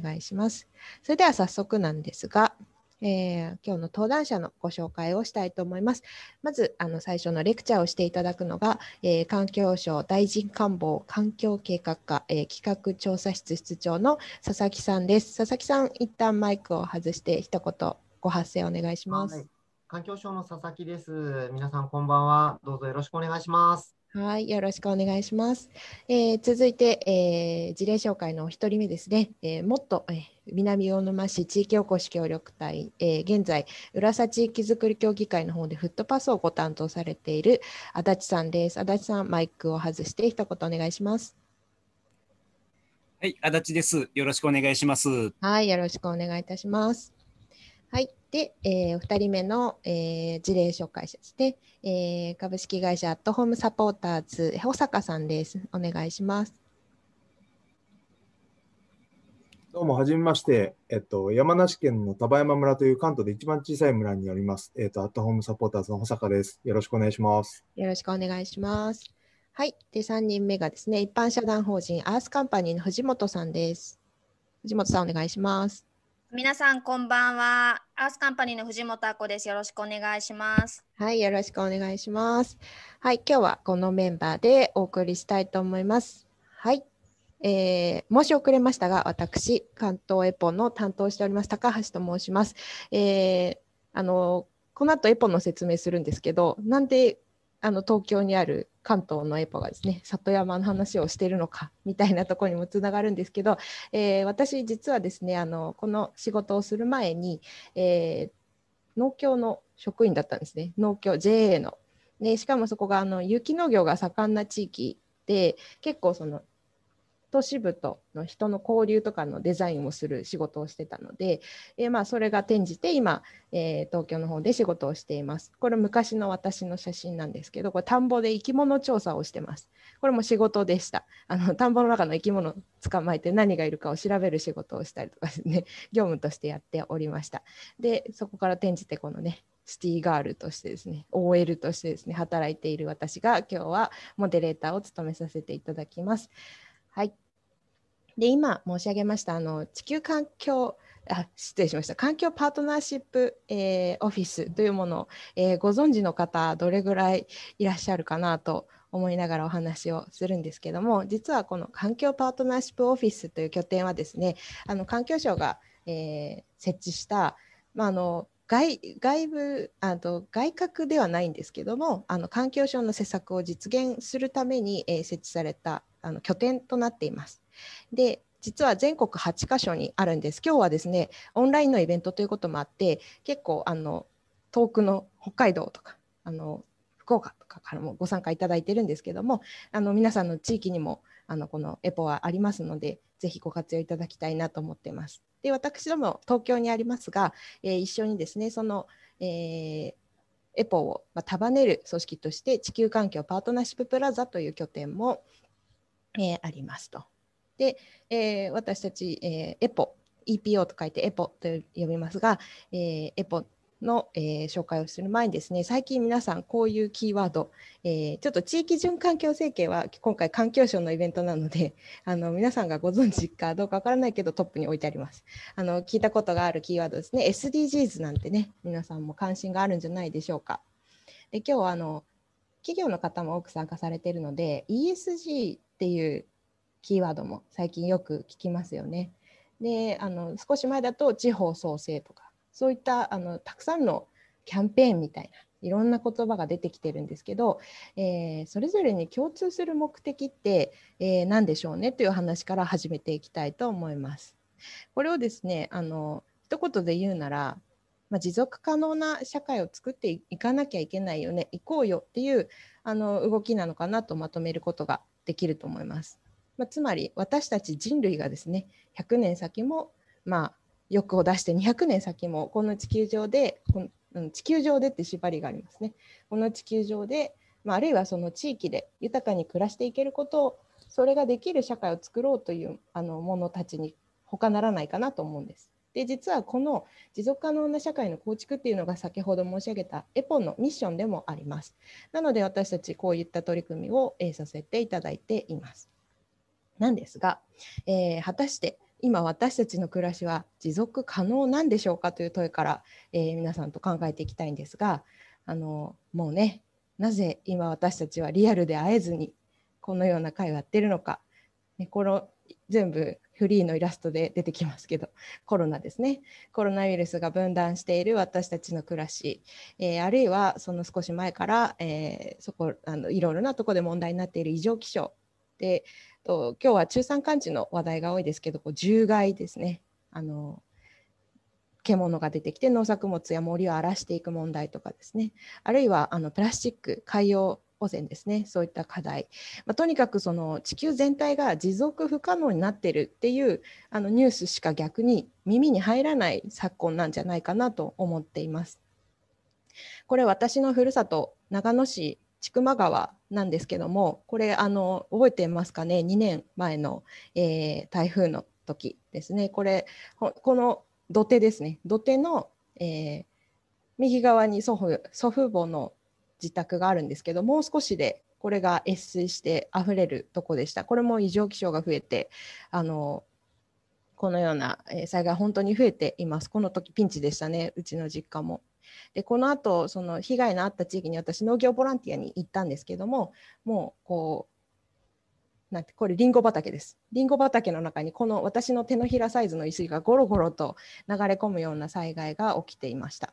願いします。それでは早速なんですが、えー、今日の登壇者のご紹介をしたいと思います。まずあの最初のレクチャーをしていただくのが、えー、環境省大臣官房環境計画課、えー、企画調査室室長の佐々木さんです。佐々木さん、一旦マイクを外して一言ご発声お願いします。はい、環境省の佐々木です。皆さんこんばんは。どうぞよろしくお願いします。はい、よろしくお願いします。えー、続いて、えー、事例紹介のお一人目ですね、えー、もっと、えー、南魚沼市地域おこし協力隊、え現在、浦佐地域づくり協議会の方でフットパスをご担当されている足立さんです。足立さん、マイクを外して一言お願いします。はい、足立です。よろしくお願いします。はい、よろしくお願いいたします。はい。で、えー、2人目の、えー、事例紹介者ですね、えー、株式会社アットホームサポーターズ、保坂さんです。お願いします。どうも、はじめまして、えっと、山梨県の丹山村という関東で一番小さい村にあります、えっと、アットホームサポーターズの保坂です。よろしくお願いします。よろしくお願いします。はい。で、3人目がですね、一般社団法人アースカンパニーの藤本さんです。藤本さん、お願いします。皆さんこんばんは。アースカンパニーの藤本あこです。よろしくお願いします。はい、よろしくお願いします。はい、今日はこのメンバーでお送りしたいと思います。はい、えー、申し遅れましたが、私関東エポの担当しております高橋と申します。えー、あのこの後エポの説明するんですけど、なんであの東京にある関東のエポがですね里山の話をしているのかみたいなとこにもつながるんですけど、えー、私実はですねあのこの仕事をする前に、えー、農協の職員だったんですね農協 JA の。ね、しかもそこがあの有機農業が盛んな地域で結構その都市部との人の交流とかのデザインをする仕事をしてたので、えー、まあ、それが転じて今、えー、東京の方で仕事をしています。これ昔の私の写真なんですけど、これ田んぼで生き物調査をしてます。これも仕事でした。あの田んぼの中の生き物を捕まえて何がいるかを調べる仕事をしたりとかですね、業務としてやっておりました。で、そこから転じてこのね、シティガールとしてですね、OL としてですね、働いている私が今日はモデレーターを務めさせていただきます。はい。で、今申し上げました、あの地球環境あ失礼しました環境パートナーシップ、えー、オフィスというものを、えー、ご存知の方どれぐらいいらっしゃるかなと思いながらお話をするんですけども実はこの環境パートナーシップオフィスという拠点はですねあの環境省が、えー、設置した、まあ、あの外外部あと外郭ではないんですけどもあの環境省の施策を実現するために、え設置されたあの拠点となっています。で実は全国8カ所にあるんです。今日はですねオンラインのイベントということもあって結構あの遠くの北海道とかあの福岡とかからもご参加いただいてるんですけどもあの皆さんの地域にもあのこのエポはありますのでぜひご活用いただきたいなと思ってます。で私ども東京にありますが、えー、一緒にですねその、えー、エポを束ねる組織として地球環境パートナーシッププラザという拠点もえー、ありますと。で、えー、私たち、えー、エポ EPO と書いてエポと呼びますが、えエポの、え紹介をする前にですね最近皆さんこういうキーワード、えちょっと地域循環共生計は今回環境省のイベントなので あの皆さんがご存知かどうかわからないけどトップに置いてありますあの聞いたことがあるキーワードですね SDGs なんてね皆さんも関心があるんじゃないでしょうかで今日はあの企業の方も多く参加されているので ESG っていうキーワードも最近よく聞きますよね。であの少し前だと地方創生とかそういったあのたくさんのキャンペーンみたいないろんな言葉が出てきてるんですけど、えー、それぞれに共通する目的って、えー、何でしょうねという話から始めていきたいと思います。これをですねあの一言で言うなら、まあ、持続可能な社会を作っていかなきゃいけないよね行こうよっていうあの動きなのかなとまとめることができると思います。まあ、つまり私たち人類がですね100年先も、まあ、欲を出して200年先もこの地球上でこの地球上でって縛りがありますね。この地球上で、まあ、あるいはその地域で豊かに暮らしていけることをそれができる社会を作ろうというあの者たちに他ならないかなと思うんです。で実はこの持続可能な社会の構築っていうのが先ほど申し上げたエポンのミッションでもあります。なので私たちこういった取り組みを、えさせていただいています。なんですが、えー、果たして今私たちの暮らしは持続可能なんでしょうかという問いから、えー、皆さんと考えていきたいんですがあのもうねなぜ今私たちはリアルで会えずにこのような会をやってるのか、この全部フリーのイラストで出てきますけどコロナですねコロナウイルスが分断している私たちの暮らし、えー、あるいはその少し前から、えー、そこあのいろいろなとこで問題になっている異常気象でと今日は中山間地の話題が多いですけどこう獣害ですねあの獣が出てきて農作物や森を荒らしていく問題とかですねあるいはあのプラスチック海洋汚染ですねそういった課題、まあ、とにかくその地球全体が持続不可能になってるっていうあのニュースしか逆に耳に入らない昨今なんじゃないかなと思っています。これ私のふるさと長野市千曲川なんですけどもこれあの覚えてますかね2年前の、えー、台風の時ですねこれこの土手ですね土手の、えー、右側に祖父祖父母の自宅があるんですけどもう少しでこれが越水して溢れるとこでした。これも異常気象が増えてあのこのような災害本当に増えています。この時ピンチでしたね、うちの実家も。でこのあとその被害のあった地域に私農業ボランティアに行ったんですけどももうこうなんてこれりんご畑ですりんご畑の中にこの私の手のひらサイズの椅子がゴロゴロと流れ込むような災害が起きていました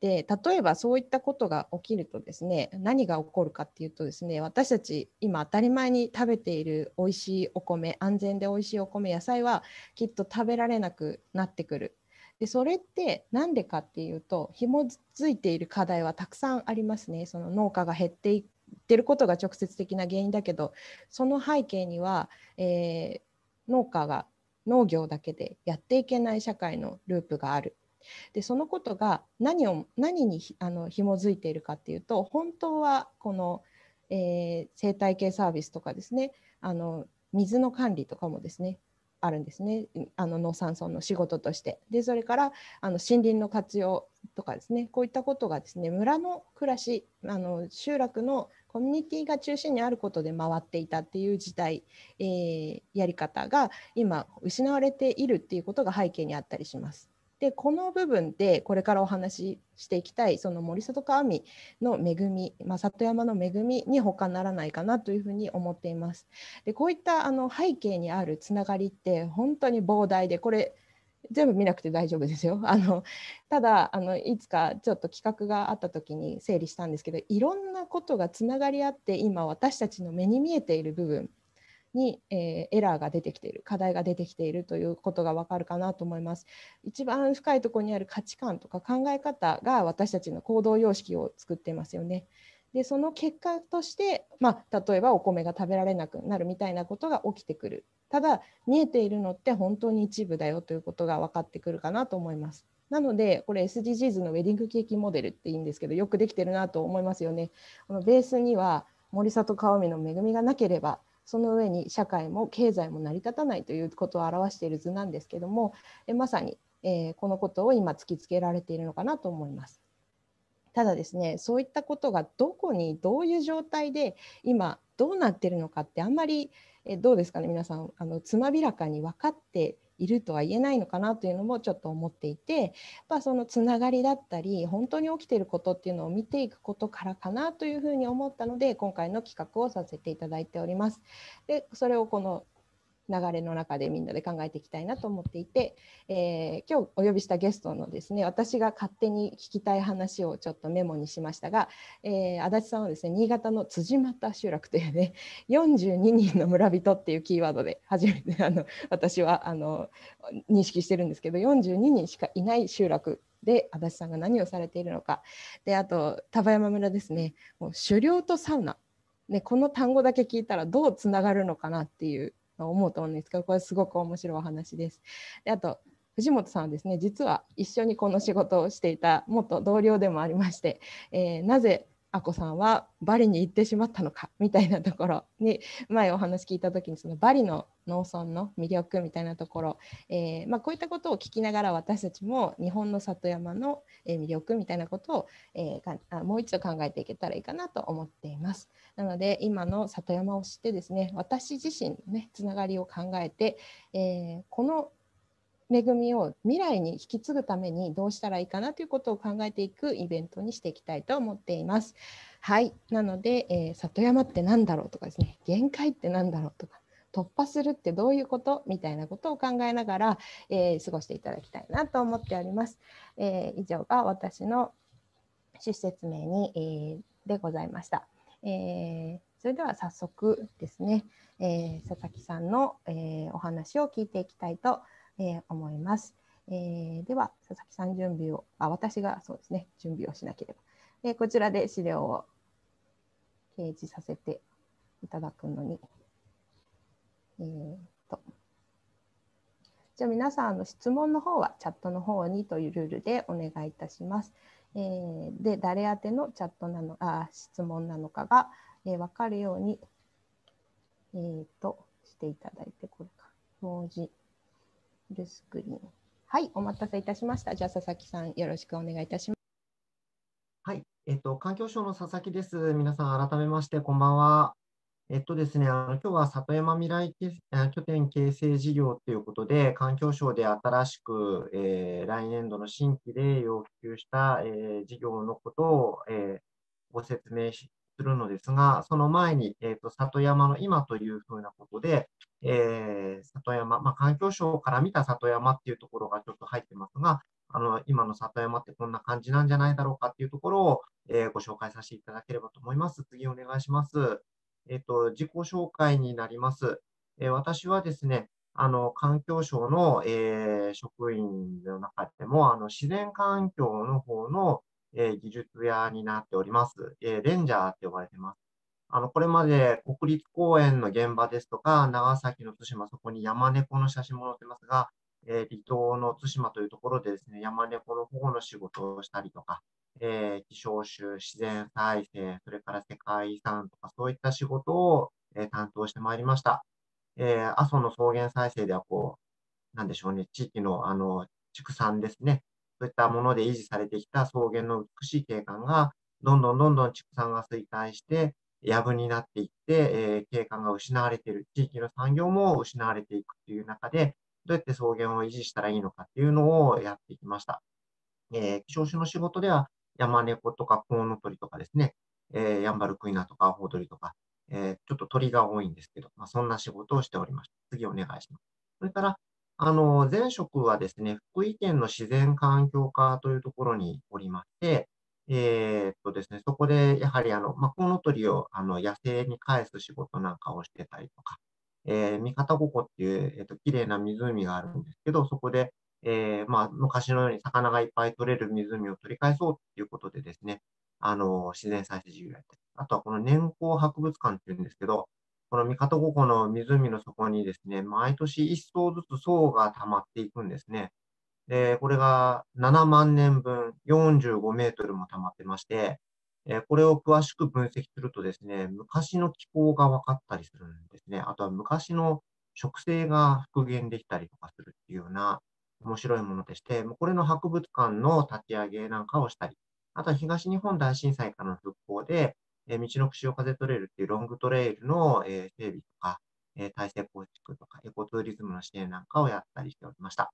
で例えばそういったことが起きるとですね何が起こるかっていうとですね私たち今当たり前に食べている美味しいお米安全で美味しいお米野菜はきっと食べられなくなってくるでそれって何でかっていうと紐づいている課題はたくさんありますねその農家が減っていってることが直接的な原因だけどその背景には、えー、農家が農業だけでやっていけない社会のループがあるでそのことが何を何にひあの紐づいているかっていうと本当はこの、えー、生態系サービスとかですねあの水の管理とかもですねあるんですねあの農産村の仕事としてでそれからあの森林の活用とかですねこういったことがですね村の暮らしあの集落のコミュニティが中心にあることで回っていたっていう時代、えー、やり方が今失われているっていうことが背景にあったりします。でこの部分でこれからお話ししていきたいその森里川美の恵み、まあ、里山の恵みに他ならないかなというふうに思っています。でこういったあの背景にあるつながりって本当に膨大でこれ全部見なくて大丈夫ですよ。あのただあのいつかちょっと企画があった時に整理したんですけどいろんなことがつながり合って今私たちの目に見えている部分に、えー、エラーが出てきている課題が出てきているということが分かるかなと思います一番深いところにある価値観とか考え方が私たちの行動様式を作ってますよねでその結果として、まあ、例えばお米が食べられなくなるみたいなことが起きてくるただ見えているのって本当に一部だよということが分かってくるかなと思います。なので、これ SDGs のウェディングケーキモデルっていいんですけど、よくできてるなと思いますよね。このベースには森里香美の恵みがなければその上に社会も経済も成り立たないということを表している図なんですけどもえまさに、えー、このことを今突きつけられているのかなと思います。ただですねそういったことがどこにどういう状態で今どうなってるのかってあんまりえどうですかね皆さんあのつまびらかに分かっているとは言えないのかなというのもちょっと思っていて、まあ、そのつながりだったり本当に起きていることっていうのを見ていくことからかなというふうに思ったので今回の企画をさせていただいております。でそれをこの流れの中でみんなで考えていきたいなと思っていて、えー、今日お呼びしたゲストのですね私が勝手に聞きたい話をちょっとメモにしましたが、えー、足立さんはですね新潟の辻又集落というね42人の村人っていうキーワードで初めてあの私はあの認識してるんですけど42人しかいない集落で足立さんが何をされているのかであと丹波山村ですねもう狩猟とサウナ、ね、この単語だけ聞いたらどうつながるのかなっていう思うと思うんですけどこれすごく面白いお話です。であと藤本さんはですね実は一緒にこの仕事をしていた元同僚でもありまして、えー、なぜあこさんはバリに行ってしまったのか みたいなところに前お話聞いた時にそのバリの農村の魅力みたいなところ、えー、まあ、こういったことを聞きながら私たちも日本の里山の魅力みたいなことを、えー、もう一度考えていけたらいいかなと思っています。なので今の里山を知ってですね私自身のねつながりを考えて、えー、この恵みを未来に引き継ぐためにどうしたらいいかなということを考えていくイベントにしていきたいと思っています。はい、なので、えー、里山って何だろうとかですね限界って何だろうとか突破するってどういうことみたいなことを考えながら、えー、過ごしていただきたいなと思っております。えー、以上が私の趣旨説明に、えでございました。えそれでは早速ですね、え佐々木さんの、えお話を聞いていきたいと思います。え思います。えでは、佐々木さん準備を、あ、私がそうですね、準備をしなければ。えこちらで資料を掲示させていただくのに。えー、とじゃあ皆さんの質問の方はチャットの方にというルールでお願いいたします。えー、で、誰宛てのチャットなのあ質問なのかが、えー、分かるように、えーと、としていただいて、これか、表示。ルスクリーン。はい、お待たせいたしました。じゃあ、佐々木さん、よろしくお願いいたします。はい、えっと、環境省の佐々木です。皆さん、改めまして、こんばんは。えっとですね、あの今日は里山未来拠点形成事業ということで、環境省で新しく、えー、来年度の新規で要求した、えー、事業のことを、えー、ご説明しするのですが、その前に、えーと、里山の今というふうなことで、えー、里山、まあ、環境省から見た里山っていうところがちょっと入ってますが、あの今の里山ってこんな感じなんじゃないだろうかっていうところを、えー、ご紹介させていただければと思います。次お願いします。えっ、ー、と、自己紹介になります。え私はですね、あの環境省の、え職員の中でもあの自然環境の方のえ技術屋になっております。えレンジャーって呼ばれてます。あの、これまで国立公園の現場ですとか、長崎の対馬、そこに山猫の写真も載ってますが、え離島の対馬というところでですね、山猫の保護の仕事をしたりとか、え希少種、自然再生、それから世界遺産とか、そういった仕事を、え担当してまいりました。え阿蘇の草原再生では、こう、なんでしょうね、地域のあの畜産ですね、そういったもので維持されてきた草原の美しい景観が、どんどんどんどん畜産が衰退して、藪になっていって、えー、景観が失われている、地域の産業も失われていくという中で、どうやって草原を維持したらいいのかっていうのをやってきました。えー、希少種の仕事では、山猫とかコウノトリとかですね、えー、ヤンバルクイナとかアホウドリとか、えー、ちょっと鳥が多いんですけど、まあ、そんな仕事をしておりました。次お願いします。それから、あの、前職はですね、福井県の自然環境課というところにおりまして、えー、っとですね、そこでやはりあの、まあ、コウノトリをあの野生に返す仕事なんかをしてたりとか、えー、三方五湖っていう、えー、っと綺麗な湖があるんですけど、そこで、えー、まあ、昔のように魚がいっぱい取れる湖を取り返そうっていうことでですね、あの、自然再生事業やってあとはこの年功博物館っていうんですけど、この三方五湖の湖の底にですね、毎年一層ずつ層が溜まっていくんですね。で、これが7万年分45メートルも溜まってまして、えこれを詳しく分析するとですね、昔の気候が分かったりするんですね。あとは昔の植生が復元できたりとかするっていうような面白いものでして、これの博物館の立ち上げなんかをしたり、あとは東日本大震災からの復興で、え道のくを風トレイルっていうロングトレイルの、え整備とか、え体制構築とか、エコツーリズムの支援なんかをやったりしておりました。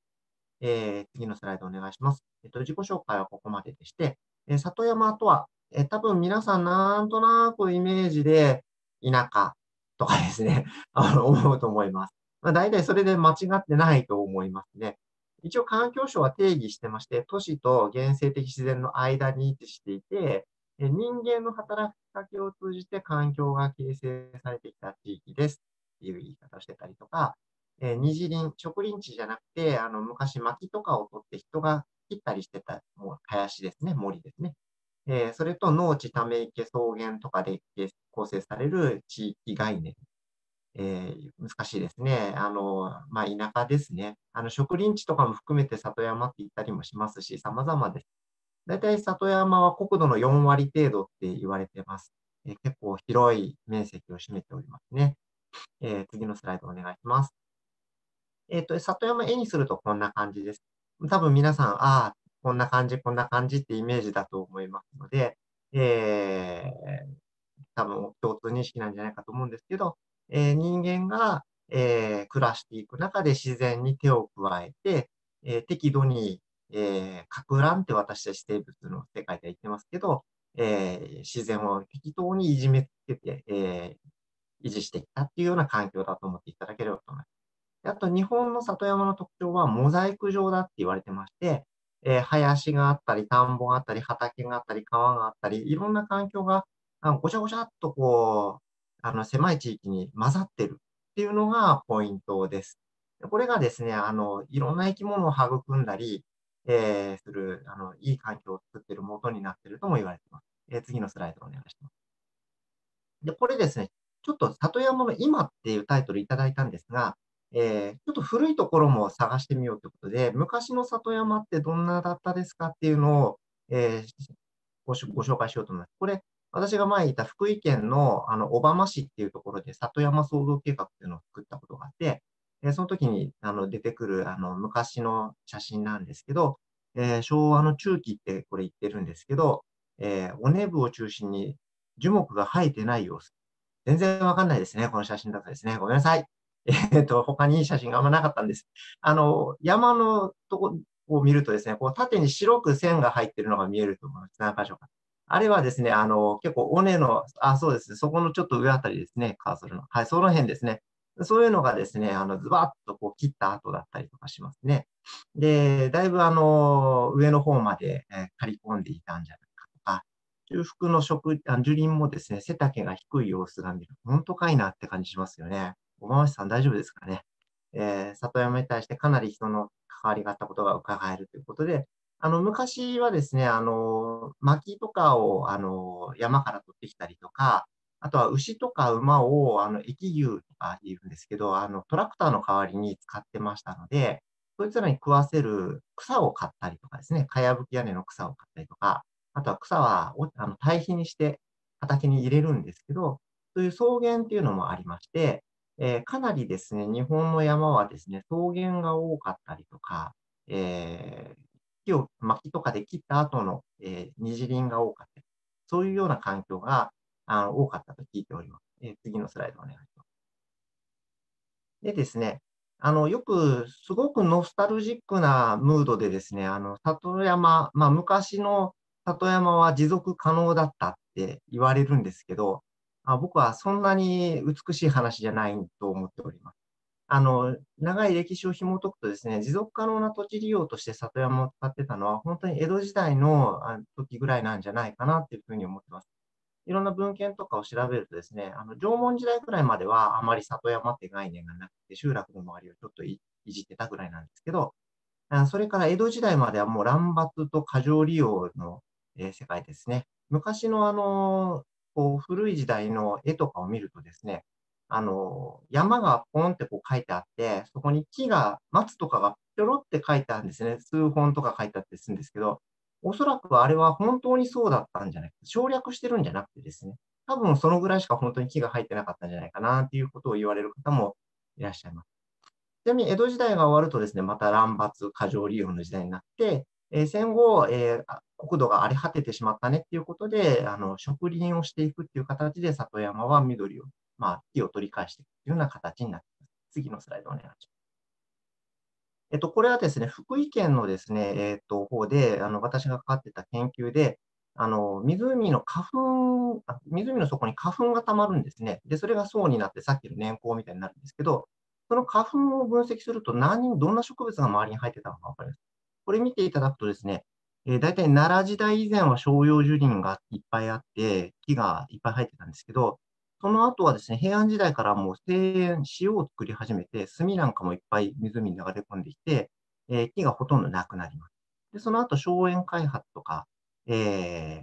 えー、次のスライドお願いします。えっ、と、自己紹介はここまででして、え里山とは、え多分皆さんなんとなくイメージで、田舎とかですね、あの、思うと思います。まあ、大体それで間違ってないと思いますね。一応環境省は定義してまして、都市と原生的自然の間に位置していて、人間の働く。かけを通じて環境が形成されてきた地域ですっていう言い方をしてたりとか、えー、二次林、植林地じゃなくて、あの昔薪とかを取って人が切ったりしてたもう林ですね、森ですね。えー、それと農地、ため池、草原とかで構成される地域概念。えー、難しいですね。あの、まあ、田舎ですね。あの、植林地とかも含めて里山って言ったりもしますし、様々です。大体里山は国土の4割程度って言われてます。えー、結構広い面積を占めておりますね。えー、次のスライドお願いします。えっ、ー、と、里山絵にするとこんな感じです。多分皆さん、ああ、こんな感じ、こんな感じってイメージだと思いますので、えー、多分共通認識なんじゃないかと思うんですけど、えー、人間が、えー、暮らしていく中で自然に手を加えて、えー、適度にえー、格乱って私たち生物の世界では言ってますけど、えー、自然を適当にいじめつけて、えー、維持していったっていうような環境だと思っていただければと思います。あと、日本の里山の特徴はモザイク状だって言われてまして、えー、林があったり、田んぼがあったり、畑があったり、川があったり、いろんな環境があのごちゃごちゃっとこう、あの狭い地域に混ざってるっていうのがポイントです。これがですね、あのいろんな生き物を育んだり、えー、するあの、いい環境を作っている元になっているとも言われています。えー、次のスライドお願いします。で、これですね、ちょっと里山の今っていうタイトルいただいたんですが、えー、ちょっと古いところも探してみようということで、昔の里山ってどんなだったですかっていうのを、えー、ごご紹介しようと思います。これ、私が前いた福井県のあの小浜市っていうところで里山創造計画っていうのを作ったことがあって、えその時にあの出てくるあの昔の写真なんですけど、えー、昭和の中期ってこれ言ってるんですけど、えー、お根部を中心に樹木が生えてない様子。全然わかんないですね。この写真だとですね。ごめんなさい。えー、っと、他にいい写真があんまなかったんです。あの、山のとこを見るとですね、こう縦に白く線が入ってるのが見えると思います。何箇所か。あれはですね、あの、結構尾根の、あ、そうですね、そこのちょっと上あたりですね、カーソルの。はい、その辺ですね。そういうのがですね、あの、ズバッとこう切った後だったりとかしますね。で、だいぶあの、上の方まで、え刈り込んでいたんじゃないかとか、中腹の植あ樹林もですね、背丈が低い様子が見る。本当かいなって感じしますよね。小林さん大丈夫ですかね。えー、里山に対してかなり人の関わりがあったことが伺えるということで、あの、昔はですね、あの、薪とかを、あの、山から取ってきたりとか、あとは牛とか馬を、あの、駅牛とか言うんですけど、あの、トラクターの代わりに使ってましたので、そいつらに食わせる草を買ったりとかですね、かやぶき屋根の草を買ったりとか、あとは草はあの堆肥にして畑に入れるんですけど、そういう草原っていうのもありまして、えー、かなりですね、日本の山はですね、草原が多かったりとか、えー、木を薪とかで切った後の、えー、二次林が多かったり、そういうような環境があの多かったと聞いております。えー、次のスライドお願いします。でですね、あのよくすごくノスタルジックなムードでですね、あの里山、まあ、昔の里山は持続可能だったって言われるんですけど、あ僕はそんなに美しい話じゃないと思っております。あの長い歴史を紐解くとですね、持続可能な土地利用として里山を使ってたのは、本当に江戸時代の時ぐらいなんじゃないかなっていうふうに思ってます。いろんな文献とかを調べるとですね、あの縄文時代ぐらいまではあまり里山って概念がなくて、集落の周りをちょっといじってたぐらいなんですけど、それから江戸時代まではもう乱伐と過剰利用の、えー、世界ですね。昔のあの、こう古い時代の絵とかを見るとですね、あの、山がポンってこう書いてあって、そこに木が、松とかがぴょろって書いてあるんですね。数本とか書いてあってするんですけど、おそらくあれは本当にそうだったんじゃないか。省略してるんじゃなくてですね、多分そのぐらいしか本当に木が入ってなかったんじゃないかなっていうことを言われる方もいらっしゃいます。ちなみに江戸時代が終わるとですね、また乱伐、過剰利用の時代になって、えー、戦後、えー、国土が荒れ果ててしまったねっていうことで、あの植林をしていくっていう形で里山は緑を、まあ、木を取り返していくというような形になっています。次のスライドお願いします。えっと、これはですね、福井県のですね、えっと、方で、あの、私がかかってた研究で、あの、湖の花粉、湖の底に花粉がたまるんですね。で、それが層になって、さっきの年功みたいになるんですけど、その花粉を分析すると、何、どんな植物が周りに入ってたのかわかります。これ見ていただくとですね、えー、大体奈良時代以前は商用樹林がいっぱいあって、木がいっぱい入ってたんですけど、その後はですね、平安時代からもう庭園、塩を作り始めて、炭なんかもいっぱい湖に流れ込んできて、えー、木がほとんどなくなります。で、その後、荘園開発とか、え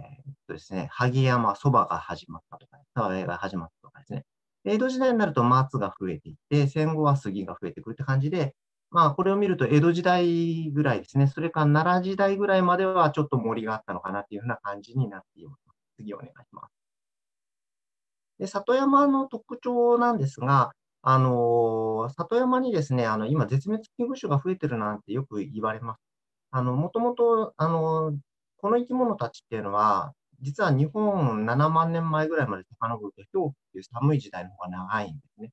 ー、とですね、萩山、蕎麦が始まったとか、田植が始まったとかですね。江戸時代になると松が増えていって、戦後は杉が増えてくるって感じで、まあ、これを見ると江戸時代ぐらいですね、それから奈良時代ぐらいまではちょっと森があったのかなっていうふうな感じになっています。次お願いします。で、里山の特徴なんですが、あの里山にですね、あの今、絶滅危惧種が増えてるなんてよく言われます。あのもともと、あのこの生き物たちっていうのは、実は日本7万年前ぐらいまで遡ると、氷期っていう寒い時代の方が長いんですね。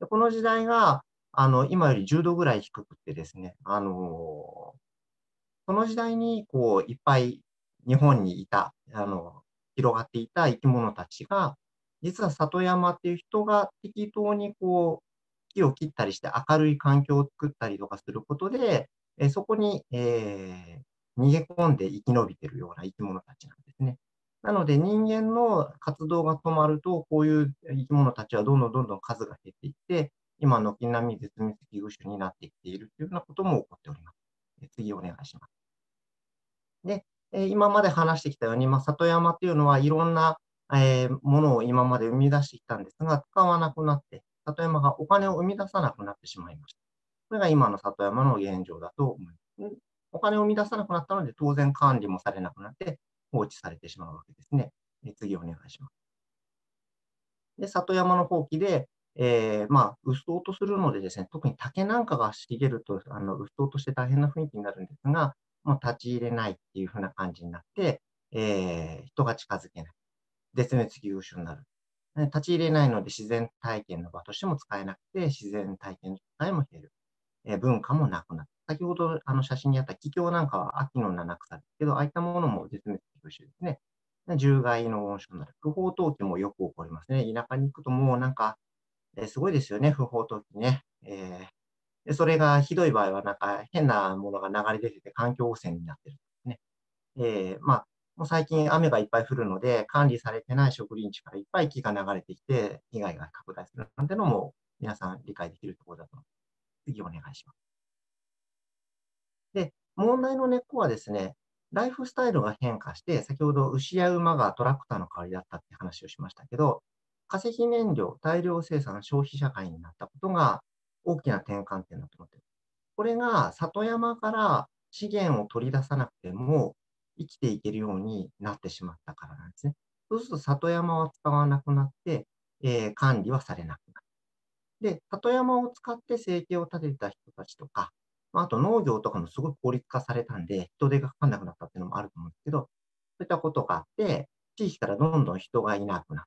でこの時代があの今より10度ぐらい低くてですね、あのその時代にこういっぱい日本にいた、あの広がっていた生き物たちが、実は里山っていう人が適当にこう木を切ったりして明るい環境を作ったりとかすることで、えそこに、えー、逃げ込んで生き延びてるような生き物たちなんですね。なので人間の活動が止まると、こういう生き物たちはどんどんどんどん数が減っていって、今軒並み絶滅危惧種になってきているというようなことも起こっております。次お願いします。で、今まで話してきたように、まあ、里山っていうのはいろんなえー、ものを今まで生み出していたんですが、使わなくなって、里山がお金を生み出さなくなってしまいました。これが今の里山の現状だと思います。お金を生み出さなくなったので、当然管理もされなくなって放置されてしまうわけですね。え次お願いします。で、里山の放棄で、えー、まあ、うっそうとするのでですね、特に竹なんかが茂ると、あの、うっそうとして大変な雰囲気になるんですが、もう立ち入れないっていうふうな感じになって、えー、人が近づけない。絶滅危惧種になる。立ち入れないので自然体験の場としても使えなくて、自然体験の機会も減る。え文化もなくなる。先ほどあの写真にあった気境なんかは秋の七草ですけど、ああいったものも絶滅危惧種ですね。獣害の温床になる。不法投棄もよく起こりますね。田舎に行くともうなんか、えすごいですよね、不法投棄ね。えー、それがひどい場合は、なんか変なものが流れ出てて環境汚染になってるんですね。えー、まあ、もう最近雨がいっぱい降るので、管理されてない植林地からいっぱい木が流れてきて、被害が拡大するなんてのも、皆さん理解できるところだと次お願いします。で、問題の根っこはですね、ライフスタイルが変化して、先ほど牛や馬がトラクターの代わりだったって話をしましたけど、化石燃料、大量生産、消費社会になったことが大きな転換点だと思ってる。これが里山から資源を取り出さなくても、生きていけるようになってしまったからなんですね。そうすると里山は使わなくなって、えー、管理はされなくなる。で、里山を使って生計を立てた人たちとか、あと農業とかもすごく効率化されたんで、人手がかかんなくなったっていうのもあると思うんですけど、そういったことがあって、地域からどんどん人がいなくなっ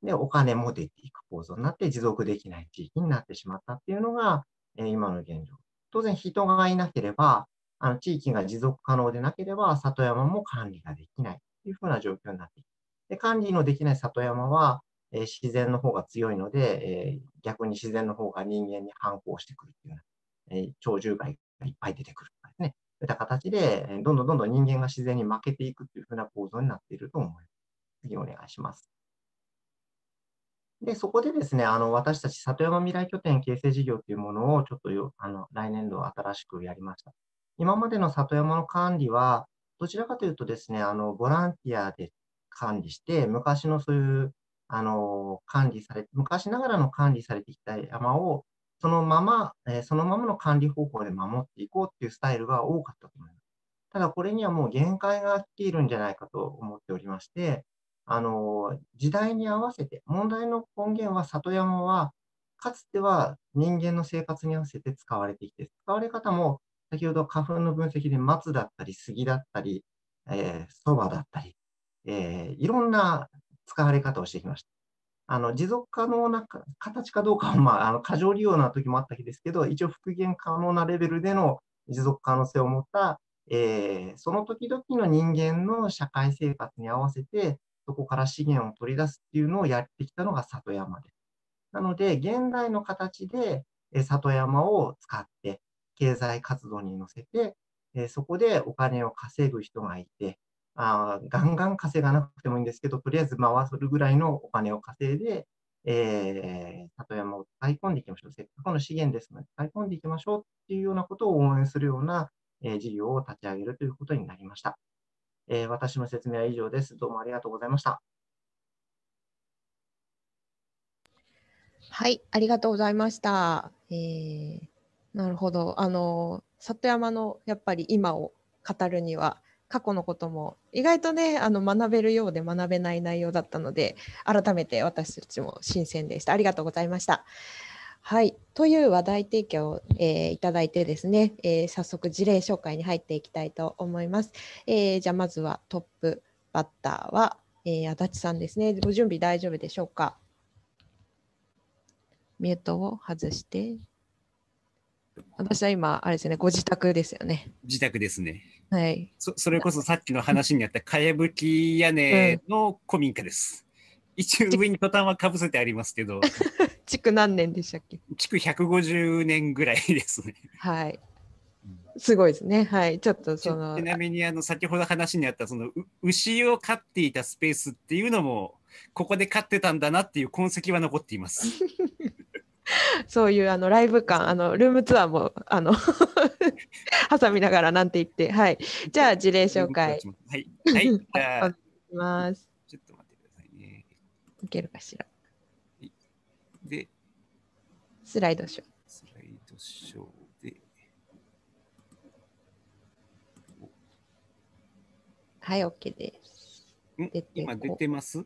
て、で、お金も出ていく構造になって持続できない地域になってしまったっていうのが、えー、今の現状。当然人がいなければ、あの地域が持続可能でなければ、里山も管理ができないというふうな状況になっていまで管理のできない里山は、えー、自然の方が強いので、えー、逆に自然の方が人間に反抗してくるというような、えー、鳥獣害がいっぱい出てくるとかですね。そういった形で、えー、どんどんどんどん人間が自然に負けていくというふうな構造になっていると思います。次お願いします。で、そこでですね、あの私たち里山未来拠点形成事業というものをちょっとあの来年度新しくやりました。今までの里山の管理は、どちらかというとですね、あの、ボランティアで管理して、昔のそういう、あの、管理され、昔ながらの管理されてきた山を、そのまま、えー、そのままの管理方法で守っていこうっていうスタイルが多かったと思います。ただ、これにはもう限界が来ているんじゃないかと思っておりまして、あの、時代に合わせて、問題の根源は里山は、かつては人間の生活に合わせて使われてきて、使われ方も先ほど花粉の分析で松だったり杉だったり、えー、蕎麦だったり、えー、いろんな使われ方をしてきました。あの持続可能な形かどうかは、まあ、あの過剰利用な時もあったですけど、一応復元可能なレベルでの持続可能性を持った、えー、その時々の人間の社会生活に合わせて、そこから資源を取り出すっていうのをやってきたのが里山です。なので、現代の形で里山を使って、経済活動に乗せて、えそこでお金を稼ぐ人がいて、あガンガン稼がなくてもいいんですけど、とりあえず回するぐらいのお金を稼いで、えー、里山を使い込んでいきましょう。せっかくの資源ですので、使い込んでいきましょうっていうようなことを応援するような、えー、事業を立ち上げるということになりました、えー。私の説明は以上です。どうもありがとうございました。はい、ありがとうございました。えーなるほどあの里山のやっぱり今を語るには過去のことも意外とねあの学べるようで学べない内容だったので改めて私たちも新鮮でしたありがとうございました。はいという話題提供を、えー、いただいてですね、えー、早速事例紹介に入っていきたいと思います。えー、じゃあまずはトップバッターは、え足立さんですね。ご準備大丈夫でしょうかミュートを外して私は今、あれですね、ご自宅ですよね。自宅ですね。はいそ。それこそさっきの話にあった、かやぶき屋根の古民家です。うん、一応上にトタンはかぶせてありますけど。築何年でしたっけ築150年ぐらいですね。はい。すごいですね。はい。ちょっとその。ちなみに、あの、先ほど話にあった、その、牛を飼っていたスペースっていうのも、ここで飼ってたんだなっていう痕跡は残っています。そういうあのライブ感、あのルームツアーもあの 挟みながらなんて言って、はい。じゃあ事例紹介。はい。はい。じゃあ、います。ちょっと待ってくださいね。いけるかしら。で、スライドショー。スライドショーで。はい、OK です。出今出てます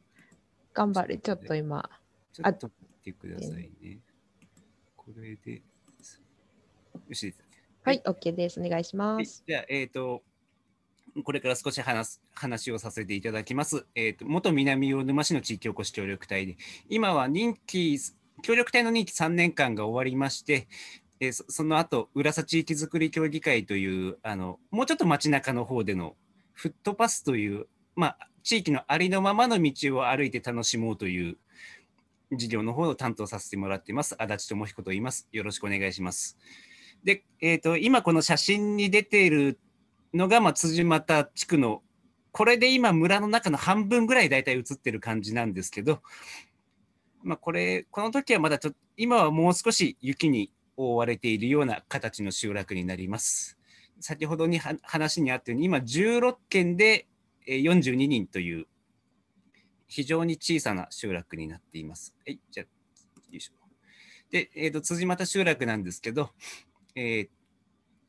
頑張れ、ちょっと今。ちょっと待ってくださいね。これで、よしはい、OK です。お願いします。じゃあ、えっ、ー、と、これから少し話す話をさせていただきます。えっ、ー、と、元南魚沼市の地域おこし協力隊で、今は任期、協力隊の任期3年間が終わりまして、えー、その後、浦佐地域づくり協議会という、あの、もうちょっと街中の方でのフットパスという、まあ、地域のありのままの道を歩いて楽しもうという事業の方を担当させてもらっています。足立智彦と言います。よろしくお願いします。で、えーと、今この写真に出ているのが、まあ、辻又地区のこれで今村の中の半分ぐらい大体映ってる感じなんですけど、まあ、これこの時はまだちょ今はもう少し雪に覆われているような形の集落になります。先ほどに話にあったように今16件で42人という非常に小さな集落になっています。はい、じゃよいしょ。で、えーと、辻又集落なんですけど、えー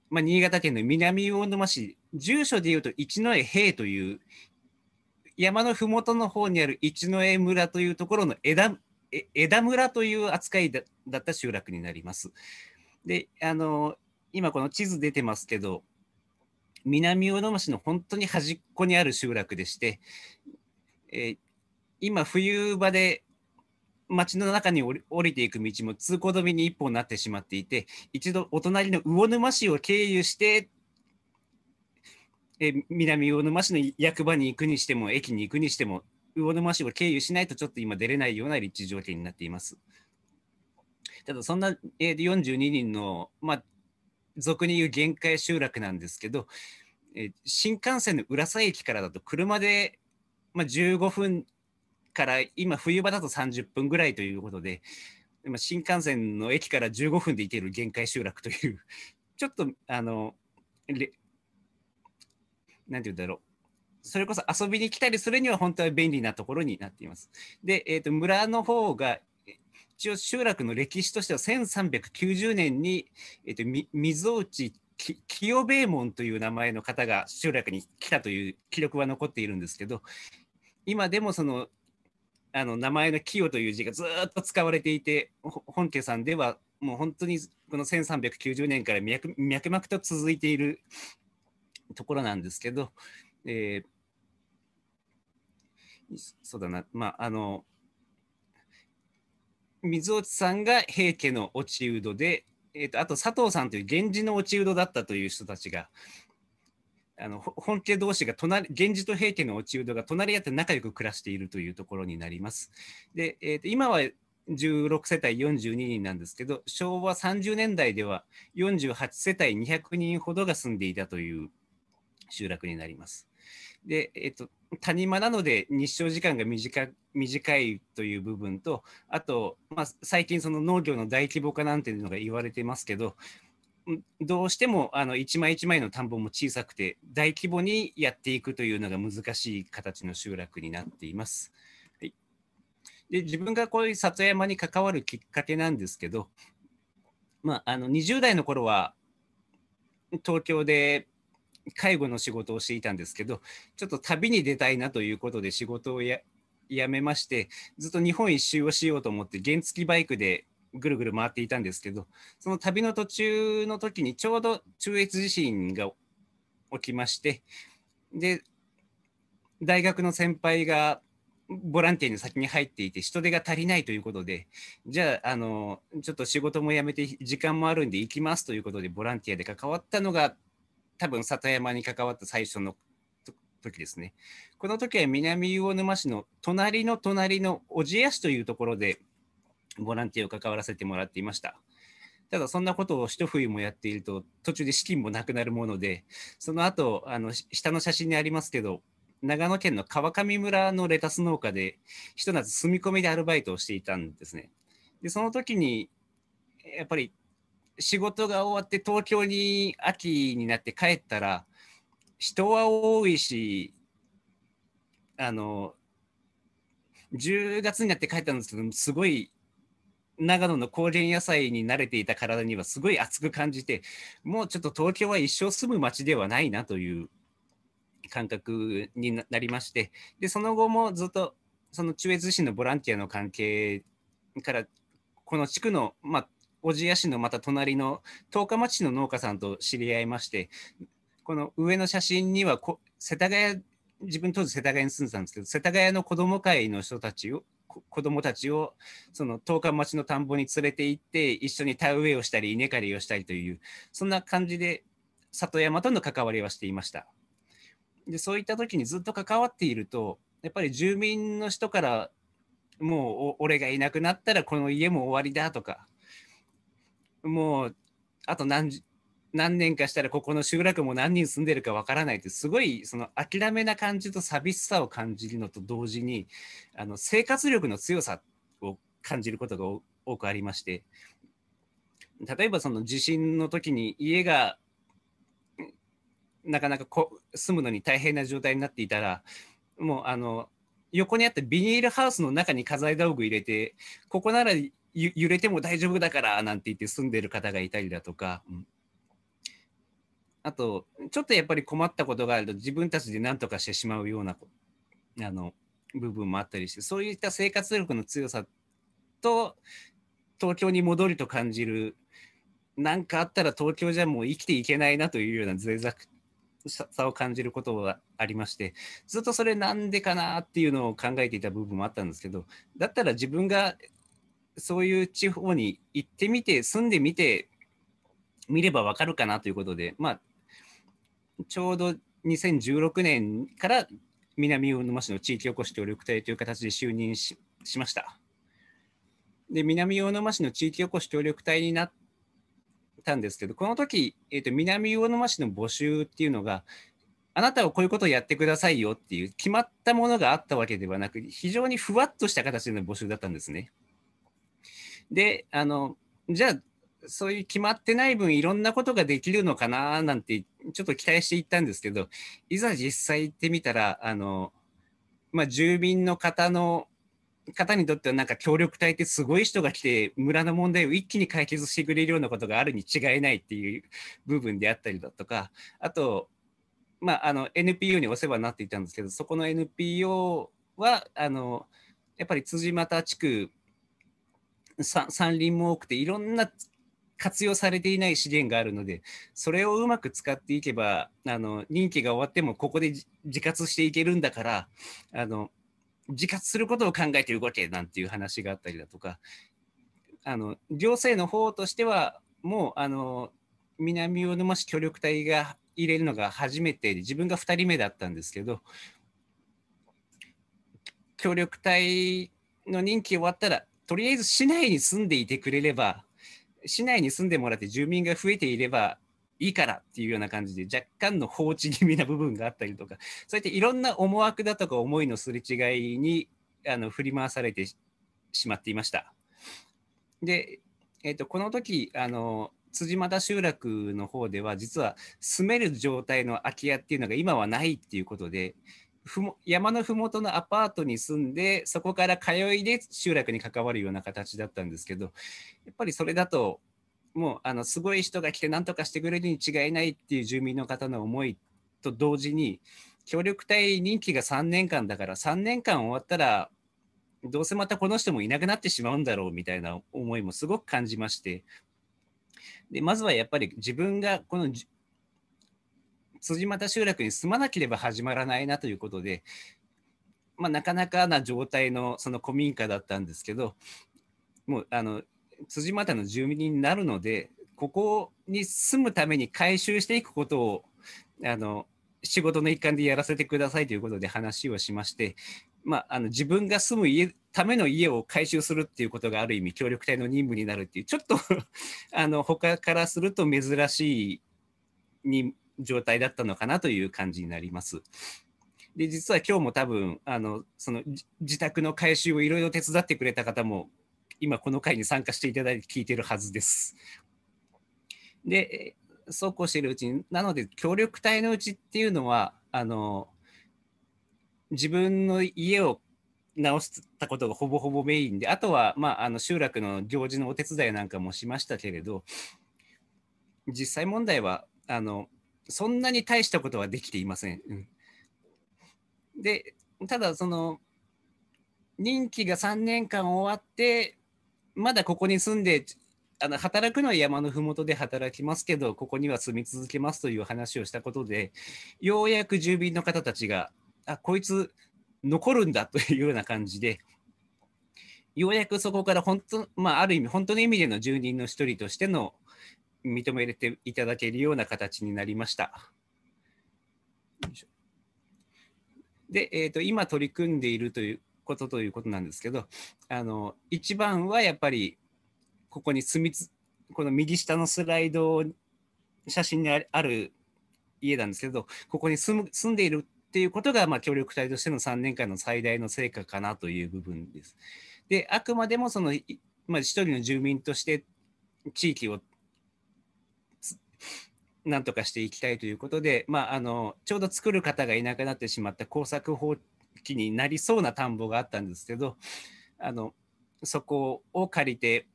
まあ、新潟県の南魚沼市、住所でいうと一之江平という山のふもとの方にある一之江村というところの枝枝村という扱いだった集落になります。で、あの今この地図出てますけど、南魚沼市の本当に端っこにある集落でして、えー、今冬場で街の中に降りていく道も通行止めに一本になってしまっていて一度お隣の魚沼市を経由してえ南魚沼市の役場に行くにしても駅に行くにしても魚沼市を経由しないとちょっと今出れないような立地条件になっています。ただそんな、え42人の、まあ、俗に言う限界集落なんですけど、え新幹線の浦沢駅からだと車で、まあ、15分から今冬場だと30分ぐらいということで新幹線の駅から15分で行ける限界集落という ちょっとあのなんて言うんだろうそれこそ遊びに来たりするには本当は便利なところになっています。で、えー、と村の方が一応集落の歴史としては1390年に、えーと、と内清兵衛門という名前の方が集落に来たという記録は残っているんですけど今でもそのあの名前の清という字がずっと使われていて本家さんではもう本当にこの1390年から脈脈々と続いているところなんですけど、えー、そうだなまああの水落さんが平家の落人で、えーと、とあと佐藤さんという源氏の落人だったという人たちが、あの本家同士が隣源氏と平家の落ち人が隣り合って仲良く暮らしているというところになります。で、えー、と今は16世帯42人なんですけど昭和30年代では48世帯200人ほどが住んでいたという集落になります。で、えっと、谷間なので日照時間が短いという部分とあと、まあ、最近その農業の大規模化なんていうのが言われてますけどどうしてもあの一枚一枚の田んぼも小さくて大規模にやっていくというのが難しい形の集落になっています。はい、で自分がこういう里山に関わるきっかけなんですけど、まあ、あの20代の頃は東京で介護の仕事をしていたんですけどちょっと旅に出たいなということで仕事をや辞めましてずっと日本一周をしようと思って原付バイクでぐるぐる回っていたんですけどその旅の途中の時にちょうど中越地震が起きましてで大学の先輩がボランティアに先に入っていて人手が足りないということでじゃああのちょっと仕事も辞めて時間もあるんで行きますということでボランティアで関わったのが多分里山に関わった最初の時ですね。この時は南魚沼市の隣の隣の小千谷市というところでボランティアを関わらせてもらっていました。ただそんなことを一冬もやっていると途中で資金もなくなるものでその後あの下の写真にありますけど長野県の川上村のレタス農家でひと夏住み込みでアルバイトをしていたんですね。でその時にやっぱり仕事が終わって東京に秋になって帰ったら人は多いしあの10月になって帰ったんですけどすごい長野の高原野菜に慣れていた体にはすごい熱く感じてもうちょっと東京は一生住む街ではないなという感覚になりましてでその後もずっとその中越市のボランティアの関係からこの地区の、まあ、小千谷市のまた隣の十日町市の農家さんと知り合いましてこの上の写真には世田谷自分当時世田谷に住んでたんですけど世田谷の子ども会の人たちを子どもたちをその10日町の田んぼに連れて行って一緒に田植えをしたり稲刈りをしたりというそんな感じで里山との関わりはしていました。でそういった時にずっと関わっているとやっぱり住民の人からもう俺がいなくなったらこの家も終わりだとかもうあと何何年かしたらここの集落も何人住んでるかわからないってすごいその諦めな感じと寂しさを感じるのと同時にあの生活力の強さを感じることが多くありまして例えばその地震の時に家がなかなかこ住むのに大変な状態になっていたらもうあの横にあったビニールハウスの中に家財道具入れてここなら揺れても大丈夫だからなんて言って住んでる方がいたりだとか。うんあと、ちょっとやっぱり困ったことがあると、自分たちで何とかしてしまうような、あの、部分もあったりして、そういった生活力の強さと、東京に戻ると感じる、何かあったら東京じゃもう生きていけないなというような脆弱さを感じることがありまして、ずっとそれなんでかなっていうのを考えていた部分もあったんですけど、だったら自分がそういう地方に行ってみて、住んでみて、見ればわかるかなということで、まあ、ちょうど2016年から南魚沼市の地域おこし協力隊という形で就任しました。で、南魚沼市の地域おこし協力隊になったんですけど、この時、えーと、と南魚沼市の募集っていうのが、あなたはこういうことをやってくださいよっていう決まったものがあったわけではなく、非常にふわっとした形での募集だったんですね。で、あの、じゃあ、そういう決まってない分、いろんなことができるのかななんてちょっと期待していったんですけど、いざ実際行ってみたら、あの、まあ、住民の方の、方にとってはなんか協力隊ってすごい人が来て村の問題を一気に解決してくれるようなことがあるに違いないっていう部分であったりだとかあと、まあ、あの NPO にお世話になっていたんですけどそこの NPO はあのやっぱり辻又地区山林も多くていろんな活用されていない資源があるので、それをうまく使っていけば、あの任期が終わってもここで自活していけるんだから、あの自活することを考えて動けなんていう話があったりだとか、あの行政の方としては、もうあの南魚沼市協力隊が入れるのが初めてで、自分が2人目だったんですけど、協力隊の任期終わったら、とりあえず市内に住んでいてくれれば、市内に住んでもらって住民が増えていればいいからっていうような感じで若干の放置気味な部分があったりとかそうやっていろんな思惑だとか思いのすれ違いにあの振り回されてしまっていました。で、えーと、とこの時あの辻又集落の方では実は住める状態の空き家っていうのが今はないっていうことでふも山のふもとのアパートに住んでそこから通いで集落に関わるような形だったんですけどやっぱりそれだともうあのすごい人が来て何とかしてくれるに違いないっていう住民の方の思いと同時に協力隊任期が3年間だから3年間終わったらどうせまたこの人もいなくなってしまうんだろうみたいな思いもすごく感じましてでまずはやっぱり自分がこの辻又集落に住まなければ始まらないなということで、まあ、なかなかな状態のその古民家だったんですけどもうあの辻又の住民になるのでここに住むために改修していくことをあの仕事の一環でやらせてくださいということで話をしまして、まあ、あの自分が住む家ための家を改修するっていうことがある意味協力隊の任務になるっていうちょっと あの他からすると珍しいに状態だったのかなという感じになります。で実は今日も多分あのその自宅の改修をいろいろ手伝ってくれた方も今この会に参加していただいて聞いてるはずです。でそうこうしているうちになので協力隊のうちっていうのはあの自分の家を直したことがほぼほぼメインであとは、まあ、あの集落の行事のお手伝いなんかもしましたけれど実際問題はあのそんなに大したことはできていません。うん、でただその任期が3年間終わってまだここに住んであの働くのは山の麓で働きますけどここには住み続けますという話をしたことでようやく住民の方たちがあこいつ残るんだというような感じでようやくそこから本当、まあ、ある意味本当の意味での住人の一人としての認めれていただけるような形になりました。で、えーと、と今取り組んでいるということということなんですけどあの一番はやっぱりここに住みつこの右下のスライド写真にある家なんですけどここに住む住んでいるっていうことが、まあ、協力隊としての3年間の最大の成果かなという部分です。であくまでもその、まあ、一人の住民として地域をなんとかしていきたいということで、まあ、あのちょうど作る方がいなくなってしまった耕作放棄になりそうな田んぼがあったんですけどあのそこを借りて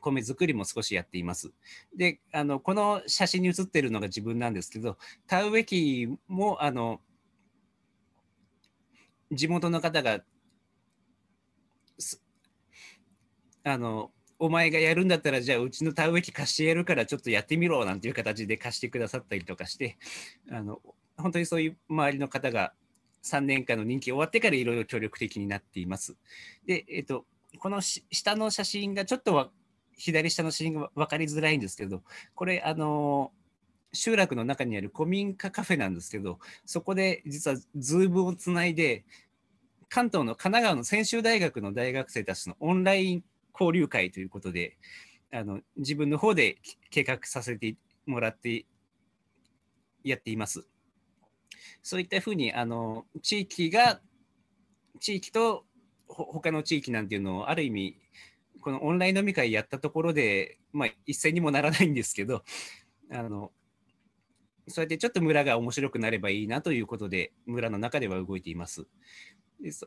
米作りも少しやっています。であのこの写真に写ってるのが自分なんですけど田植え機もあの地元の方があのお前がやるんだったら、じゃあうちの田植え機貸してやるから、ちょっとやってみろなんていう形で貸してくださったりとかして、あの本当にそういう周りの方が3年間の任期終わってからいろいろ協力的になっています。で、えっ、と、この下の写真がちょっと左下の写真が分かりづらいんですけど、これ、あの集落の中にある古民家カフェなんですけど、そこで実はズームをつないで、関東の神奈川の専修大学の大学生たちのオンライン交流会ということで、あの自分の方で計画させてもらってやっています。そういったふうにあの地域が地域と他の地域なんていうのをある意味このオンライン飲み会やったところで、まあ、一斉にもならないんですけどあのそうやってちょっと村が面白くなればいいなということで村の中では動いています。でそ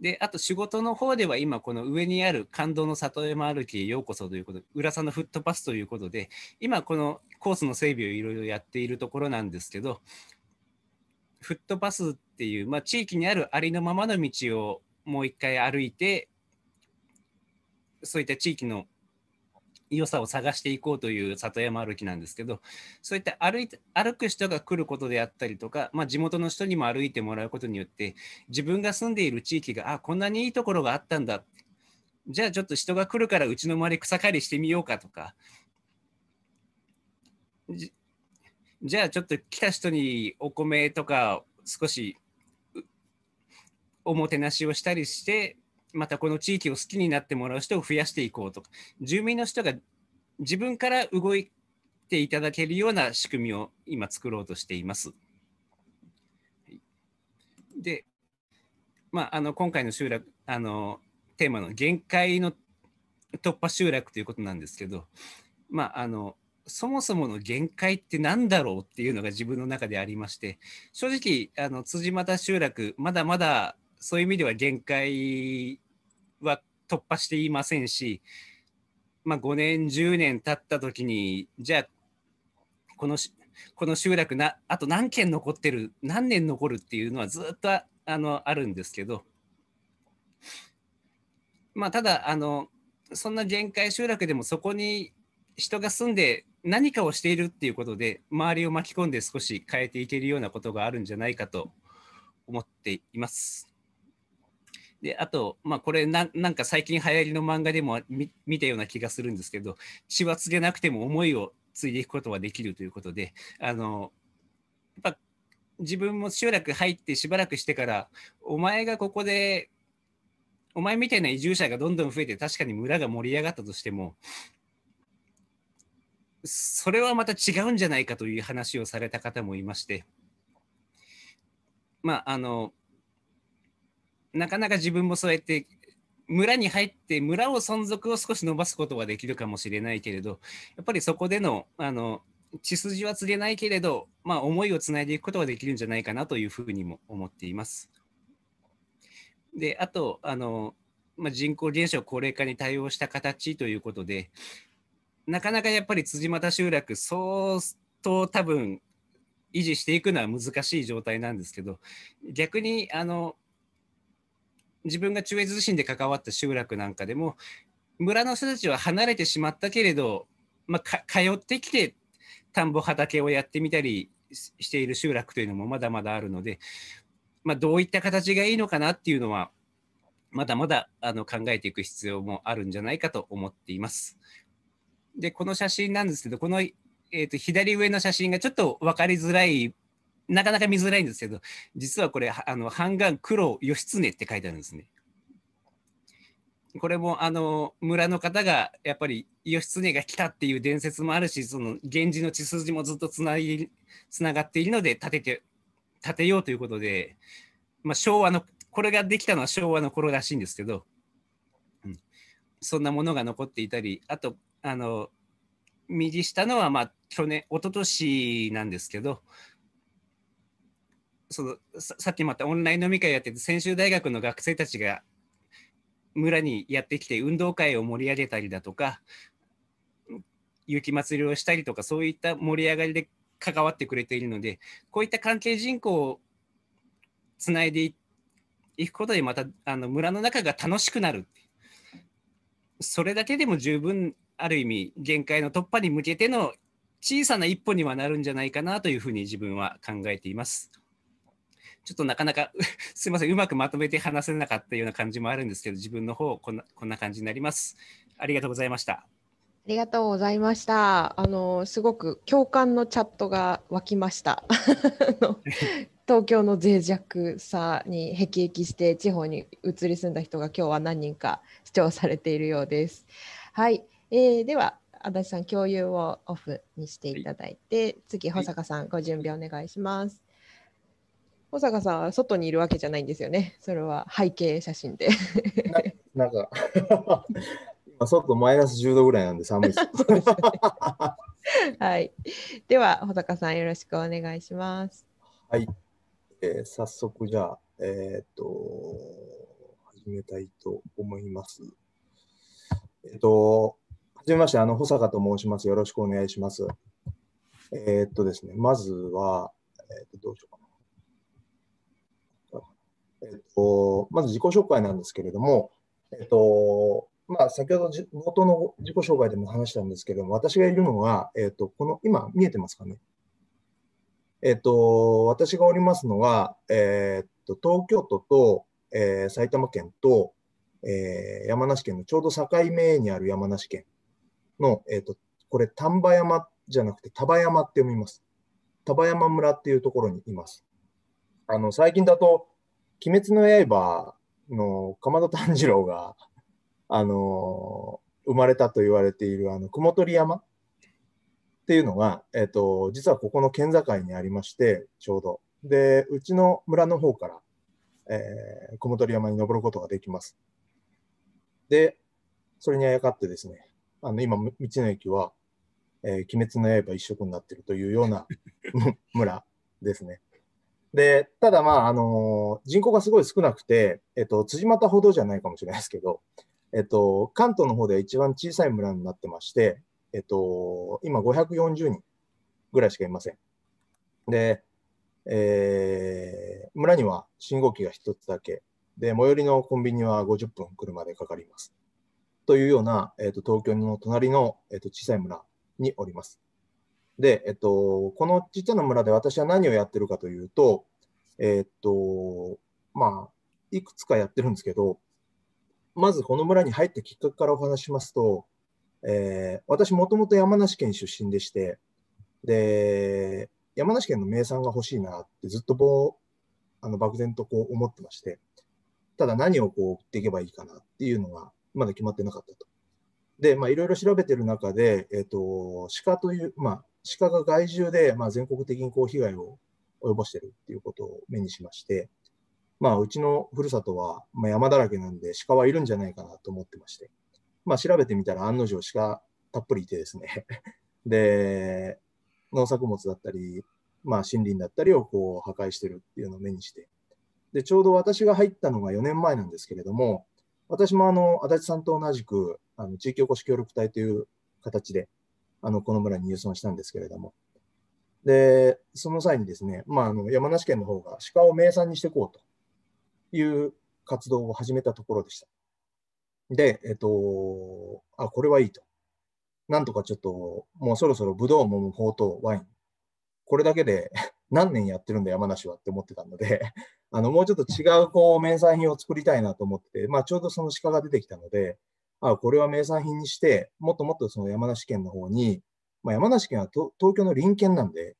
で、あと仕事の方では今、この上にある感動の里山歩きへようこそということ、浦さんのフットパスということで、今、このコースの整備をいろいろやっているところなんですけど、フットパスっていう、まあ、地域にあるありのままの道をもう一回歩いて、そういった地域の良さを探していこうという里山歩きなんですけどそういった歩いて歩く人が来ることであったりとか、まあ、地元の人にも歩いてもらうことによって自分が住んでいる地域があこんなにいいところがあったんだじゃあちょっと人が来るからうちの周り草刈りしてみようかとかじじゃあちょっと来た人にお米とか少しおもてなしをしたりしてまたこの地域を好きになってもらう人を増やしていこうとか、住民の人が自分から動いていただけるような仕組みを今作ろうとしています。で、まあ、あの今回の集落あのテーマの限界の突破集落ということなんですけど、まあ、あのそもそもの限界って何だろうっていうのが自分の中でありまして正直あの辻又集落まだまだそういう意味では限界は突破していませんし、まあ、5年10年経った時にじゃあこのこの集落なあと何件残ってる何年残るっていうのはずっとあのあるんですけど、まあ、ただあのそんな限界集落でもそこに人が住んで何かをしているっていうことで周りを巻き込んで少し変えていけるようなことがあるんじゃないかと思っています。であと、まあ、これななんか最近流行りの漫画でも見たような気がするんですけど血は告げなくても思いを継いでいくことはできるということであのやっぱ自分も集落入ってしばらくしてからお前がここでお前みたいな移住者がどんどん増えて確かに村が盛り上がったとしてもそれはまた違うんじゃないかという話をされた方もいましてまああのなかなか自分もそうやって村に入って村を存続を少し伸ばすことはできるかもしれないけれどやっぱりそこでのあの血筋は継れないけれど、まあ、思いをつないでいくことができるんじゃないかなというふうにも思っています。であとあの、まあ、人口減少高齢化に対応した形ということでなかなかやっぱり辻俣集落相当多分維持していくのは難しい状態なんですけど逆にあの自分が中越地震で関わった集落なんかでも村の人たちは離れてしまったけれど、まあ、通ってきて田んぼ畑をやってみたりしている集落というのもまだまだあるので、まあ、どういった形がいいのかなっていうのはまだまだあの考えていく必要もあるんじゃないかと思っています。でこの写真なんですけどこの、えーと、と左上の写真がちょっと分かりづらいなかなか見づらいんですけど、実はこれ、あの半眼黒義経って書いてあるんですね。これもあの村の方がやっぱり義経が来たっていう伝説もあるし、その源氏の血筋もずっとつないつながっているので建てて、建てようということで、まあ、昭和の、これができたのは昭和の頃らしいんですけど、うん、そんなものが残っていたり、あと、あの右下のはまあ去年、一昨年なんですけど、そのささっきまたオンライン飲み会やってて専修大学の学生たちが村にやってきて運動会を盛り上げたりだとか雪まつりをしたりとかそういった盛り上がりで関わってくれているのでこういった関係人口をつないでいくことでまたあの村の中が楽しくなるそれだけでも十分ある意味限界の突破に向けての小さな一歩にはなるんじゃないかなというふうに自分は考えています。ちょっとなかなか すいません、うまくまとめて話せなかったような感じもあるんですけど、自分の方こんな、こんな感じになります。ありがとうございました。ありがとうございました。あのすごく共感のチャットが湧きました。東京の脆弱さに辟易して地方に移り住んだ人が今日は何人か視聴されているようです。はい、えー、では足立さん共有をオフにしていただいて、はい、次保坂さん、はい、ご準備お願いします。小坂さんは外にいるわけじゃないんですよね。それは背景写真で。ななんか 今外マイナス10度ぐらいなんで寒い です。ではい。では保坂さんよろしくお願いします。はい。えー、早速じゃあえー、っと始めたいと思います。えっとはじめましてあの保坂と申します。よろしくお願いします。えー、っとですねまずはえー、っとどうしようかな。えっと、まず自己紹介なんですけれども、えっと、まあ、先ほど冒頭の自己紹介でも話したんですけれども、私がいるのは、えっと、この、今見えてますかねえっと、私がおりますのは、えっと、東京都と、えー、埼玉県と、えー、山梨県のちょうど境目にある山梨県の、えっと、これ、丹波山じゃなくて、丹波山って読みます。丹波山村っていうところにいます。あの、最近だと、鬼滅の刃の鎌田炭治郎が、あのー、生まれたと言われている、あの、雲取山っていうのが、えっ、ー、と、実はここの県境にありまして、ちょうど。で、うちの村の方から、えー、雲取山に登ることができます。で、それにあやかってですね、あの、今、道の駅は、えー、鬼滅の刃一色になってるというような 村ですね。で、ただまあ、あのー、人口がすごい少なくて、えっと、辻又ほどじゃないかもしれないですけど、えっと、関東の方では一番小さい村になってまして、えっと、今540人ぐらいしかいません。で、えー、村には信号機が一つだけ。で、最寄りのコンビニは50分車でかかります。というような、えっと、東京の隣の、えっと、小さい村におります。で、えっと、このちっちゃな村で私は何をやってるかというと、えっと、まあ、いくつかやってるんですけど、まずこの村に入ったきっかけからお話しますと、えー、私もともと山梨県出身でして、で、山梨県の名産が欲しいなってずっとぼあの漠然とこう思ってまして、ただ何をこう売っていけばいいかなっていうのがまだ決まってなかったと。で、まあいろいろ調べてる中で、えっ、ー、と、鹿という、まあ鹿が害獣で、まあ、全国的にこう被害を及ぼしてるっていうことを目にしまして、まあ、うちのふるさとは、まあ、山だらけなんで鹿はいるんじゃないかなと思ってまして、まあ、調べてみたら案の定鹿たっぷりいてですね で、農作物だったり、まあ、森林だったりをこう破壊してるっていうのを目にして、で、ちょうど私が入ったのが4年前なんですけれども、私もあの、足立さんと同じく、あの、地域おこし協力隊という形で、あの、この村に入村したんですけれども。で、その際にですね、まあ、あの山梨県の方が鹿を名産にしていこうという活動を始めたところでした。で、えっと、あ、これはいいと。なんとかちょっと、もうそろそろブドウ、桃、ほうとワイン。これだけで 何年やってるんだ山梨はって思ってたのであの、もうちょっと違うこう、名産品を作りたいなと思ってて、まあ、ちょうどその鹿が出てきたので、あこれは名産品にして、もっともっとその山梨県の方に、まあ、山梨県は東京の隣県なんで、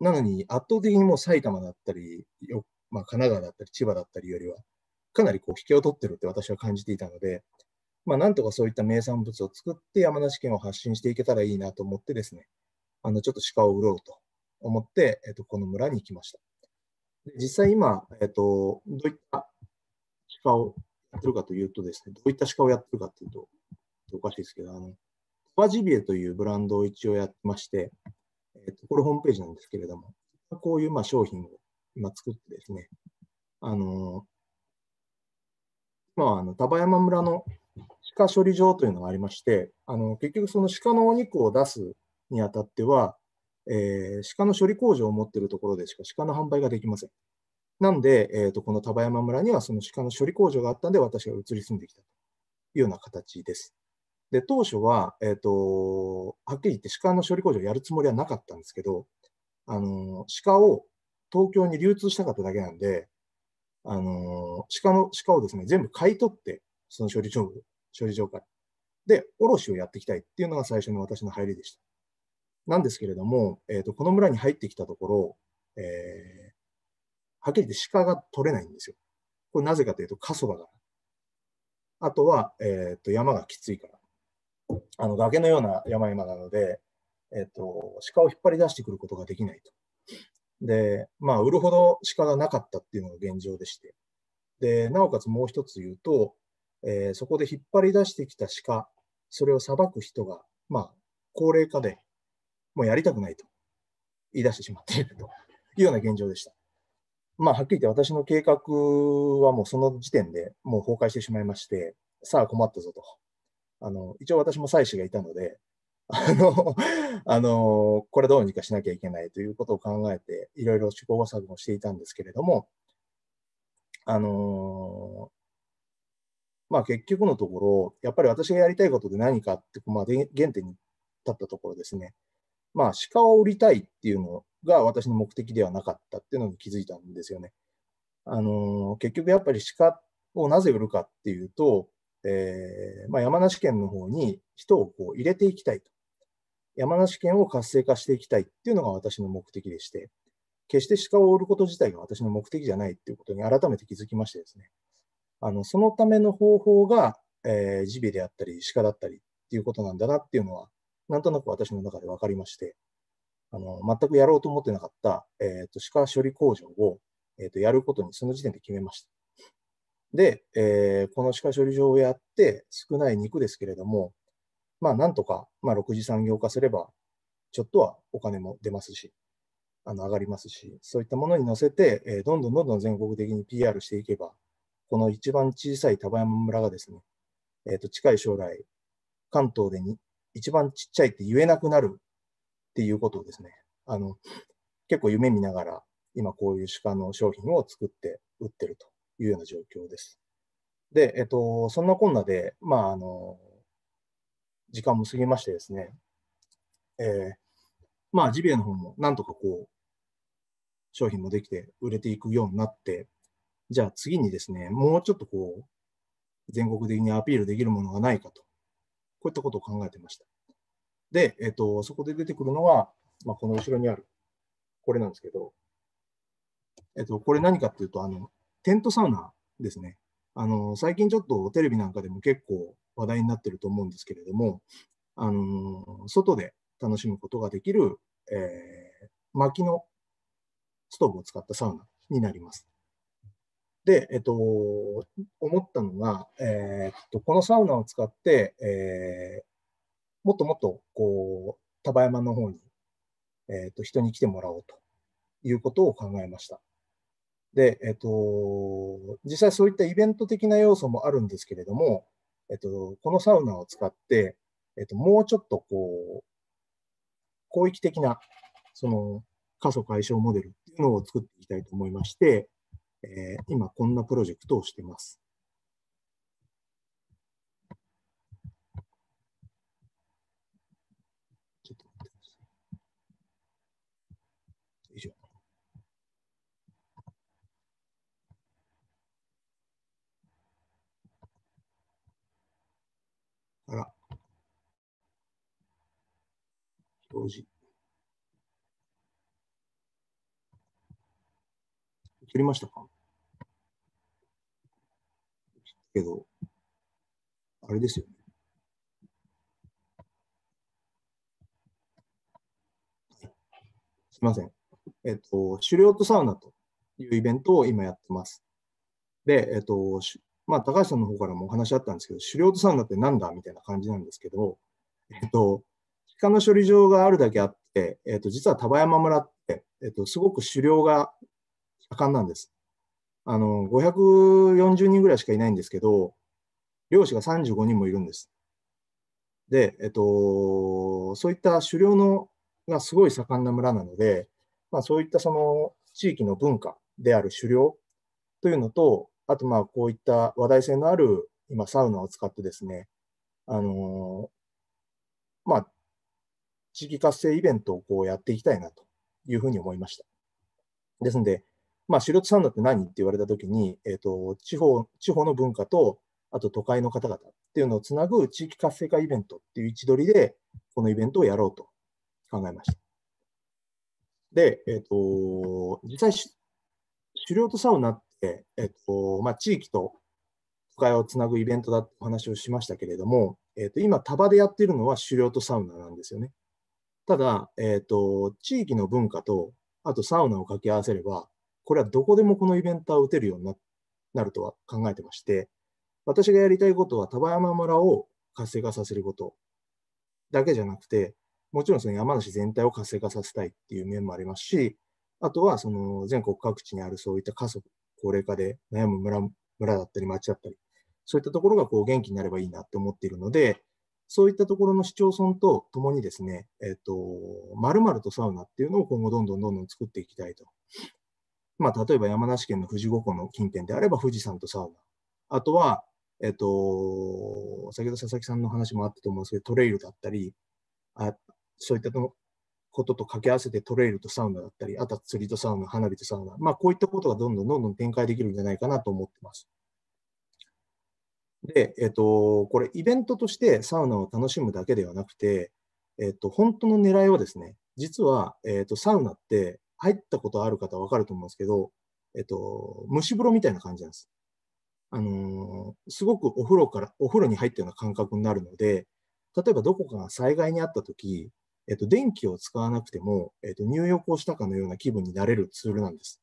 なのに圧倒的にもう埼玉だったり、よまあ、神奈川だったり、千葉だったりよりは、かなりこう引けを取ってるって私は感じていたので、まあ、なんとかそういった名産物を作って山梨県を発信していけたらいいなと思ってですね、あのちょっと鹿を売ろうと思って、えっと、この村に行きました。実際今、えっと、どういった鹿をやってるかというとですね、どういった鹿をやってるかっていうと、おかしいですけど、あの、スパジビエというブランドを一応やってまして、えっ、と、これホームページなんですけれども、こういうまあ商品を今作ってですね、あの、まあ、あの、丹波山村の鹿処理場というのがありまして、あの、結局その鹿のお肉を出すにあたっては、えー、鹿の処理工場を持っているところでしか鹿の販売ができません。なんで、えーと、この丹波山村にはその鹿の処理工場があったんで、私が移り住んできたというような形です。で、当初は、えっ、ー、と、はっきり言って鹿の処理工場をやるつもりはなかったんですけど、あの、鹿を東京に流通したかっただけなんで、あの、鹿の、鹿をですね、全部買い取って、その処理場、処理場から。で、卸をやっていきたいっていうのが最初の私の入りでした。なんですけれども、えっ、ー、と、この村に入ってきたところ、えー、はっきり言って鹿が取れないんですよ。これなぜかというと、過疎だから。あとは、えっ、と、山がきついから。あの、崖のような山々なので、えっ、と、鹿を引っ張り出してくることができないと。で、まあ、売るほど鹿がなかったっていうのが現状でして。で、なおかつもう一つ言うと、えー、そこで引っ張り出してきた鹿、それを裁く人が、まあ、高齢化で、もうやりたくないと言い出してしまっているというような現状でした。まあ、はっきり言って私の計画はもうその時点でもう崩壊してしまいまして、さあ困ったぞと。あの、一応私も妻子がいたので、あの、あの、これどうにかしなきゃいけないということを考えて、いろいろ試行錯誤していたんですけれども、あの、まあ結局のところ、やっぱり私がやりたいことで何かって、まあ原点に立ったところですね。まあ、鹿を売りたいっていうのが私の目的ではなかったっていうのに気づいたんですよね。あのー、結局やっぱり鹿をなぜ売るかっていうと、えー、まあ、山梨県の方に人をこう入れていきたいと。山梨県を活性化していきたいっていうのが私の目的でして、決して鹿を売ること自体が私の目的じゃないっていうことに改めて気づきましてですね。あの、そのための方法が、えー、ジビエであったり、鹿だったりっていうことなんだなっていうのは、なんとなく私の中で分かりまして、あの全くやろうと思ってなかった、えーと、歯科処理工場を、えーと、やることにその時点で決めました。で、えー、この歯科処理場をやって、少ない肉ですけれども、まあなんとか、まあ6次産業化すれば、ちょっとはお金も出ますし、あの上がりますし、そういったものに乗せて、えー、どんどんどんどん全国的に PR していけば、この一番小さい田場山村がですね、えっ、ー、と近い将来、関東でに一番ちっちゃいって言えなくなるっていうことをですね、あの、結構夢見ながら、今こういう鹿の商品を作って売ってるというような状況です。で、えっと、そんなこんなで、まあ、あの、時間も過ぎましてですね、えー、まあ、ジビエの方もなんとかこう、商品もできて売れていくようになって、じゃあ次にですね、もうちょっとこう、全国的にアピールできるものがないかとこういったことを考えてました。で、えっ、と、そこで出てくるのは、まあ、この後ろにある、これなんですけど、えっ、と、これ何かっていうと、あの、テントサウナですね。あの、最近ちょっとテレビなんかでも結構話題になってると思うんですけれども、あの、外で楽しむことができる、えー、薪のストーブを使ったサウナになります。で、えっと、思ったのが、えー、っと、このサウナを使って、えー、もっともっと、こう、丹波山の方に、えー、っと、人に来てもらおうということを考えました。で、えっと、実際そういったイベント的な要素もあるんですけれども、えっと、このサウナを使って、えっと、もうちょっとこう、広域的な、その、過疎解消モデルっていうのを作っていきたいと思いまして、えー、今こんなプロジェクトをしてます。ちょっと待ってください。以上。あら。表示。取りましたかけど、あれですよね。すみません。えっと、狩猟とサウナというイベントを今やってます。で、えっと、まあ、高橋さんの方からもお話あったんですけど、狩猟とサウナってなんだみたいな感じなんですけど、えっと、鹿の処理場があるだけあって、えっと、実は丹波山村って、えっと、すごく狩猟が盛んなんです。あの、540人ぐらいしかいないんですけど、漁師が35人もいるんです。で、えっと、そういった狩猟のがすごい盛んな村なので、まあ、そういったその地域の文化である狩猟というのと、あとまあこういった話題性のある今サウナを使ってですね、あのまあ、地域活性イベントをこうやっていきたいなというふうに思いました。ですので、まあ、主力ウナって何って言われたときに、えっ、ー、と、地方、地方の文化と、あと都会の方々っていうのをつなぐ地域活性化イベントっていう位置取りで、このイベントをやろうと考えました。で、えっ、ー、と、実際、狩猟とサウナって、えっ、ー、と、まあ、地域と都会をつなぐイベントだってお話をしましたけれども、えっと、今、タバでやってるのは狩猟とサウナなんですよね。ただ、えっと、地域の文化と、あとサウナを掛け合わせれば、これはどこでもこのイベントは打てるようになるとは考えてまして、私がやりたいことは、丹波山村を活性化させることだけじゃなくて、もちろんその山梨全体を活性化させたいっていう面もありますし、あとはその全国各地にあるそういった家族、高齢化で悩む村村だったり町だったり、そういったところがこう元気になればいいなって思っているので、そういったところの市町村とともにですね、えっ、ー、と、まるとサウナっていうのを今後どんどんどんどん作っていきたいとまあ、例えば山梨県の富士五湖の近辺であれば富士山とサウナ。あとは、えっ、と、先ほど佐々木さんの話もあったと思うんですけど、トレイルだったり、あそういったのことと掛け合わせてトレイルとサウナだったり、あとは釣りとサウナ、花火とサウナ。まあ、こういったことがどんどんどんどん展開できるんじゃないかなと思ってます。で、えっ、と、これイベントとしてサウナを楽しむだけではなくて、えっ、と、本当の狙いはですね、実は、えっ、と、サウナって、入ったことある方わかると思うんですけど、えっと、蒸し風呂みたいな感じなんです。あのー、すごくお風呂から、お風呂に入ったような感覚になるので、例えばどこかが災害にあったとき、えっと、電気を使わなくても、えっと、入浴をしたかのような気分になれるツールなんです。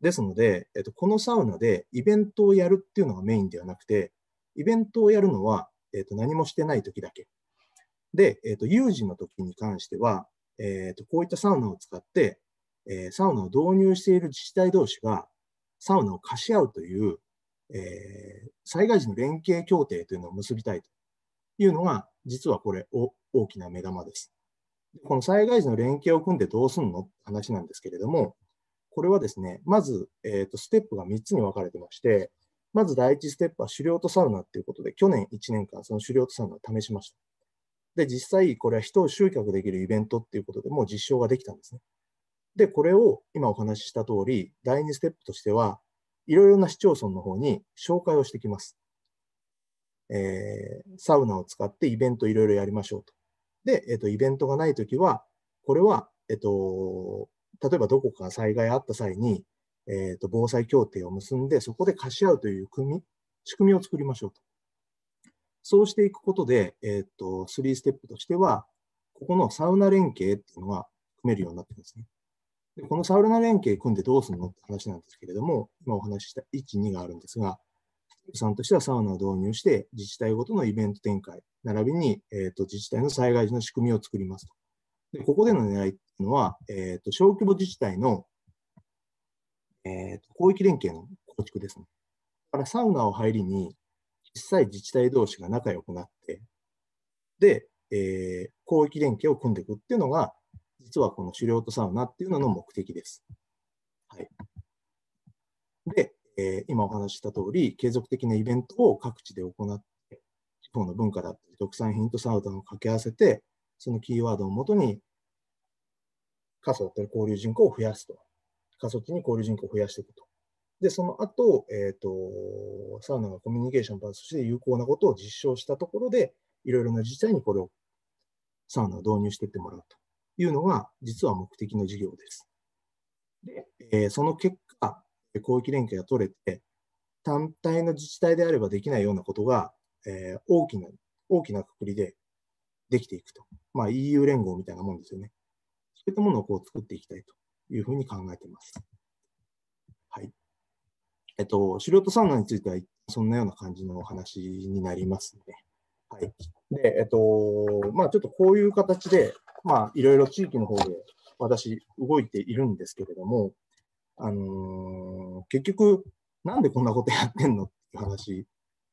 ですので、えっと、このサウナでイベントをやるっていうのがメインではなくて、イベントをやるのは、えっと、何もしてない時だけ。で、えっと、有事の時に関しては、えっと、こういったサウナを使って、えー、サウナを導入している自治体同士がサウナを貸し合うという、えー、災害時の連携協定というのを結びたいというのが、実はこれお、大きな目玉です。この災害時の連携を組んでどうすんのって話なんですけれども、これはですね、まず、えーと、ステップが3つに分かれてまして、まず第1ステップは狩猟とサウナということで、去年1年間その狩猟とサウナを試しました。で、実際これは人を集客できるイベントっていうことでもう実証ができたんですね。で、これを今お話しした通り、第2ステップとしては、いろいろな市町村の方に紹介をしてきます。えー、サウナを使ってイベントいろいろやりましょうと。で、えっ、ー、と、イベントがないときは、これは、えっ、ー、と、例えばどこか災害あった際に、えっ、と、防災協定を結んで、そこで貸し合うという組、み、仕組みを作りましょうと。そうしていくことで、えっ、と、3ステップとしては、ここのサウナ連携っていうのが組めるようになってますね。でこのサウナ連携組んでどうするのって話なんですけれども、今お話しした1、2があるんですが、さんとしてはサウナを導入して、自治体ごとのイベント展開、並びに、えーと、自治体の災害時の仕組みを作りますと。でここでの狙いっていうのは、えーと、小規模自治体の、えーと、と広域連携の構築ですね。だからサウナを入りに、実際自治体同士が仲良くなって、で、えー、広域連携を組んでいくっていうのが、実はこの狩猟とサウナっていうのの目的です。はい、で、えー、今お話しした通り、継続的なイベントを各地で行って、地方の文化だったり、特産品とサウナを掛け合わせて、そのキーワードをもとに、過疎だった交流人口を増やすと。過疎地に交流人口を増やしていくと。で、その後、えっ、ー、と、サウナがコミュニケーションパーツとして有効なことを実証したところで、いろいろな自治体にこれを、サウナを導入していってもらうと。いうのが実は目的の事業です。でえー、その結果、広域連携が取れて、単体の自治体であればできないようなことが、えー、大きな、大きな括りでできていくと。まあ、EU 連合みたいなもんですよね。そういったものをこう作っていきたいというふうに考えています。はい。えっと、素人サウナについては、そんなような感じのお話になりますね。はい。で、えっと、まあ、ちょっとこういう形で、まあ、いろいろ地域の方で私、動いているんですけれども、あのー、結局、なんでこんなことやってんのって話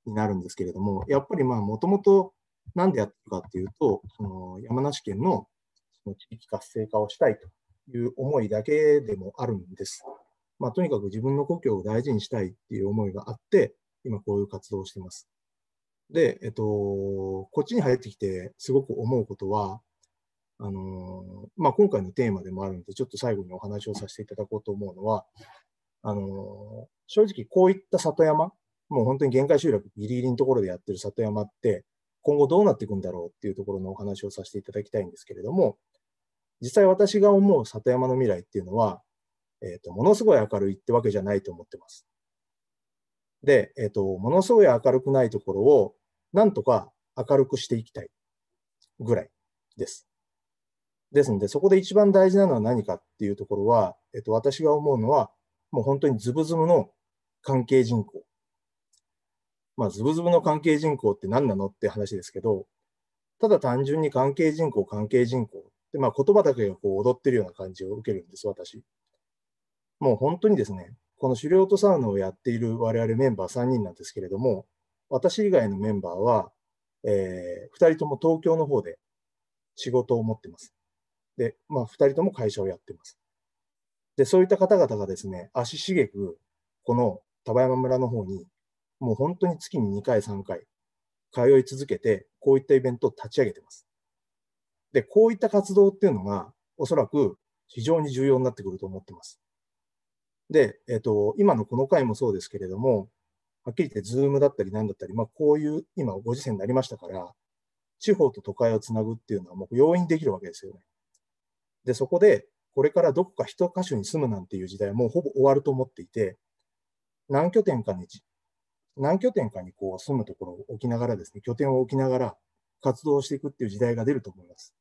になるんですけれども、やっぱりまあ、もともとなんでやってるかっていうと、その山梨県のその地域活性化をしたいという思いだけでもあるんです。まあ、とにかく自分の故郷を大事にしたいっていう思いがあって、今こういう活動をしています。で、えっと、こっちに入ってきてすごく思うことは、あのまあ、今回のテーマでもあるので、ちょっと最後にお話をさせていただこうと思うのは、あの正直こういった里山、もう本当に限界集落ギリギリのところでやってる里山って、今後どうなっていくんだろうっていうところのお話をさせていただきたいんですけれども、実際私が思う里山の未来っていうのは、えっ、ー、と、ものすごい明るいってわけじゃないと思ってます。で、えっ、ー、と、ものすごい明るくないところを、なんとか明るくしていきたいぐらいです。ですので、そこで一番大事なのは何かっていうところは、えっと、私が思うのは、もう本当にズブズブの関係人口。まあ、ズブズブの関係人口って何なのって話ですけど、ただ単純に関係人口、関係人口で、まあ、言葉だけがこう踊ってるような感じを受けるんです、私。もう本当にですね、この狩猟とサウナをやっている我々メンバー3人なんですけれども、私以外のメンバーは、えー、2人とも東京の方で仕事を持ってます。で、まあ、2人とも会社をやってます。で、そういった方々がですね、足しげく、この丹波山村の方に、もう本当に月に2回、3回、通い続けて、こういったイベントを立ち上げてます。で、こういった活動っていうのが、おそらく非常に重要になってくると思ってます。で、えっ、ー、と、今のこの回もそうですけれども、はっきり言って、ズームだったりなんだったり、まあ、こういう今ご時世になりましたから、地方と都会をつなぐっていうのはもう容易にできるわけですよね。で、そこで、これからどこか一箇所に住むなんていう時代はもうほぼ終わると思っていて、何拠点かに、何拠点かにこう住むところを置きながらですね、拠点を置きながら活動していくっていう時代が出ると思います。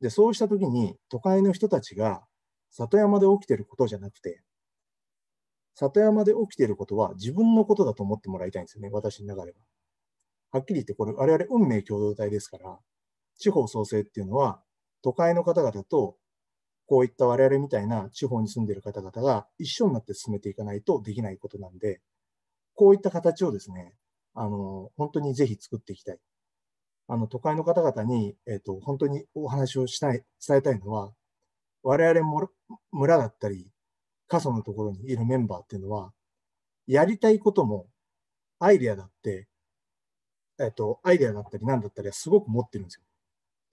で、そうしたときに、都会の人たちが里山で起きてることじゃなくて、里山で起きてることは自分のことだと思ってもらいたいんですよね、私の中では。はっきり言って、これ我々運命共同体ですから、地方創生っていうのは都会の方々と、こういった我々みたいな地方に住んでいる方々が一緒になって進めていかないとできないことなんで、こういった形をですね、あの、本当にぜひ作っていきたい。あの、都会の方々に、えっ、と、本当にお話をしたい、伝えたいのは、我々も村だったり、過疎のところにいるメンバーっていうのは、やりたいことも、アイデアだって、えっ、と、アイデアだったり、何だったりはすごく持ってるんですよ。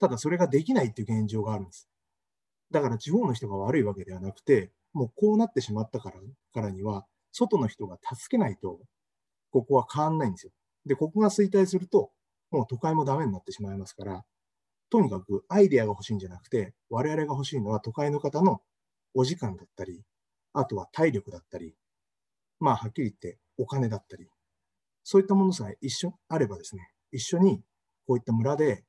ただそれができないっていう現状があるんです。だから地方の人が悪いわけではなくて、もうこうなってしまったからからには、外の人が助けないと、ここは変わんないんですよ。で、ここが衰退すると、もう都会もダメになってしまいますから、とにかくアイデアが欲しいんじゃなくて、我々が欲しいのは都会の方のお時間だったり、あとは体力だったり、まあはっきり言ってお金だったり、そういったものさえ一緒あればですね、一緒にこういった村で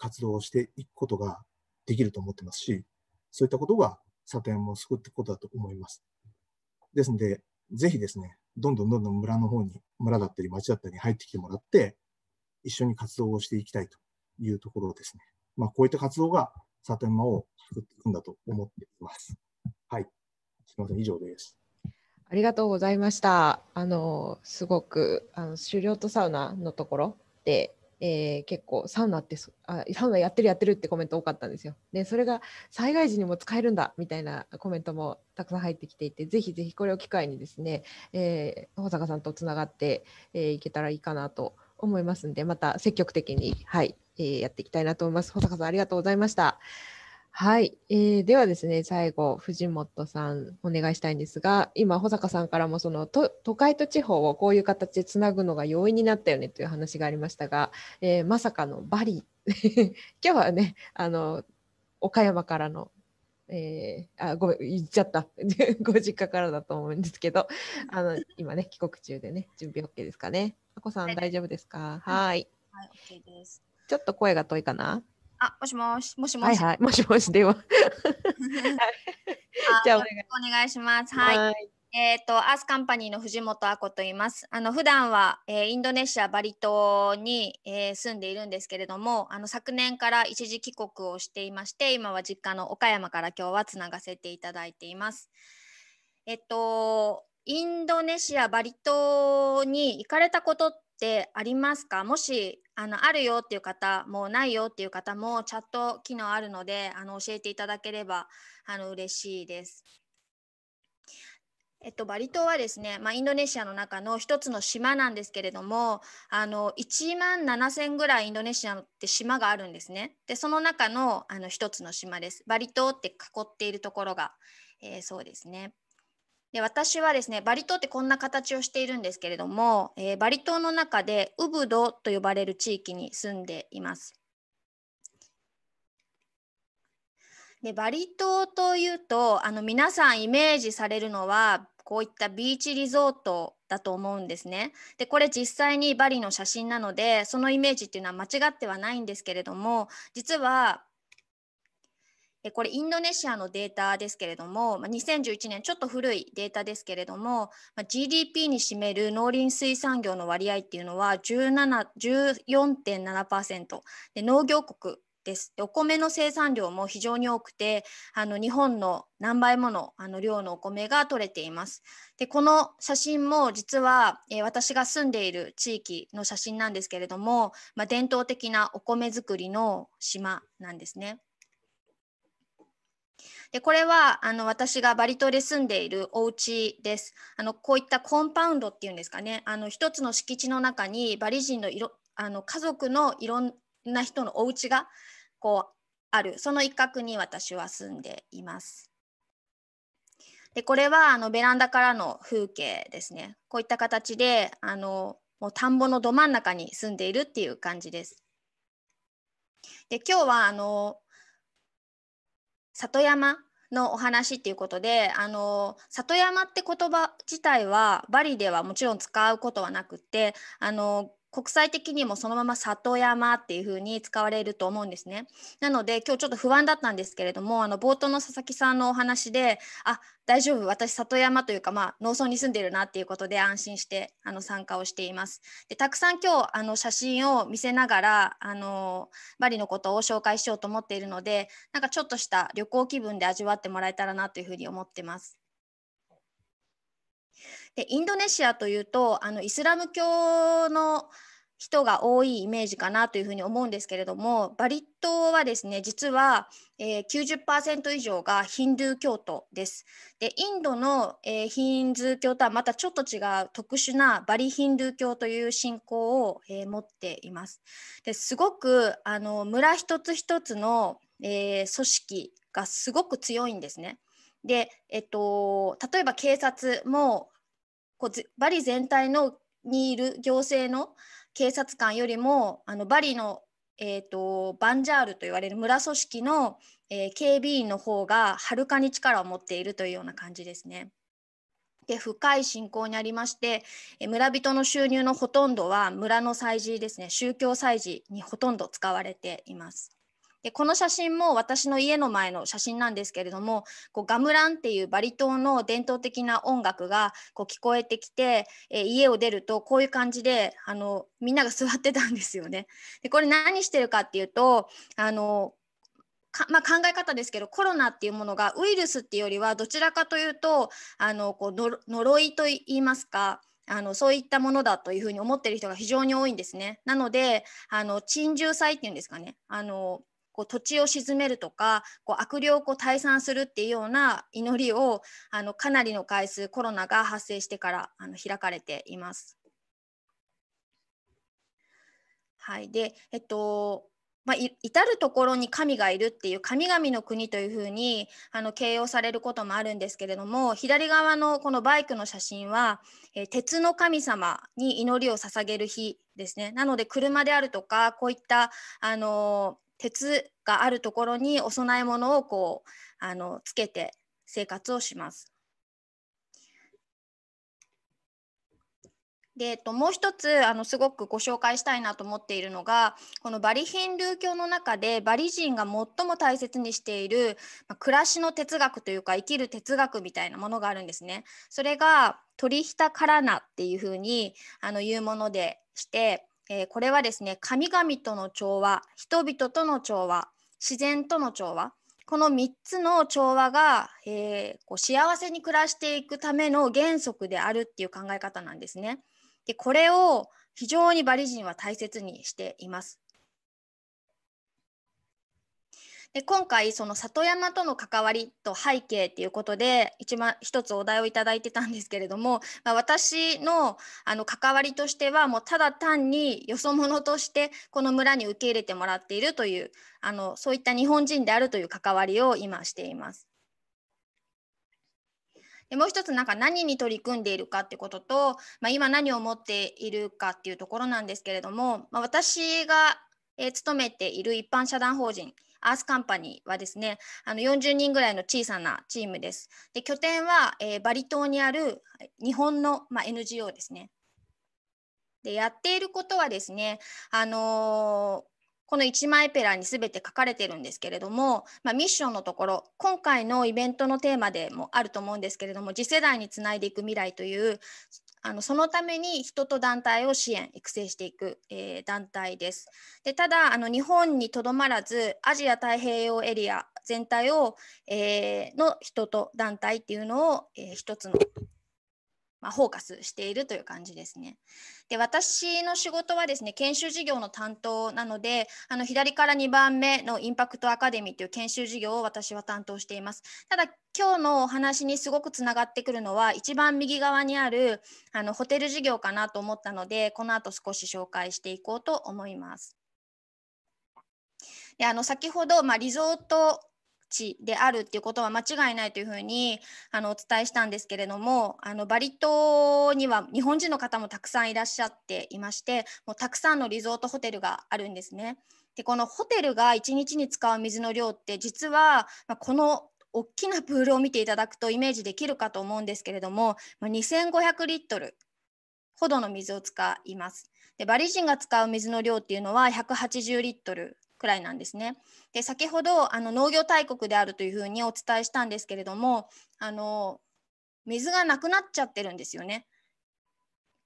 活動をしていくことができると思ってますし、そういったことがサテンを救っていくことだと思います。ですので、ぜひですね、どんどんどんどん村の方に、村だったり町だったりに入ってきてもらって、一緒に活動をしていきたいというところですね。まあ、こういった活動がサテンマを救っていくんだと思っています。はい。すみません、以上です。ありがとうございました。あの、すごく、あの、狩猟とサウナのところで、えー、結構サウナってあサウナやってるやってるってコメント多かったんですよ。でそれが災害時にも使えるんだみたいなコメントもたくさん入ってきていてぜひぜひこれを機会にですね、えー、保坂さんとつながって、えー、いけたらいいかなと思いますんでまた積極的に、はいえー、やっていきたいなと思います。保坂さんありがとうございました。はい、えー、ではですね最後藤本さんお願いしたいんですが今保坂さんからもそのと都会と地方をこういう形でつなぐのが容易になったよねという話がありましたが、えー、まさかのバリ 今日はねあの岡山からのえー、あごめん行っちゃった ご実家からだと思うんですけどあの今ね帰国中でね準備 OK ですかねあこさん大丈夫ですかはいはい、はい、OK ですちょっと声が遠いかなあ、もしもし、もしもし。はいはい、もしもし、電話。じゃあお願い、お願いします。はい。はえっ、と、アースカンパニーの藤本亜子と言います。あの、普段は、えー、インドネシア・バリ島に、えー、住んでいるんですけれども、あの、昨年から一時帰国をしていまして、今は実家の岡山から今日はつながせていただいています。えっと、インドネシア・バリ島に行かれたことっってありますかもしあのあるよっていう方もないよっていう方もチャット機能あるのであの教えていただければあの嬉しいです。えっと、バリ島はですね、まあ、インドネシアの中の一つの島なんですけれどもあの1万7,000ぐらいインドネシアって島があるんですねでその中のあの一つの島ですバリ島って囲っているところが、えー、そうですねで私はですねバリ島ってこんな形をしているんですけれども、えー、バリ島の中でウブドと呼ばれる地域に住んでいます。でバリ島というとあの皆さんイメージされるのはこういったビーチリゾートだと思うんですね。でこれ実際にバリの写真なのでそのイメージっていうのは間違ってはないんですけれども実はこれインドネシアのデータですけれども2011年ちょっと古いデータですけれども GDP に占める農林水産業の割合っていうのは14.7%で農業国ですお米の生産量も非常に多くてあの日本の何倍ものあの量のお米が取れていますでこの写真も実は、えー、私が住んでいる地域の写真なんですけれども、まあ、伝統的なお米作りの島なんですね。でこれはあの私がバリ島で住んでいるお家です。あのこういったコンパウンドっていうんですかねあの一つの敷地の中にバリ人のいろあの家族のいろんな人のお家がこうあるその一角に私は住んでいます。でこれはあのベランダからの風景ですね。こういった形であのもう田んぼのど真ん中に住んでいるっていう感じです。で今日はあの里山のお話っていうことであの里山って言葉自体はバリではもちろん使うことはなくてあの国際的にもそのまま里山っていう風に使われると思うんですね。なので今日ちょっと不安だったんですけれどもあの冒頭の佐々木さんのお話であ大丈夫私里山というか、まあ、農村に住んでるなっていうことで安心してあの参加をしています。でたくさん今日あの写真を見せながらあのバリのことを紹介しようと思っているのでなんかちょっとした旅行気分で味わってもらえたらなというふうに思ってます。でインドネシアというとあのイスラム教の人が多いイメージかなというふうに思うんですけれどもバリ島はですね実は、えー、90%以上がヒンドゥー教徒です。でインドの、えー、ヒンズー教とはまたちょっと違う特殊なバリヒンドゥー教という信仰を、えー、持っています。ですごくあの村一つ一つの、えー、組織がすごく強いんですね。で、えっと、例えば警察もこうバリ全体のにいる行政の警察官よりもあのバリの、えーと、バンジャールと言われる村組織の、えー、警備員の方がはるかに力を持っているというような感じですね。で深い信仰にありまして村人の収入のほとんどは村の祭事ですね宗教祭事にほとんど使われています。でこの写真も私の家の前の写真なんですけれどもこうガムランっていうバリ島の伝統的な音楽がこう聞こえてきて、えー、家を出るとこういう感じであのみんなが座ってたんですよね。でこれ何してるかっていうとあのかまあ、考え方ですけどコロナっていうものがウイルスっていうよりはどちらかというとあのこう呪いといいますかあのそういったものだというふうに思ってる人が非常に多いんですね。なのであの鎮獣祭っていうんですかねあのこう土地を鎮めるとかこう悪霊をこう退散するっていうような祈りをあのかなりの回数コロナが発生してからあの開かれています。はい、で、えっとまあ、至る所に神がいるっていう神々の国というふうにあの形容されることもあるんですけれども左側のこのバイクの写真は、え鉄の神様に祈りを捧げる日ですねなので車であるとかこういったあの鉄があるところにお供え物をこうあのつけて生活をします。で、えっと、もう一つあのすごくご紹介したいなと思っているのがこのバリヒンドゥー教の中でバリ人が最も大切にしている、まあ、暮らしの哲学というか生きる哲学みたいなものがあるんですね。それがトリヒタカラナっていうふうにあの言うものでしてえー、これはですね神々との調和人々との調和自然との調和この3つの調和が、えー、こう幸せに暮らしていくための原則であるっていう考え方なんですね。でこれを非常にバリ人は大切にしています。で今回その里山との関わりと背景っていうことで一番一つお題を頂いてたんですけれども、まあ、私のあの関わりとしてはもうただ単によそ者としてこの村に受け入れてもらっているというあのそういった日本人であるという関わりを今しています。でもう一つなんか何に取り組んでいるかってことと、まあ、今何を持っているかっていうところなんですけれども、まあ、私が勤めている一般社団法人アースカンパニーはですねあの40人ぐらいの小さなチームです。で拠点は、えー、バリ島にある日本の、まあ、NGO ですね。でやっていることはですね、あのーこの1枚ペラに全て書かれてるんですけれども、まあ、ミッションのところ今回のイベントのテーマでもあると思うんですけれども次世代につないでいく未来というあのそのために人と団体を支援育成していく、えー、団体ですでただあの日本にとどまらずアジア太平洋エリア全体を、えー、の人と団体っていうのを、えー、一つのまあ、フォーカスしているという感じですね。で私の仕事はですね研修事業の担当なのであの左から2番目のインパクトアカデミーという研修事業を私は担当しています。ただ今日のお話にすごくつながってくるのは一番右側にあるあのホテル事業かなと思ったのでこの後少し紹介していこうと思います。であの先ほど、まあ、リゾート地であるっていうことは間違いないというふうにあのお伝えしたんですけれどもあのバリ島には日本人の方もたくさんいらっしゃっていましてもうたくさんのリゾートホテルがあるんですね。でこのホテルが1日に使う水の量って実は、まあ、この大きなプールを見ていただくとイメージできるかと思うんですけれども、まあ、2500リットルほどの水を使います。でバリ人が使う水の量っていうのは180リットルくらいなんですね。で先ほどあの農業大国であるというふうにお伝えしたんですけれどもあの水がなくなっちゃってるんですよね。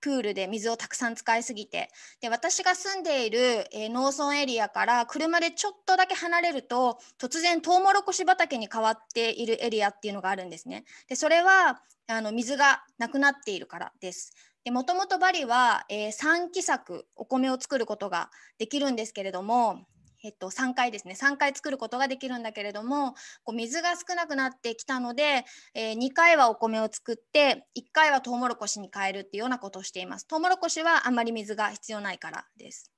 プールで水をたくさん使いすぎてで私が住んでいる、えー、農村エリアから車でちょっとだけ離れると突然トウモロコシ畑に変わっているエリアっていうのがあるんですね。でそれはあの水がなくなっているからです。でもともとバリは、えー、3期作お米を作ることができるんですけれどもえっと、3回ですね3回作ることができるんだけれどもこう水が少なくなってきたので、えー、2回はお米を作って1回はトウモロコシに変えるっていうようなことをしています。トウモロコシはあまり水が必要ないからです。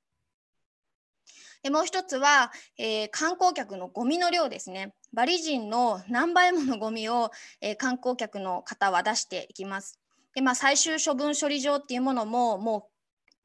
でもう一つは、えー、観光客のゴミの量ですね。バリ人の何倍ものゴミを、えー、観光客の方は出していきます。でまあ、最終処分処理場っていうものももう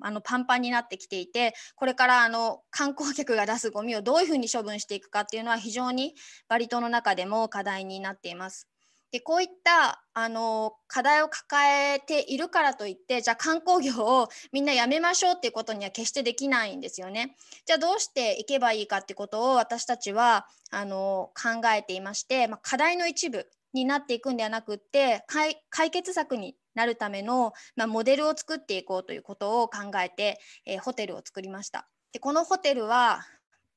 あのパンパンになってきていてこれからあの観光客が出すゴミをどういうふうに処分していくかっていうのは非常にバリ島の中でも課題になっています。でこういったあの課題を抱えているからといってじゃあ観光業をみんなやめましょうっていうことには決してできないんですよね。じゃあどうしていけばいいかってことを私たちはあの考えていまして、まあ、課題の一部になっていくんではなくって解決策になるための、まあ、モデルを作っていこうということを考えて、えー、ホテルを作りました。でこのホテルは、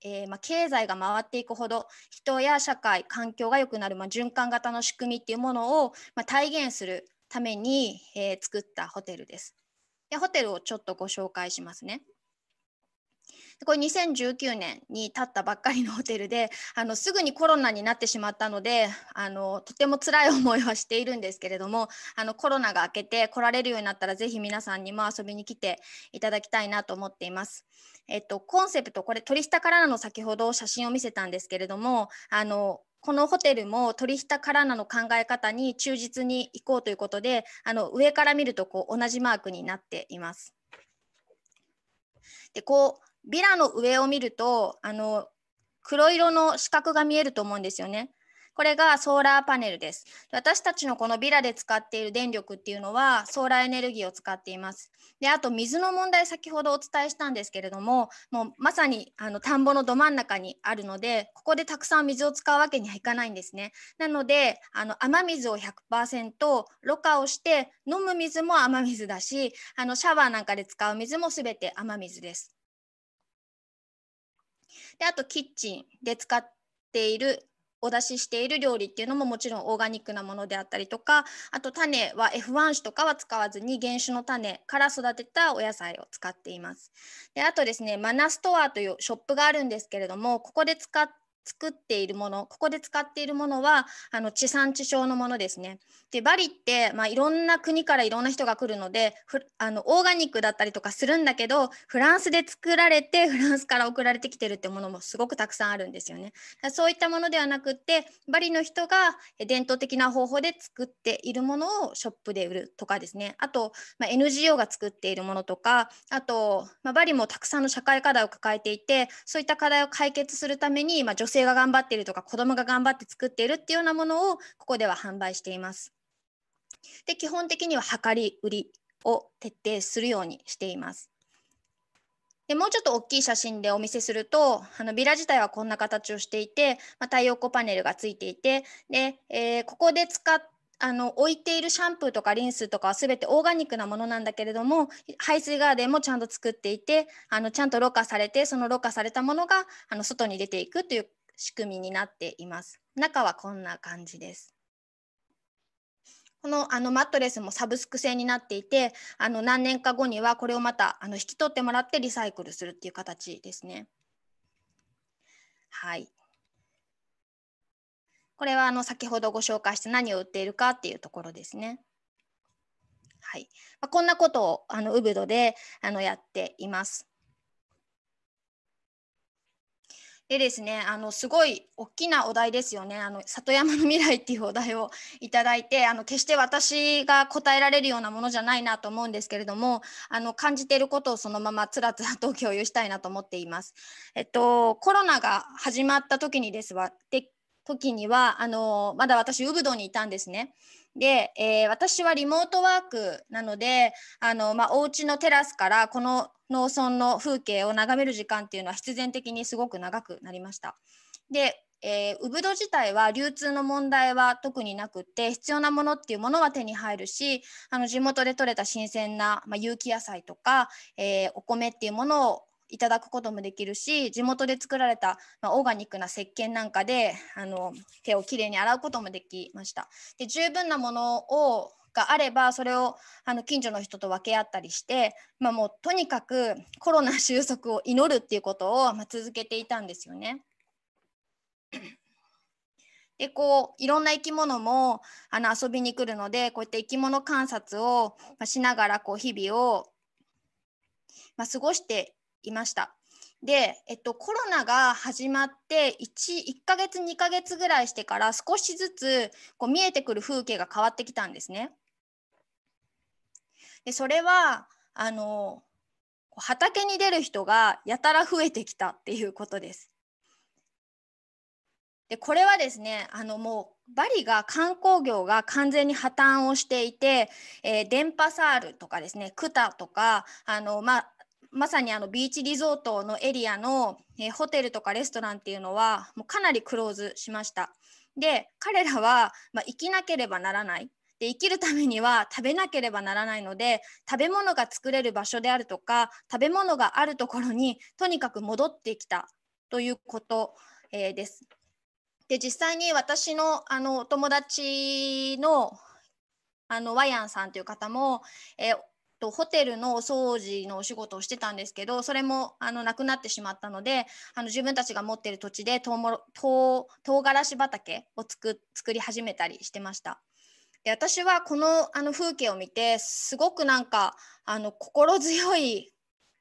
えー、まあ、経済が回っていくほど人や社会環境が良くなる、まあ、循環型の仕組みっていうものを、まあ、体現するために、え作ったホテルですで。ホテルをちょっとご紹介しますね。これ2019年に立ったばっかりのホテルであのすぐにコロナになってしまったのであのとても辛い思いはしているんですけれどもあのコロナが明けて来られるようになったらぜひ皆さんにも遊びに来ていただきたいなと思っています。えっと、コンセプトこれ鳥下からの先ほど写真を見せたんですけれどもあのこのホテルも鳥下からなの考え方に忠実に行こうということであの上から見るとこう同じマークになっています。でこうビラの上を見るとあの黒色の四角が見えると思うんですよね。これがソーラーパネルです。私たちのこのビラで使っている電力っていうのはソーラーエネルギーを使っています。で、あと水の問題先ほどお伝えしたんですけれども、もうまさにあの田んぼのど真ん中にあるので、ここでたくさん水を使うわけにはいかないんですね。なので、あの雨水を100%ろ過をして飲む水も雨水だし、あのシャワーなんかで使う水もすべて雨水です。であとキッチンで使っているお出ししている料理っていうのももちろんオーガニックなものであったりとかあと種は F1 種とかは使わずに原種の種から育てたお野菜を使っていますであとですねマナストアというショップがあるんですけれどもここで使っ作っているものここで使っているものはあの地産地消のものですね。でバリって、まあ、いろんな国からいろんな人が来るのであのオーガニックだったりとかするんだけどフランスで作られてフランスから送られてきてるってものもすごくたくさんあるんですよね。そういったものではなくってバリの人が伝統的な方法で作っているものをショップで売るとかですねあと、まあ、NGO が作っているものとかあと、まあ、バリもたくさんの社会課題を抱えていてそういった課題を解決するために、まあ、女性性が頑張ってるとか子どもが頑張って作っているっていうようなものをここでは販売しています。で基本的には量り売りを徹底するようにしています。でもうちょっと大きい写真でお見せするとあのビラ自体はこんな形をしていて、まあ、太陽光パネルがついていてで、えー、ここで使っあの置いているシャンプーとかリンスとかは全てオーガニックなものなんだけれども排水ガーデンもちゃんと作っていてあのちゃんとろ過されてそのろ過されたものがあの外に出ていくという仕組みになっています。中はこんな感じです。このあのマットレスもサブスク製になっていてあの何年か後にはこれをまたあの引き取ってもらってリサイクルするっていう形ですね。はい、これはあの先ほどご紹介した何を売っているかっていうところですね。はいまあ、こんなことをあのウブドであのやっています。でですね、あのすごい大きなお題ですよね。あの里山の未来っていうお題をいただいて、あの決して私が答えられるようなものじゃないなと思うんですけれども、あの感じていることをそのままつらつらと共有したいなと思っています。えっとコロナが始まった時にですわ。で時にはあのまだ私ウブドにいたんですね。で、えー、私はリモートワークなのであの、まあ、お家のテラスからこの農村の風景を眺める時間っていうのは必然的にすごく長くなりました。で、えー、ウブド自体は流通の問題は特になくて必要なものっていうものは手に入るしあの地元で採れた新鮮な、まあ、有機野菜とか、えー、お米っていうものをいただくこともできるし地元で作られた、まあ、オーガニックな石鹸なんかであの手をきれいに洗うこともできました。で十分なものをがあればそれをあの近所の人と分け合ったりして、まあ、もうとにかくコロナ収束を祈るっていうことを、ま続けていたんですよね。でこういろんな生き物もあの遊びに来るのでこうやって生き物観察をしながらこう日々を、まあ、過ごしていました。で、えっと、コロナが始まって 1, 1ヶ月2ヶ月ぐらいしてから少しずつこう見えてくる風景が変わってきたんですね。でそれはあの畑に出る人がやたら増えてきたっていうことです。でこれはですねあのもうバリが観光業が完全に破綻をしていて、えー、デンパサールとかですねクタとかあの、ままさにあのビーチリゾートのエリアの、えー、ホテルとかレストランっていうのはもうかなりクローズしました。で彼らは、まあ、生きなければならないで生きるためには食べなければならないので食べ物が作れる場所であるとか食べ物があるところにとにかく戻ってきたということ、えー、です。で実際に私のあのお友達のあのワヤンさんという方も、えーとホテルのお掃除のお仕事をしてたんですけどそれもあのなくなってしまったのであの自分たちが持ってる土地でとうもろ唐辛子畑を作り始めたりしてました。で私はこのあの風景を見てすごくなんかあの心強い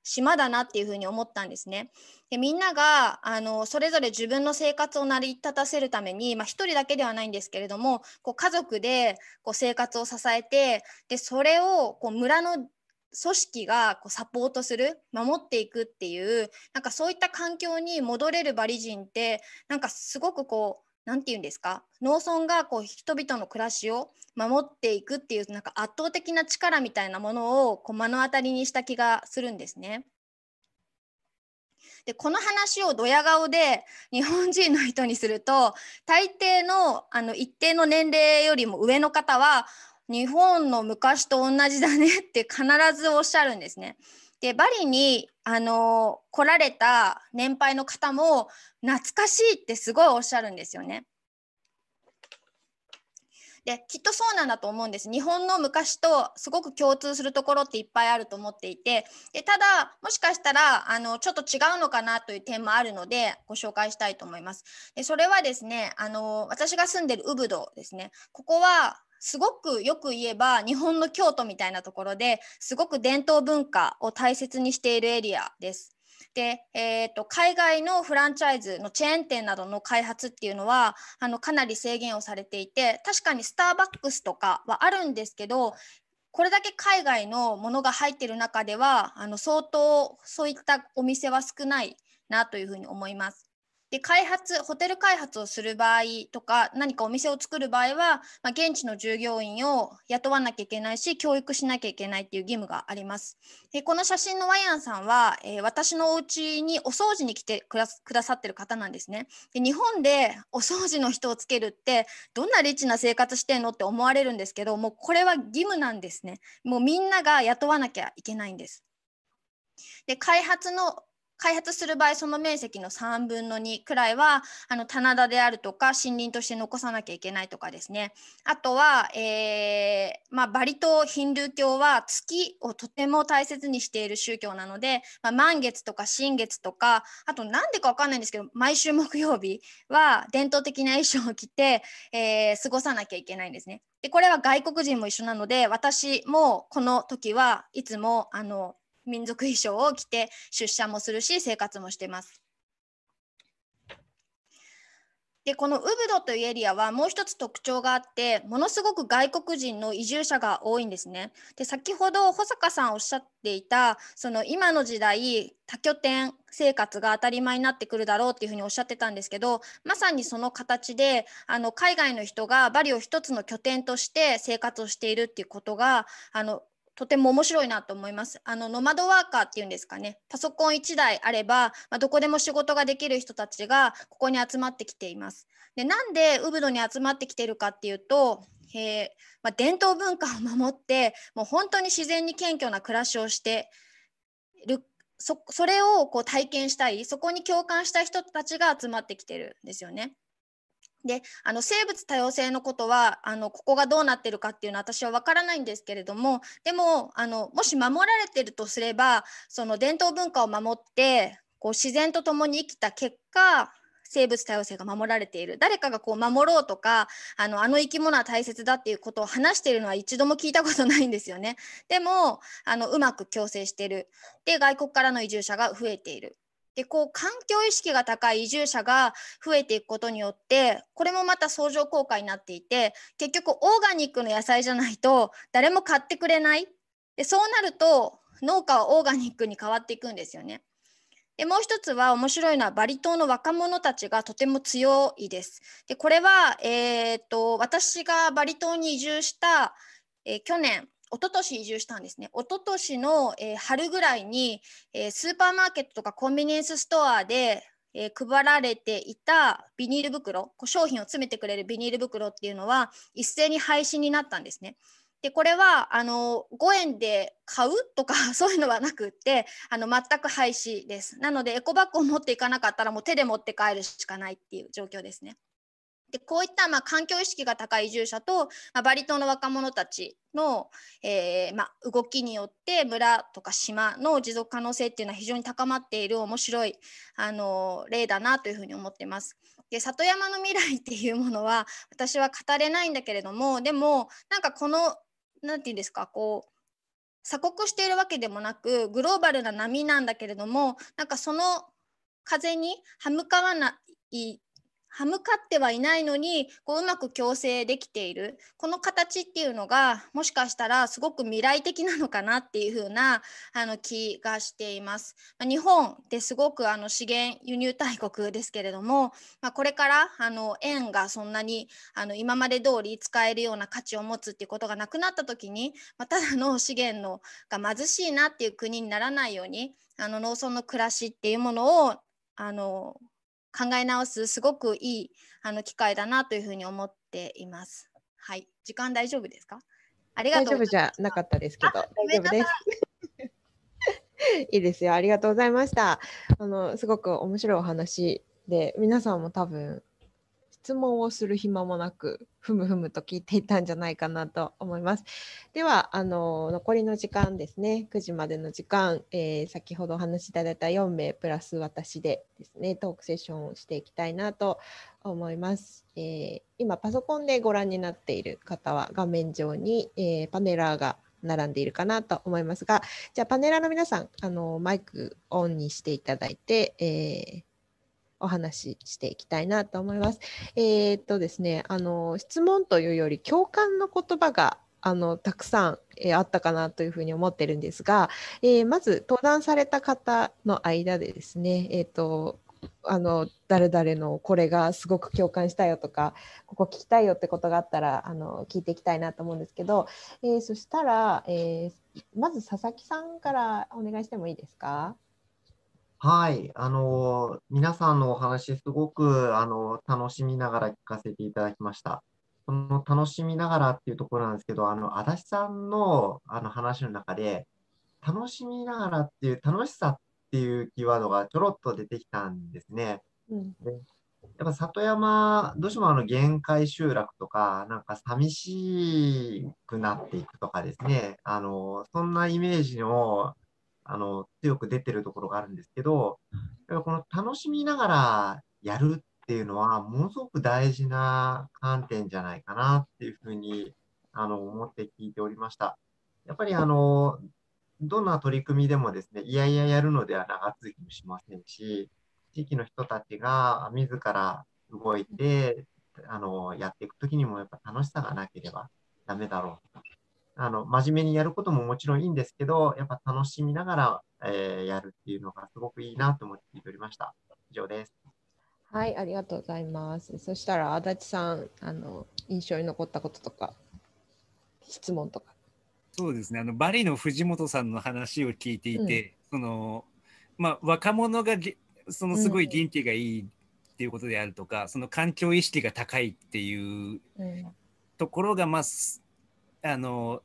島だなっていうふうに思ったんですね。でみんながあのそれぞれ自分の生活を成り立たせるために、まあ、1人だけではないんですけれどもこう家族でこう生活を支えてでそれをこう村の組織がこうサポートする守っていくっていうなんかそういった環境に戻れるバリ人ってなんかすごくこうなんていうんですか農村がこう人々の暮らしを守っていくっていうなんか圧倒的な力みたいなものをこう目の当たりにした気がするんですね。でこの話をドヤ顔で 日本人の人にすると大抵のあの一定の年齢よりも上の方は日本の昔と同じだねって必ずおっしゃるんですね。でバリにあの来られた年配の方も懐かしいってすごいおっしゃるんですよね。できっとそうなんだと思うんです日本の昔とすごく共通するところっていっぱいあると思っていてでただもしかしたらあのちょっと違うのかなという点もあるのでご紹介したいと思いますでそれはですねあの私が住んでるウブドですねここはすごくよく言えば日本の京都みたいなところですごく伝統文化を大切にしているエリアです。で、えーと、海外のフランチャイズのチェーン店などの開発っていうのはあのかなり制限をされていて確かにスターバックスとかはあるんですけどこれだけ海外のものが入ってる中ではあの相当そういったお店は少ないなというふうに思います。で開発ホテル開発をする場合とか何かお店を作る場合は、まあ、現地の従業員を雇わなきゃいけないし教育しなきゃいけないっていう義務があります。でこの写真のワヤンさんは、えー、私のお家にお掃除に来てくださってる方なんですね。で日本でお掃除の人をつけるってどんなリッチな生活してんのって思われるんですけどもうこれは義務なんですね。もうみんなが雇わなきゃいけないんです。で開発の開発する場合その面積の3分の2くらいはあの棚田であるとか森林として残さなきゃいけないとかですねあとは、えー、まあ、バリ島ヒンドゥー教は月をとても大切にしている宗教なので、まあ、満月とか新月とかあと何でか分かんないんですけど毎週木曜日は伝統的な衣装を着て、えー、過ごさなきゃいけないんですね。でこれは外国人も一緒なので私もこの時はいつもあの民族衣装を着て出社もするし生活もしてます。でこのウブドというエリアはもう一つ特徴があってものすごく外国人の移住者が多いんですね。で先ほど保坂さんおっしゃっていたその今の時代多拠点生活が当たり前になってくるだろうっていうふうにおっしゃってたんですけどまさにその形であの海外の人がバリを一つの拠点として生活をしているっていうことがあのとても面白いなと思います。あのノマドワーカーっていうんですかね、パソコン1台あれば、まあ、どこでも仕事ができる人たちがここに集まってきています。でなんでウブドに集まってきてるかっていうと、えー、まあ、伝統文化を守ってもう本当に自然に謙虚な暮らしをしてるそれをこう体験したいそこに共感した人たちが集まってきてるんですよね。であの生物多様性のことはあのここがどうなってるかっていうのは私は分からないんですけれどもでもあのもし守られてるとすればその伝統文化を守ってこう自然と共に生きた結果生物多様性が守られている誰かがこう守ろうとかあのあの生き物は大切だっていうことを話しているのは一度も聞いたことないんですよねでもあのうまく共生してるで外国からの移住者が増えているでこう環境意識が高い移住者が増えていくことによってこれもまた相乗効果になっていて結局オーガニックの野菜じゃないと誰も買ってくれないでそうなると農家はオーガニックに変わっていくんですよね。でもう一つは面白いのはバリ島の若者たちがとても強いです。でこれは、えーと私がバリ島に移住した、えー、去年一昨年移住したんですね。一昨年の、えー、春ぐらいに、えー、スーパーマーケットとかコンビニエンスストアで、えー、配られていたビニール袋、商品を詰めてくれるビニール袋っていうのは一斉に廃止になったんですね。でこれはあの5円で買うとか そういうのはなくってあの全く廃止ですなのでエコバッグを持っていかなかったらもう手で持って帰るしかないっていう状況ですねでこういった、まあ、環境意識が高い移住者と、まあ、バリ島の若者たちの、えーまあ、動きによって村とか島の持続可能性っていうのは非常に高まっている面白い、あの例だなというふうに思ってます。で里山の未来っていうものは私は語れないんだけれどもでもなんかこの何て言うんですかこう鎖国しているわけでもなくグローバルな波なんだけれどもなんかその風に歯向かわない歯向かってはいないのにこううまく矯正できているこの形っていうのがもしかしたらすごく未来的なのかなっていう風なあの気がしています。ま日本ってすごくあの資源輸入大国ですけれども、まあ、これからあの円がそんなにあの今まで通り使えるような価値を持つっていうことがなくなった時に、まあ、ただの資源のが貧しいなっていう国にならないようにあの農村の暮らしっていうものをあの考え直すすごくいいあの機会だなというふうに思っています。はい、時間大丈夫ですか？ありがとう大丈夫じゃなかったですけど、大丈夫です。いいですよ。ありがとうございました。あのすごく面白いお話で、皆さんも多分質問をする暇もなくふむふむと聞いていたんじゃないかなと思います。ではあの残りの時間ですね9時までの時間、えー、先ほどお話しいただいた4名プラス私でですねトークセッションをしていきたいなと思います。えー、今パソコンでご覧になっている方は画面上に、えー、パネラーが並んでいるかなと思いますがじゃあパネラーの皆さんあのマイクオンにしていただいて、えーお話ししていきたいなと思います。えー、っとですね、あの質問というより共感の言葉があのたくさん、えー、あったかなというふうに思ってるんですが、えー、まず登壇された方の間でですね、えーと、とあの誰々のこれがすごく共感したよとかここ聞きたいよってことがあったらあの聞いていきたいなと思うんですけど、えー、そしたら、えまず佐々木さんからお願いしてもいいですか。はい、あの、皆さんのお話、すごく、あの、楽しみながら聞かせていただきました。その楽しみながらっていうところなんですけど、あの、足立さんの、あの話の中で、楽しみながらっていう、楽しさっていうキーワードがちょろっと出てきたんですね。うん、でやっぱ里山、どうしてもあの限界集落とか、なんか寂しくなっていくとかですね、あのそんなイメージをあの強く出てるところがあるんですけど、この楽しみながらやるっていうのは、ものすごく大事な観点じゃないかなっていうふうにあの思って聞いておりました。やっぱりあのどんな取り組みでもですね、いやいややるのでは長続きもしませんし、地域の人たちが自ら動いて、あのやっていくときにもやっぱ楽しさがなければだめだろうあの、真面目にやることももちろんいいんですけど、やっぱ楽しみながら、えー、やるっていうのがすごくいいなと思って聞いておりました。以上です。はい、ありがとうございます。そしたら、足立さん、あの、印象に残ったこととか、質問とか。そうですね。あの、バリの藤本さんの話を聞いていて、うん、その、まあ、若者が、そのすごい元気がいいっていうことであるとか、うん、その環境意識が高いっていうところが、まあ、あの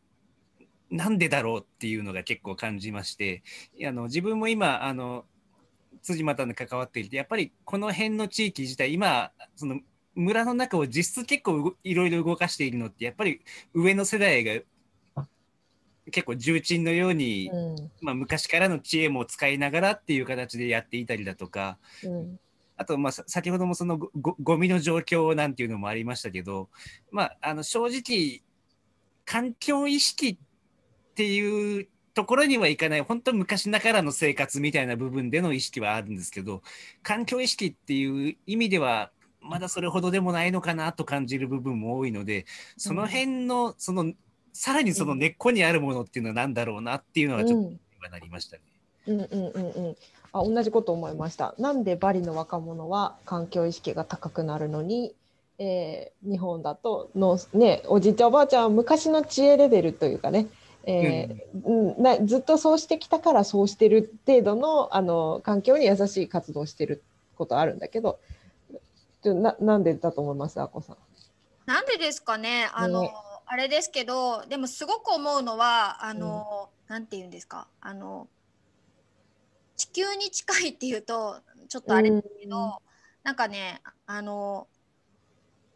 なんでだろうっていうのが結構感じましてあの自分も今あの辻又に関わっていてやっぱりこの辺の地域自体今その村の中を実質結構いろいろ動かしているのってやっぱり上の世代が結構重鎮のように、うん、まあ、昔からの知恵も使いながらっていう形でやっていたりだとか、うん、あとまあ先ほどもそのゴミの状況なんていうのもありましたけど、まあ、あの正直環境意識っていうところにはいかない本当昔ながらの生活みたいな部分での意識はあるんですけど環境意識っていう意味ではまだそれほどでもないのかなと感じる部分も多いのでその辺のその、うん、さらにその根っこにあるものっていうのは何だろうなっていうのはちょっと今なりましたね。うんうんうんうん、あ同じこと思いました。なんでバリの若者は環境意識が高くなるのにえー、日本だとの、ね、おじいちゃんおばあちゃんは昔の知恵レベルというかね、えー、なずっとそうしてきたからそうしてる程度のあの環境に優しい活動してることあるんだけどちょななんでだと思いますあこさん。なんでですかねあの、あれですけどでもすごく思うのはあの、うん、なんて言うんですかあの地球に近いっていうとちょっとあれですけど、うん、なんかねあの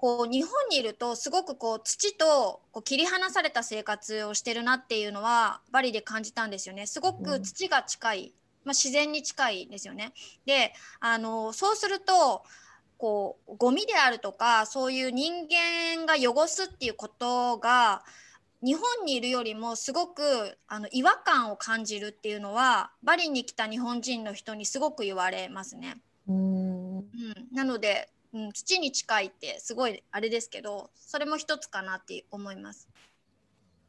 こう日本にいるとすごくこう土とこう切り離された生活をしてるなっていうのはバリで感じたんですよねすごく土が近い、まあ、自然に近いですよね。であのそうするとこうゴミであるとかそういう人間が汚すっていうことが日本にいるよりもすごくあの違和感を感じるっていうのはバリに来た日本人の人にすごく言われますね。うん、うん、なのでうん、土に近いってすごいあれですけどそれも一つかなって思います。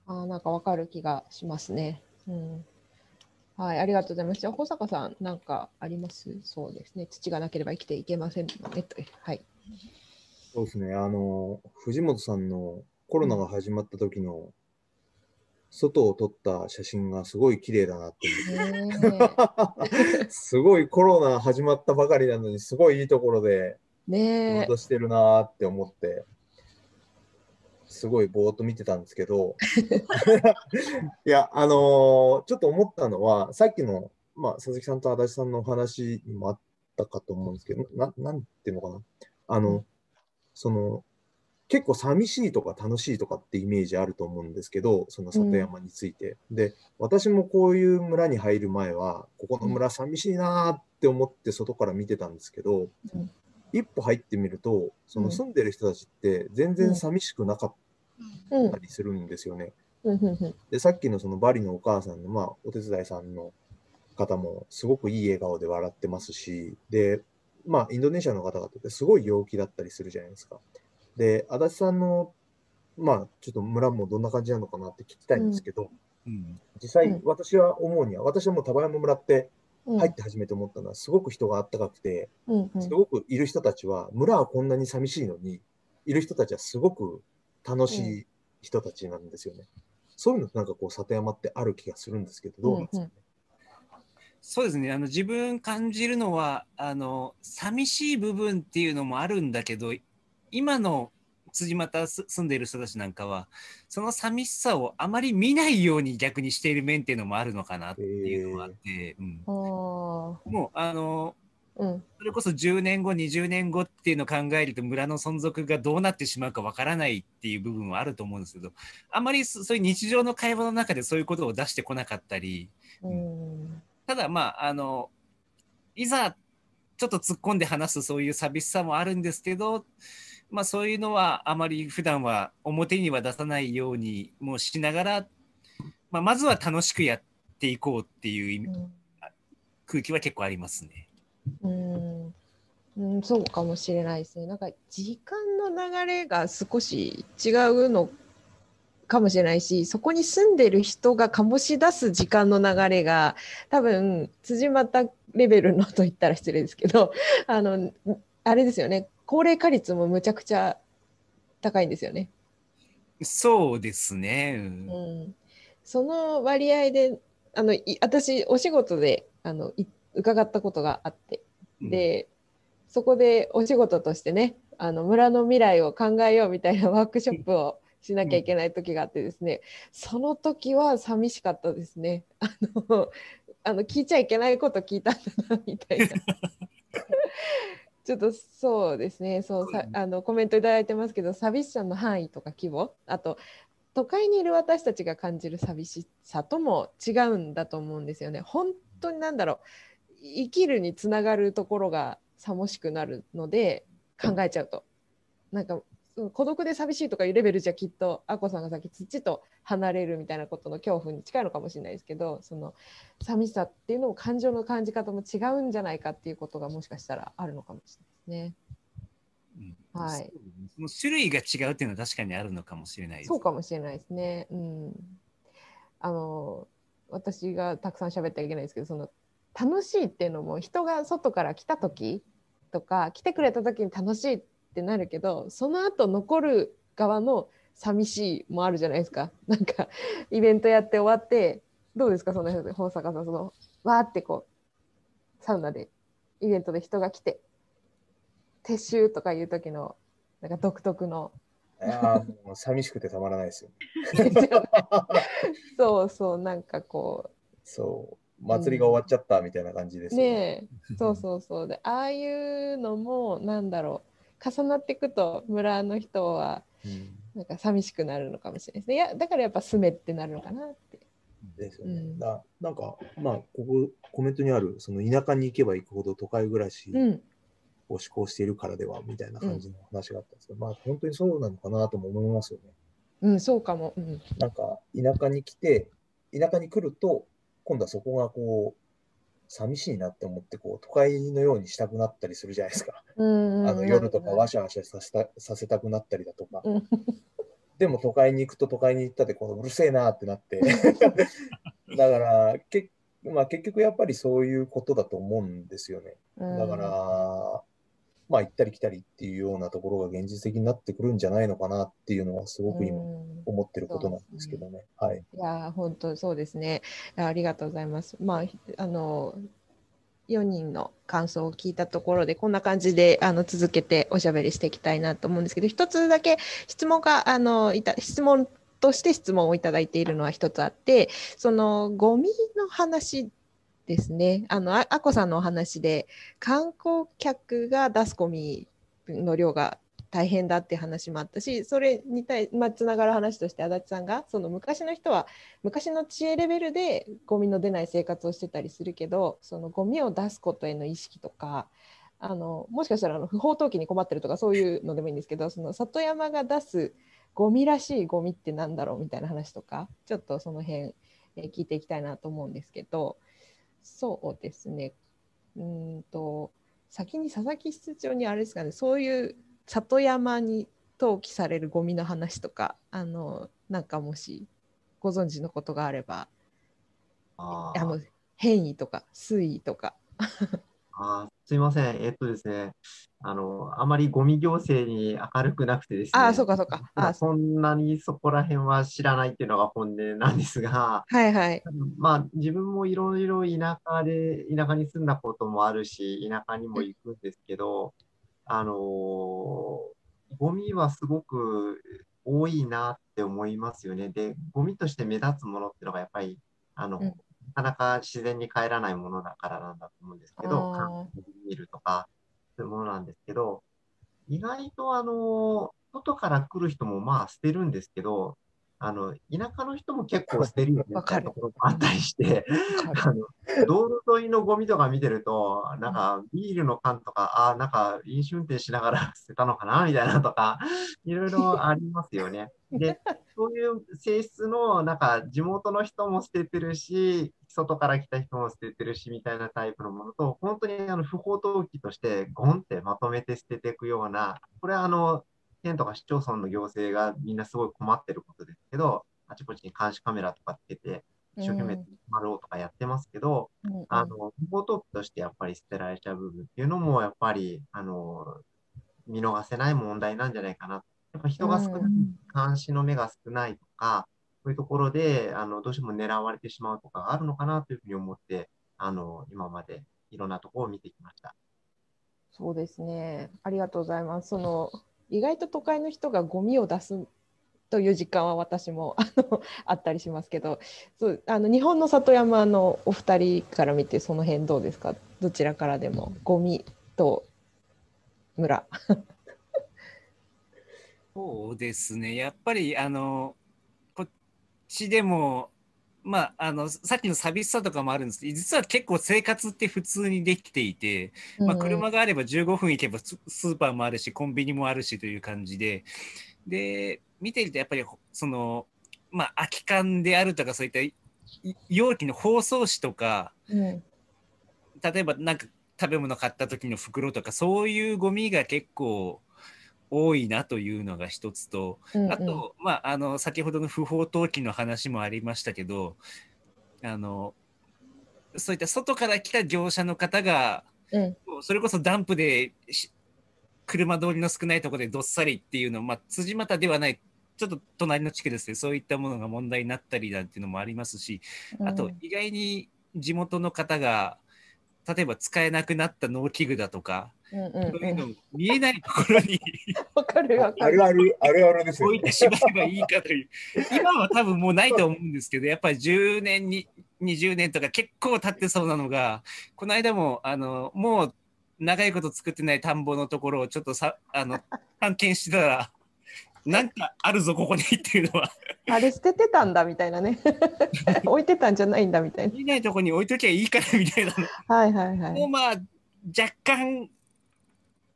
あなんかわかる気がしますね。うん、はいありがとうございます。じゃあ保坂さん何かありますそうですね土がなければ生きていけませんはい。そうですねあの藤本さんのコロナが始まった時の外を撮った写真がすごい綺麗だなって すごいコロナ始まったばかりなのにすごいいいところでね仕としてるなって思って。すごいぼーっと見てたんですけど いやあのー、ちょっと思ったのはさっきの、まあ、佐々木さんと足立さんのお話にもあったかと思うんですけどななんていうのかなあのその結構寂しいとか楽しいとかってイメージあると思うんですけどその里山について、うん、で私もこういう村に入る前はここの村寂しいなって思って外から見てたんですけど、うん、一歩入ってみるとその住んでる人たちって全然寂しくなかったりするんですよね。でさっきのそのバリのお母さんの、まあ、お手伝いさんの方もすごくいい笑顔で笑ってますしで、まあ、インドネシアの方々ってすごい陽気だったりするじゃないですか。で足立さんの、まあ、ちょっと村もどんな感じなのかなって聞きたいんですけど、うん、実際私は思うには私はもう丹波山村って入って初めて思ったのは、すごく人があったかくて、うんうん、すごくいる人たちは、村はこんなに寂しいのに、いる人たちはすごく楽しい人たちなんですよね。うん、そういうのなんかこう、里山ってある気がするんですけど、どうなんですかね。うんうん、そうですねあの自分感じるのはあの寂しい部分っていうのもあるんだけど今の辻又住んでいる人たちなんかはその寂しさをあまり見ないように逆にしている面っていうのもあるのかなっていうのはあって、うん、もうあのうん、それこそ10年後20年後っていうのを考えると村の存続がどうなってしまうかわからないっていう部分はあると思うんですけどあまりそういう日常の会話の中でそういうことを出してこなかったり、うん、ただまああのいざちょっと突っ込んで話すそういう寂しさもあるんですけどまあ、そういうのはあまり普段は表には出さないようにもしながら、まあ、まずは楽しくやっていこうっていう意味、うん、空気は結構ありますね。うんうん、そうかもしれないですね。なんか時間の流れが少し違うのかもしれないしそこに住んでる人が醸し出す時間の流れが多分辻たレベルのと言ったら失礼ですけどあのあれですよね高齢化率もむちゃくちゃ高いんですよね。そうですね。うん、その割合であの私お仕事であの伺ったことがあってで、うん、そこでお仕事としてねあの村の未来を考えようみたいなワークショップをしなきゃいけない時があってですね、うん、その時は寂しかったですね。あのあの聞いちゃいけないこと聞いたんだなみたいな。ちょっとそうですねそうさあのコメント頂いてますけど寂しさの範囲とか規模あと都会にいる私たちが感じる寂しさとも違うんだと思うんですよね。本当に何だろう生きるにつながるところがさもしくなるので考えちゃうと。なんか孤独で寂しいとかいうレベルじゃきっとあこさんがさっき土と離れるみたいなことの恐怖に近いのかもしれないですけどその寂しさっていうのも感情の感じ方も違うんじゃないかっていうことがもしかしたらあるのかもしれないですね。うん、はい、その種類が違うっていうのは確かにあるのかもしれないそうかもしれないですね。うん、あの私がたくさん喋ってはいけないですけどその楽しいっていうのも人が外から来た時とか来てくれた時に楽しいってってなるけどその後残る側の寂しいもあるじゃないですか なんかイベントやって終わってどうですかそのな本坂さんそのわってこうサウナでイベントで人が来て撤収とかいう時のなんか独特のああ、寂しくてたまらないですよ。そうそう、なんかこう。そう、祭りが終わっちゃったみたいな感じですね。ねそうそうそう。で、ああいうのも、なんだろう。重なっていくと村の人はなんか寂しくなるのかもしれないですね。いやだからやっぱ住めってなるのかなって。ですよね。うん、だなんかまあここコメントにあるその田舎に行けば行くほど都会暮らしを志向しているからではみたいな感じの話があったんですけど、うん、まあ本当にそうなのかなとも思いますよね。うん、そうかも。うん、なんか田舎に来て田舎に来ると今度はそこがこう寂しいなって思ってこう都会のようにしたくなったりするじゃないですか。あの夜とかわしゃわしゃさせたさせたくなったりだとか。でも都会に行くと都会に行ったってこのうるせえなってなって だからけ、まあ、結局やっぱりそういうことだと思うんですよね。だからまあ、行ったり来たりっていうようなところが現実的になってくるんじゃないのかなっていうのはすごく今思ってることなんですけどね。うはい、いや本当そうですねありがとうございます。まあ、あの4人の感想を聞いたところでこんな感じであの続けておしゃべりしていきたいなと思うんですけど一つだけ質問があのいた質問として質問をいただいているのは一つあってそのゴミの話ですね。あのあこさんのお話で観光客が出すゴミの量が大変だって話もあったしそれに対、まあ、つながる話として足立さんがその昔の人は昔の知恵レベルでゴミの出ない生活をしてたりするけどそのゴミを出すことへの意識とかあのもしかしたらあの不法投棄に困ってるとかそういうのでもいいんですけどその里山が出すゴミらしいゴミってなんだろうみたいな話とかちょっとその辺、え聞いていきたいなと思うんですけど。そうですね。うんと先に佐々木室長にあれですかねそういう里山に投棄されるゴミの話とかあのなんかもしご存知のことがあればあの変異とか水位とかあすいません、えっとですね、あの、あまりゴミ行政に明るくなくてですね、あそうかそうかああそんなにそこら辺は知らないっていうのが本音なんですが、はいはい。まあ、自分もいろいろ田舎で、田舎に住んだこともあるし、田舎にも行くんですけど、あのゴミはすごく多いなって思いますよね。で、ゴミとして目立つものっていうのがやっぱり、あの、うんなかなか自然に帰らないものだからなんだと思うんですけど、観見るとか、そういうものなんですけど、意外とあの、外から来る人もまあ捨てるんですけど、あの、田舎の人も結構捨てるよねってところもあったりして、あの、道路沿いのゴミとか見てると、なんかビールの缶とか、ああ、なんか飲酒運転しながら 捨てたのかな、みたいなとか、いろいろありますよね。で、そういう性質の、なんか地元の人も捨ててるし、外から来た人も捨ててるしみたいなタイプのものと、本当にあの不法投棄としてゴンってまとめて捨てていくような、これはあの県とか市町村の行政がみんなすごい困ってることですけど、あちこちに監視カメラとかつけて、一生懸命丸をとかやってますけど、うん、あの不法投棄としてやっぱり捨てられちゃう部分っていうのも、やっぱりあの見逃せない問題なんじゃないかな。やっぱ人が少ない、監視の目が少ないとか、そういうところで、あの、どうしても狙われてしまうとかあるのかなというふうに思って、あの、今までいろんなところを見てきました。そうですね。ありがとうございます。その、意外と都会の人がゴミを出すという時間は私もあの あったりしますけどそうあの日本の里山のお二人から見てその辺どうですかどちらからでもゴミと村 そうですねやっぱりあのちでも、まあ、あのさっきの寂しさとかもあるんですけど実は結構生活って普通にできていて、まあ、車があれば15分行けばスーパーもあるしコンビニもあるしという感じでで見てるとやっぱりその、まあ、空き缶であるとかそういった容器の包装紙とか、うん、例えば何か食べ物買った時の袋とかそういうゴミが結構。多いなというのが一つと、うんうん、あと、まあ、あの先ほどの不法投棄の話もありましたけどあのそういった外から来た業者の方が、うん、それこそダンプで車通りの少ないところでどっさりっていうのまあ、辻又ではないちょっと隣の地区ですねそういったものが問題になったりなんていうのもありますし、うん、あと意外に地元の方が例えば使えなくなった農機具だとかうんうんうん、の見えないところに わかるわかる。あるあるあるですよ、ね。置いてしまえばいいかという。今は多分もうないと思うんですけど、やっぱり10年に、20年とか結構経ってそうなのが、この間も、あの、もう長いこと作ってない田んぼのところをちょっとさ、あの、探検してたら、なんかあるぞここにっていうのはあれ捨ててたんだみたいなね 置いてたんじゃないんだみたいな。見ないとこに置いときゃいいからみたいな。はいはいはい。もうまあ若干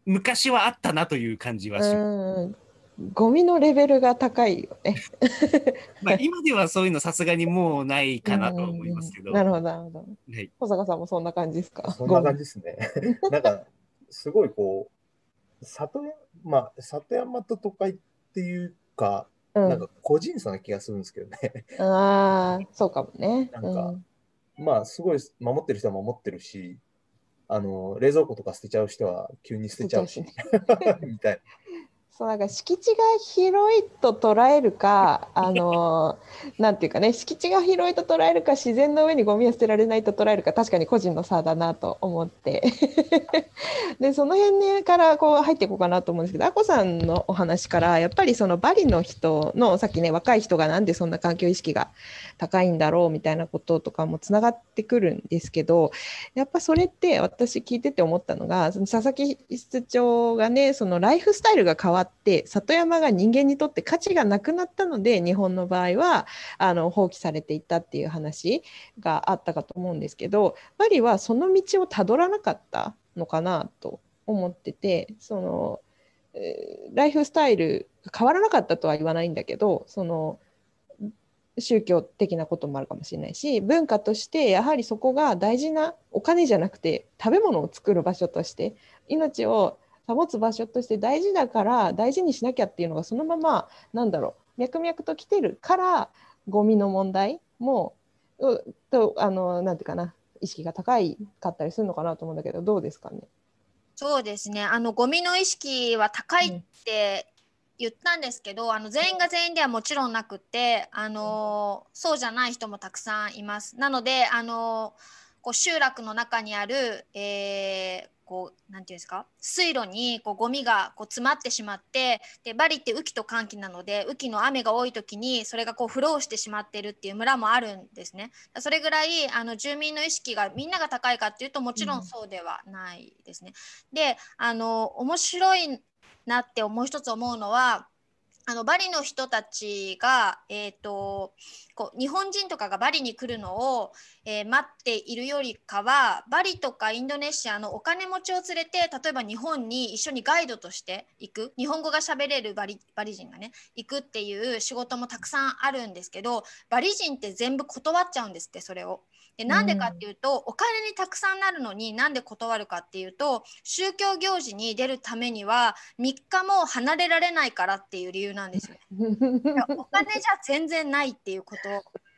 昔はあったなという感じはします。ゴミのレベルが高いよね まあ今ではそういうのさすがにもうないかなと思いますけど。なるほど、なるほど。はい、小坂さんもそんな感じですかそんな感じですね。なんか、すごいこう、里山、まあ、里山と都会っていうか、うん、なんか個人差な気がするんですけどね。ああ、そうかもね。なんか、うん、まあ、すごい守ってる人は守ってるし、あの冷蔵庫とか捨てちゃう人は急に捨てちゃうし みたいな。そうなんか敷地が広いと捉えるか、あのー、なんていうかね、敷地が広いと捉えるか、自然の上にゴミを捨てられないと捉えるか、確かに個人の差だなと思って。で、その辺、ね、からこう入っていこうかなと思うんですけど、あこさんのお話から、やっぱりそのバリの人の、さっきね、若い人がなんでそんな環境意識が高いんだろうみたいなこととかもつながってくるんですけど、やっぱそれって私聞いてて思ったのが、その佐々木室長がね、そのライフスタイルが変わって、って里山が人間にとって価値がなくなったので日本の場合はあの放棄されていったっていう話があったかと思うんですけどマリはその道をたどらなかったのかなと思っててそのライフスタイルが変わらなかったとは言わないんだけどその宗教的なこともあるかもしれないし文化としてやはりそこが大事なお金じゃなくて食べ物を作る場所として命を保つ場所として大事だから大事にしなきゃっていうのがそのままなんだろう脈々と来てるからゴミの問題もとあのなんていうかな意識が高いかったりするのかなと思うんだけどどうですかねそうですねあのゴミの意識は高いって言ったんですけど、うん、あの全員が全員ではもちろんなくてあの、そうじゃない人もたくさんいます。なのであのこう集落の中にある、えー、こうなていうんですか水路にこうゴミがこう詰まってしまってでバリって雨季と乾季なので雨季の雨が多い時にそれがこうフローしてしまってるっていう村もあるんですねそれぐらいあの住民の意識がみんなが高いかっていうともちろんそうではないですね、うん、であの面白いなってもう一つ思うのはあのバリの人たちが、えーと、こう日本人とかがバリに来るのを、えー、待っているよりかはバリとかインドネシアのお金持ちを連れて例えば日本に一緒にガイドとして行く日本語が喋れるバリバリ人がね行くっていう仕事もたくさんあるんですけどバリ人って全部断っちゃうんですってそれを。でなんでかっていうと、うん、お金にたくさんなるのになんで断るかっていうと宗教行事に出るためには3日も離れられないからっていう理由なんですよ。お金じゃ全然ないっていうこと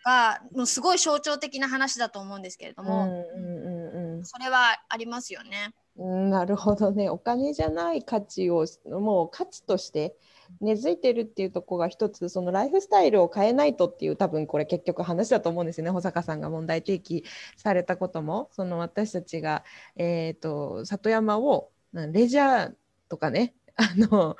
がもうすごい象徴的な話だと思うんですけれども、ううんんそれはありますよね。うん、なるほどねお金じゃない価値をもう価値として根付いてるっていうとこが一つそのライフスタイルを変えないとっていう多分これ結局話だと思うんですよね保坂さんが問題提起されたこともその私たちが、えーと里山をレジャーとかね あの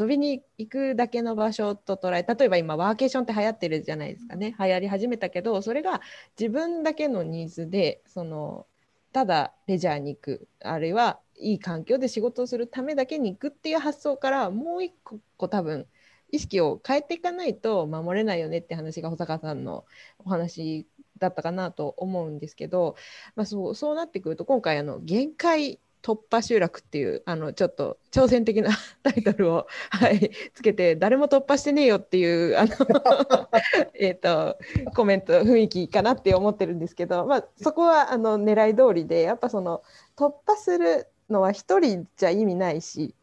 遊びに行くだけの場所と捉え例えば今ワーケーションって流行ってるじゃないですかね流行り始めたけどそれが自分だけのニーズでそのただレジャーに行くあるいはいい環境で仕事をするためだけに行くっていう発想からもう一個多分意識を変えていかないと守れないよねって話が保坂さんのお話だったかなと思うんですけど、まあ、そうそうなってくると今回あの限界突破集落っていうあのちょっと挑戦的なタイトルを、はい、つけて誰も突破してねえよっていうあの えとコメント雰囲気かなって思ってるんですけど、まあ、そこはあの狙い通りでやっぱその突破するのは一人じゃ意味ないし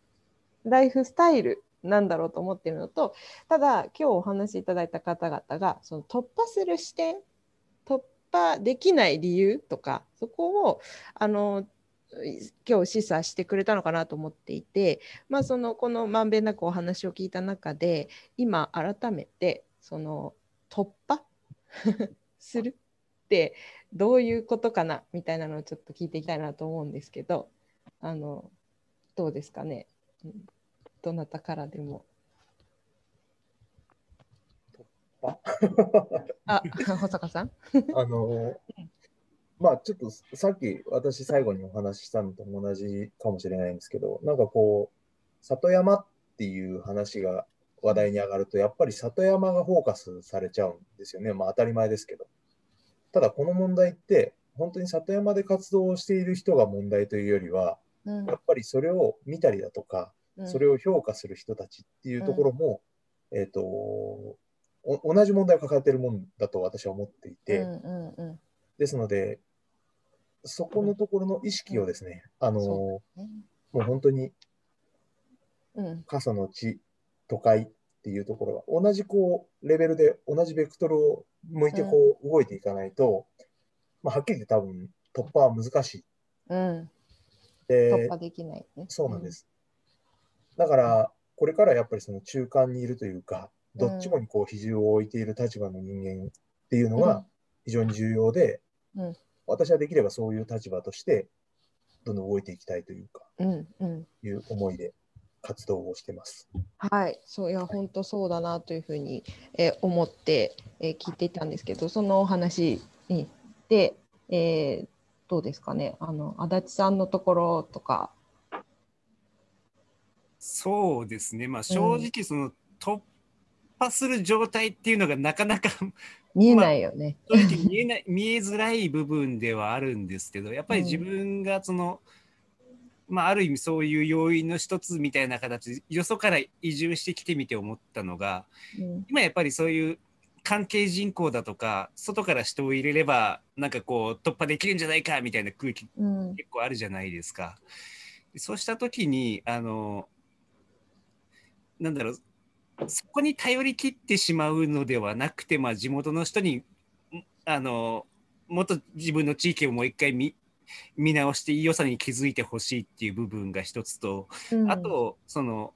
ライフスタイルなんだろうと思ってるのとただ今日お話しいただいた方々がその突破する視点突破できない理由とかそこをあの今日示唆してくれたのかなと思っていて、まあ、そのこのまんべんなくお話を聞いた中で今改めてその突破 するってどういうことかなみたいなのをちょっと聞いていきたいなと思うんですけど。あのどうですかねどなたからでも。あ保坂さん あのまあちょっとさっき私最後にお話ししたのと同じかもしれないんですけどなんかこう里山っていう話が話題に上がるとやっぱり里山がフォーカスされちゃうんですよねまあ当たり前ですけどただこの問題って本当に里山で活動をしている人が問題というよりはやっぱりそれを見たりだとか、うん、それを評価する人たちっていうところも、えっ、と同じ問題を抱えてるもんだと私は思っていて、ですのでそこのところの意識をですね、あの、もう本当に、傘の地都会っていうところが同じこうレベルで同じベクトルを向いてこう動いていかないと、まあ、はっきり言って多分突破は難しい。うん突破できない、ね、そうなんです。うん、だから、これからやっぱりその中間にいるというか、どっちもにこう比重を置いている立場の人間っていうのが非常に重要で、うん、私はできればそういう立場として、どんどん動いていきたいというか、うんうん、いう思いで活動をしてます。はい、そういや本当そうだなというふうに、えー、思って、えー、聞いてたんですけど、そのお話にで、えー、どうですかねあの足立さんのところとか。そうですね、まあ、正直その、突破する状態っていうのがなかなか 見えないよね。まあ、見えない見えづらい部分ではあるんですけどやっぱり自分がその、うん、まあ、ある意味そういう要因の一つみたいな形よそから移住してきてみて思ったのが、うん、今やっぱりそういう関係人口だとか外から人を入れればなんかこう突破できるんじゃないかみたいな空気、結構あるじゃないですか。そうした時にあのなんだろうそこに頼りきってしまうのではなくて、まあ、地元の人にあのもっと自分の地域をもう一回見見直していい良さに気づいてほしいっていう部分が一つと、うん、あとその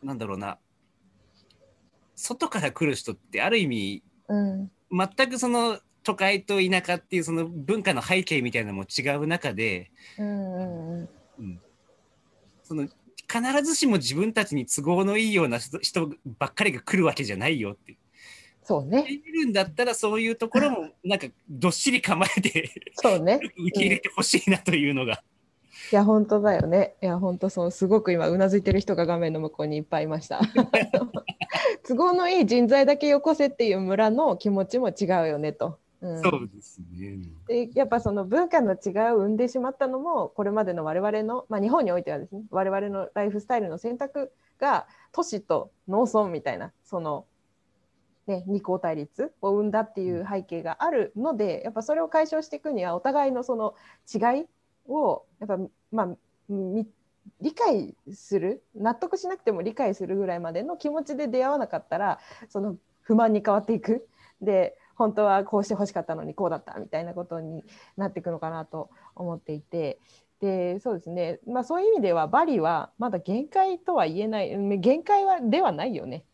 なんだろうな外から来る人ってある意味、うん、全くその都会と田舎っていうその文化の背景みたいなのも違う中で、その必ずしも自分たちに都合のいいような人ばっかりが来るわけじゃないよって。そうね。いるんだったらそういうところもなんかどっしり構えてそうね、受け入れてほしいなというのが、うん。いや本当だよね。いや本当そのすごく今うなずいてる人が画面の向こうにいっぱいいました。都合のいい人材だけよこせっていう村の気持ちも違うよねと。うん、そうですねでやっぱその文化の違いを生んでしまったのもこれまでの我々の、まあ、日本においてはですね我々のライフスタイルの選択が都市と農村みたいなその、ね、二項対立を生んだっていう背景があるのでやっぱそれを解消していくにはお互いのその違いをやっぱまあ、理解する納得しなくても理解するぐらいまでの気持ちで出会わなかったらその不満に変わっていくで本当はこうしてほしかったのにこうだったみたいなことになっていくのかなと思っていてでそうですね、まあ、そういう意味ではバリはまだ限界とは言えない限界はではないよね。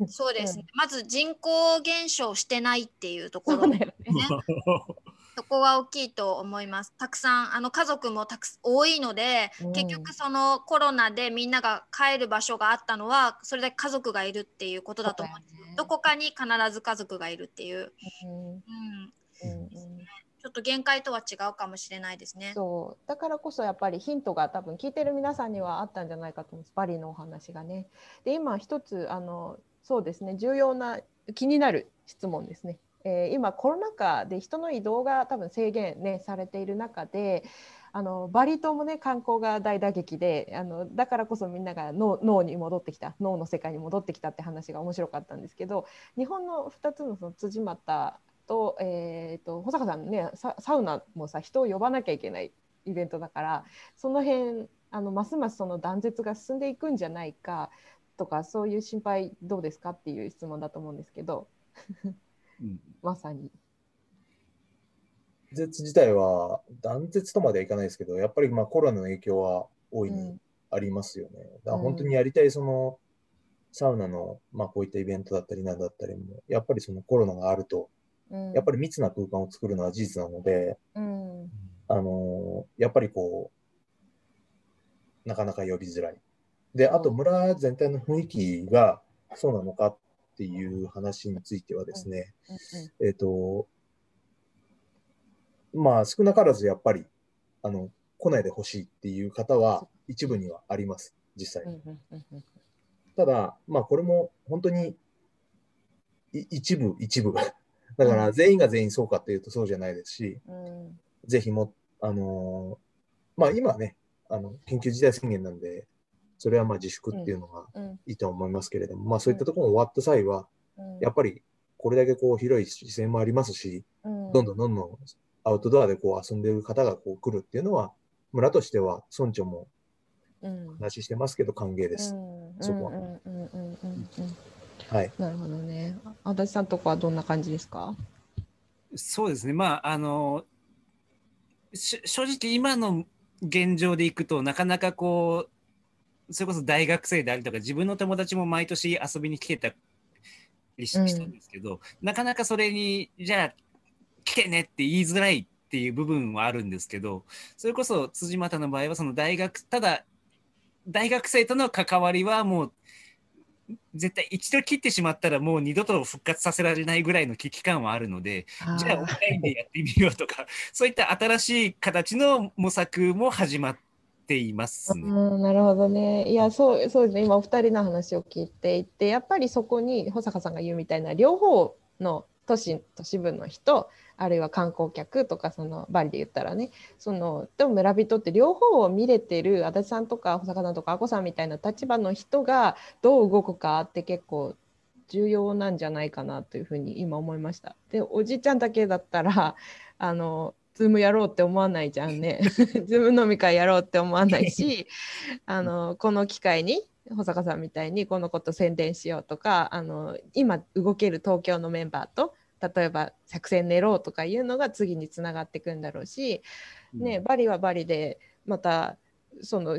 うん、そうですね、うん、まず人口減少してないっていうところ、そうだよね そこは大きいと思います。たくさんあの家族もたく多いので、結局そのコロナでみんなが帰る場所があったのはそれで家族がいるっていうことだと思うどこかに必ず家族がいるっていう。うん、ちょっと限界とは違うかもしれないですね。そうだからこそやっぱりヒントが多分聞いてる皆さんにはあったんじゃないかと思います。バリのお話がね。で今一つあのそうですね重要な気になる質問ですね。えー、今コロナ禍で人の移動が多分制限、ね、されている中であのバリ島もね観光が大打撃であのだからこそみんなが脳に戻ってきた脳の世界に戻ってきたって話が面白かったんですけど日本の2つのその辻又と,、えーと、保坂さんねサウナもさ人を呼ばなきゃいけないイベントだからその辺あのますますその断絶が進んでいくんじゃないかとかそういう心配どうですかっていう質問だと思うんですけど。うん、まさに。絶自体は断絶とまではいかないですけどやっぱりまあコロナの影響は大いにありますよね。うん、だから本当にやりたいその、サウナの、まあ、こういったイベントだったりなんだったりもやっぱりそのコロナがあると、やっぱり密な空間を作るのは事実なので、うん、あのやっぱりこうなかなか呼びづらい。であと村全体の雰囲気がそうなのかっっていう話についてはですね、えっ、ー、と、まあ少なからずやっぱり、あの、来ないでほしいっていう方は一部にはあります、実際に。ただ、まあこれも本当に一部、一部。だから全員が全員そうかっていうとそうじゃないですし、うん、ぜひも、あのー、まあ今ね、あの、緊急事態宣言なんで、それはまあ自粛っていうのがいいと思いますけれども、うん、まあ、そういったところも終わった際は、やっぱりこれだけこう広い視線もありますし、どんどんどんどんアウトドアでこう遊んでる方がこう来るっていうのは、村としては村長も話してますけど歓迎です、そこは。はい、なるほどね。足立さんとこはどんな感じですかそうですね、まああのし正直今の現状でいくとなかなかこうそれこそ大学生であるとか自分の友達も毎年遊びに来てたりしたんですけど、うん、なかなかそれにじゃあ来てねって言いづらいっていう部分はあるんですけどそれこそ辻又の場合はその大学ただ大学生との関わりはもう絶対一度切ってしまったらもう二度と復活させられないぐらいの危機感はあるのでじゃあオンラインでやってみようとかそういった新しい形の模索も始まって。ていますね。うん、なるほどね。いやそうそうですね今お二人の話を聞いていてやっぱりそこに保坂さんが言うみたいな両方の都市都市部の人あるいは観光客とかそのバリで言ったらねそのでも村人って両方を見れてる足立さんとか保坂さんとかあこさんみたいな立場の人がどう動くかって結構重要なんじゃないかなというふうに今思いました。でおじいちゃんだけだったらあのズームやろうって思わないじゃんね。ズーム飲み会やろうって思わないし、あのこの機会に保坂さんみたいにこのこと宣伝しようとか、あの今動ける東京のメンバーと例えば作戦練ろうとかいうのが次につながっていくんだろうし、ね、バリはバリでまたその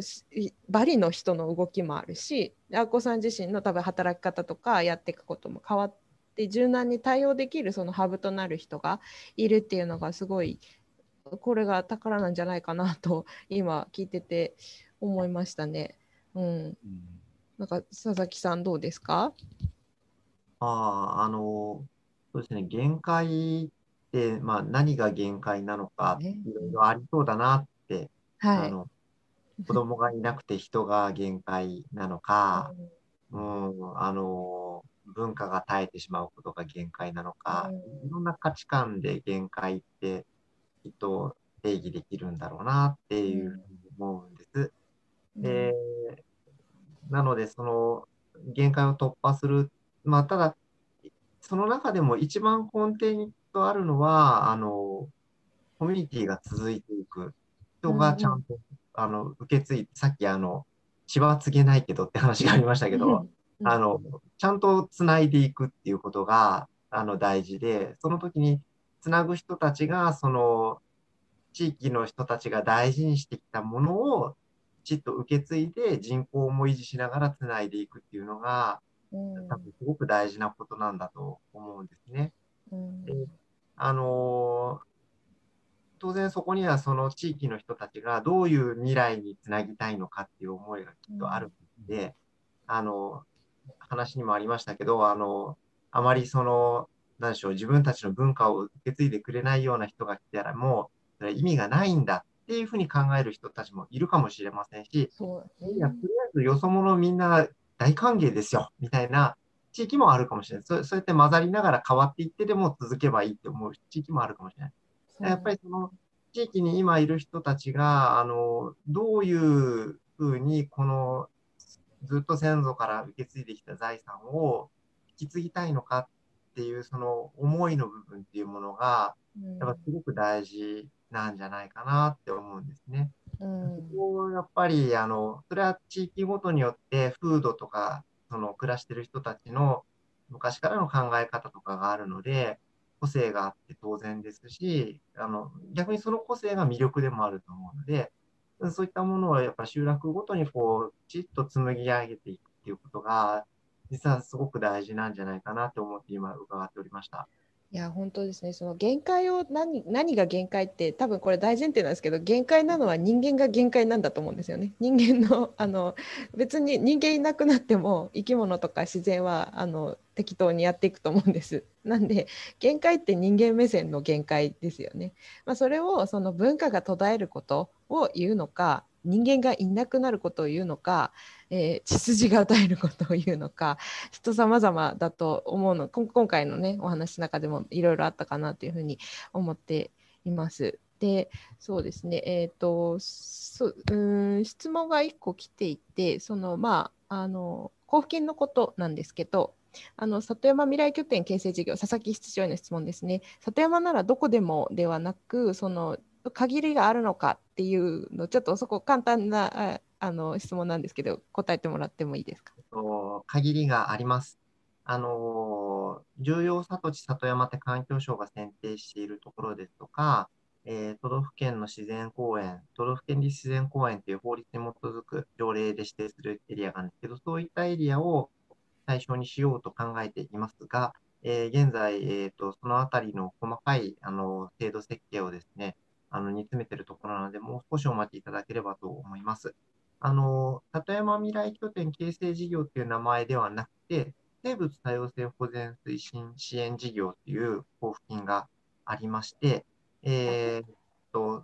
バリの人の動きもあるしあこさん自身の多分働き方とかやっていくことも変わって柔軟に対応できるそのハブとなる人がいるっていうのがすごいこれが宝なんじゃないかなと今聞いてて思いましたね。うん、なんか佐々木さんどうですかああのそうですね限界って、まあ、何が限界なのかいろいろありそうだなって、はい、あの子供がいなくて人が限界なのか、うん、あの文化が耐えてしまうことが限界なのか、いろんな価値観で限界ってきっと定義できるんだろうなっていうふうに思うんです。でなのでその限界を突破する、まあ、ただその中でも一番根底にとあるのはあのコミュニティが続いていく人がちゃんと、うん、あの受け継いさっきあの血は告げないけどって話がありましたけど、あのちゃんとつないでいくっていうことがあの大事でその時につなぐ人たちが、その、地域の人たちが大事にしてきたものを、きちっと受け継いで人口も維持しながらつないでいくっていうのが、うん、多分すごく大事なことなんだと思うんですね。うん、であの当然そこにはその地域の人たちがどういう未来につなぎたいのかっていう思いがきっとあるので、うん、あの話にもありましたけどあのあまりその何でしょう、自分たちの文化を受け継いでくれないような人が来たら、もう、意味がないんだっていうふうに考える人たちもいるかもしれませんし、ういや、とりあえずよそ者みんな大歓迎ですよ、みたいな地域もあるかもしれない。そうそうやって混ざりながら変わっていってでも続けばいいって思う地域もあるかもしれない。やっぱりその地域に今いる人たちが、あの、どういうふうにこのずっと先祖から受け継いできた財産を引き継ぎたいのかっていうその思いの部分っていうものが、やっぱすごく大事なんじゃないかなって思うんですね。うん、そこやっぱりあのそれは地域ごとによって風土とかその暮らしてる人たちの昔からの考え方とかがあるので個性があって当然ですしあの逆にその個性が魅力でもあると思うのでそういったものはやっぱ集落ごとにこうきちっと紡ぎ上げていくっていうことが実はすごく大事なんじゃないかなと思って今伺っておりました。いや本当ですねその限界を何何が限界って多分これ大前提なんですけど限界なのは人間が限界なんだと思うんですよね人間のあの別に人間いなくなっても生き物とか自然はあの適当にやっていくと思うんですなんで限界って人間目線の限界ですよね、まあ、それをその文化が途絶えることを言うのか人間がいなくなることを言うのか、えー、血筋が与えることを言うのか人様々だと思うの今回のねお話の中でもいろいろあったかなというふうに思っています。でそうですねえっ、ー、とうん質問が1個来ていてそのまああの交付金のことなんですけどあの里山未来拠点形成事業佐々木室長への質問ですね里山ならどこでもではなくその限りがあるのかっていうのちょっとそこ簡単なあの質問なんですけど答えてもらってもいいですか限りがありますあの重要里地里山って環境省が選定しているところですとか、えー、都道府県の自然公園、都道府県立自然公園という法律に基づく条例で指定するエリアがあるんですけど、そういったエリアを対象にしようと考えていますが、えー、現在、えーと、そのあたりの細かいあの制度設計をですね、あの煮詰めてるところなので、もう少しお待ちいただければと思います。あの、里山未来拠点形成事業という名前ではなくて、生物多様性保全推進支援事業という交付金がありまして、えー、と、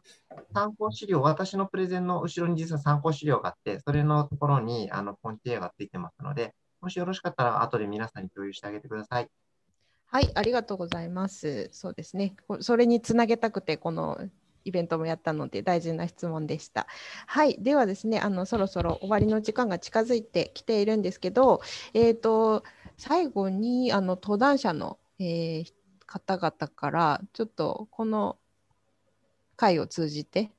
参考資料、私のプレゼンの後ろに実は参考資料があって、それのところにあのコンティエがついてますので、もしよろしかったら後で皆さんに共有してあげてください。はい、ありがとうございます。そうですね。それにつなげたくて、このイベントもやったので大事な質問でした。はい、ではですね、あのそろそろ終わりの時間が近づいてきているんですけど、えっ、ー、と最後にあの登壇者の、えー、方々からちょっとこの会を通じて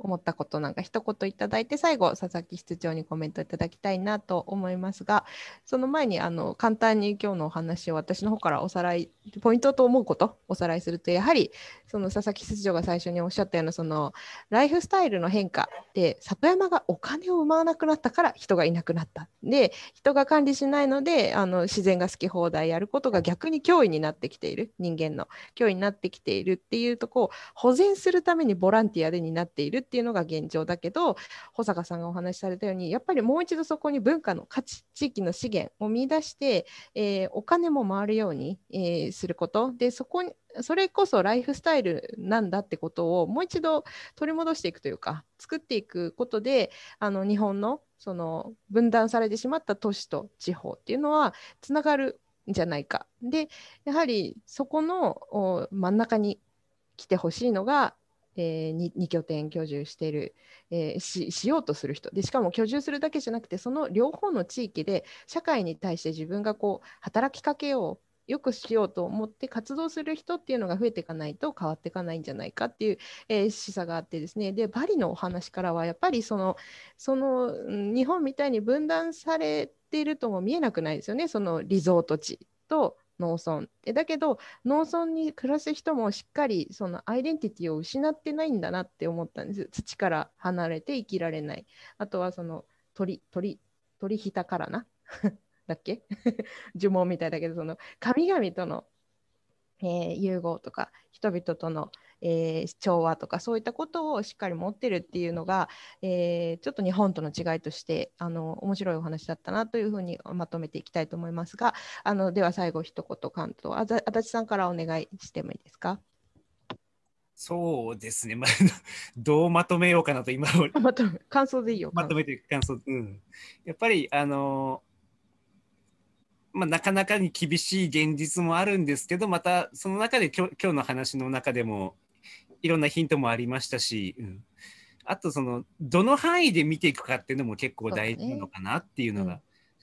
思ったことなんか一言いただいて最後佐々木室長にコメントいただきたいなと思いますがその前にあの簡単に今日のお話を私の方からおさらいポイントと思うことおさらいするとやはりその佐々木室長が最初におっしゃったようなそのライフスタイルの変化で里山がお金を生まわなくなったから人がいなくなったで人が管理しないのであの自然が好き放題やることが逆に脅威になってきている人間の脅威になってきているっていうとこを保全するためにボランティアでになっているってっていうのが現状だけど保坂さんがお話しされたようにやっぱりもう一度そこに文化の価値地域の資源を見出して、えー、お金も回るように、えー、することでそこにそれこそライフスタイルなんだってことをもう一度取り戻していくというか作っていくことであの日本のその分断されてしまった都市と地方っていうのはつながるんじゃないか。でやはりそこの真ん中に来てほしいのがえー、2, 2, 拠点居住してる、えー、ししようとする人でしかも居住するだけじゃなくてその両方の地域で社会に対して自分がこう働きかけをよくしようと思って活動する人っていうのが増えていかないと変わっていかないんじゃないかっていう、えー、示唆があってですねでバリのお話からはやっぱりそのその日本みたいに分断されているとも見えなくないですよねそのリゾート地と農村でだけど農村に暮らす人もしっかりそのアイデンティティを失ってないんだなって思ったんです土から離れて生きられないあとはその鳥鳥鳥ひたからな だっけ 呪文みたいだけどその神々とのえー、融合とか人々との、えー、調和とかそういったことをしっかり持ってるっていうのが、えー、ちょっと日本との違いとしてあの面白いお話だったなというふうにまとめていきたいと思いますがあのでは最後一言関東あ足立さんからお願いしてもいいですか。そうですね、まあ、どうまとめようかなと今、まとめ感想でいいよ。まとめていく感想、うん。やっぱり、あのまあ、なかなかに厳しい現実もあるんですけどまたその中で今日今日の話の中でもいろんなヒントもありましたし、うん、あとそのどの範囲で見ていくかっていうのも結構大事なのかなっていうのが。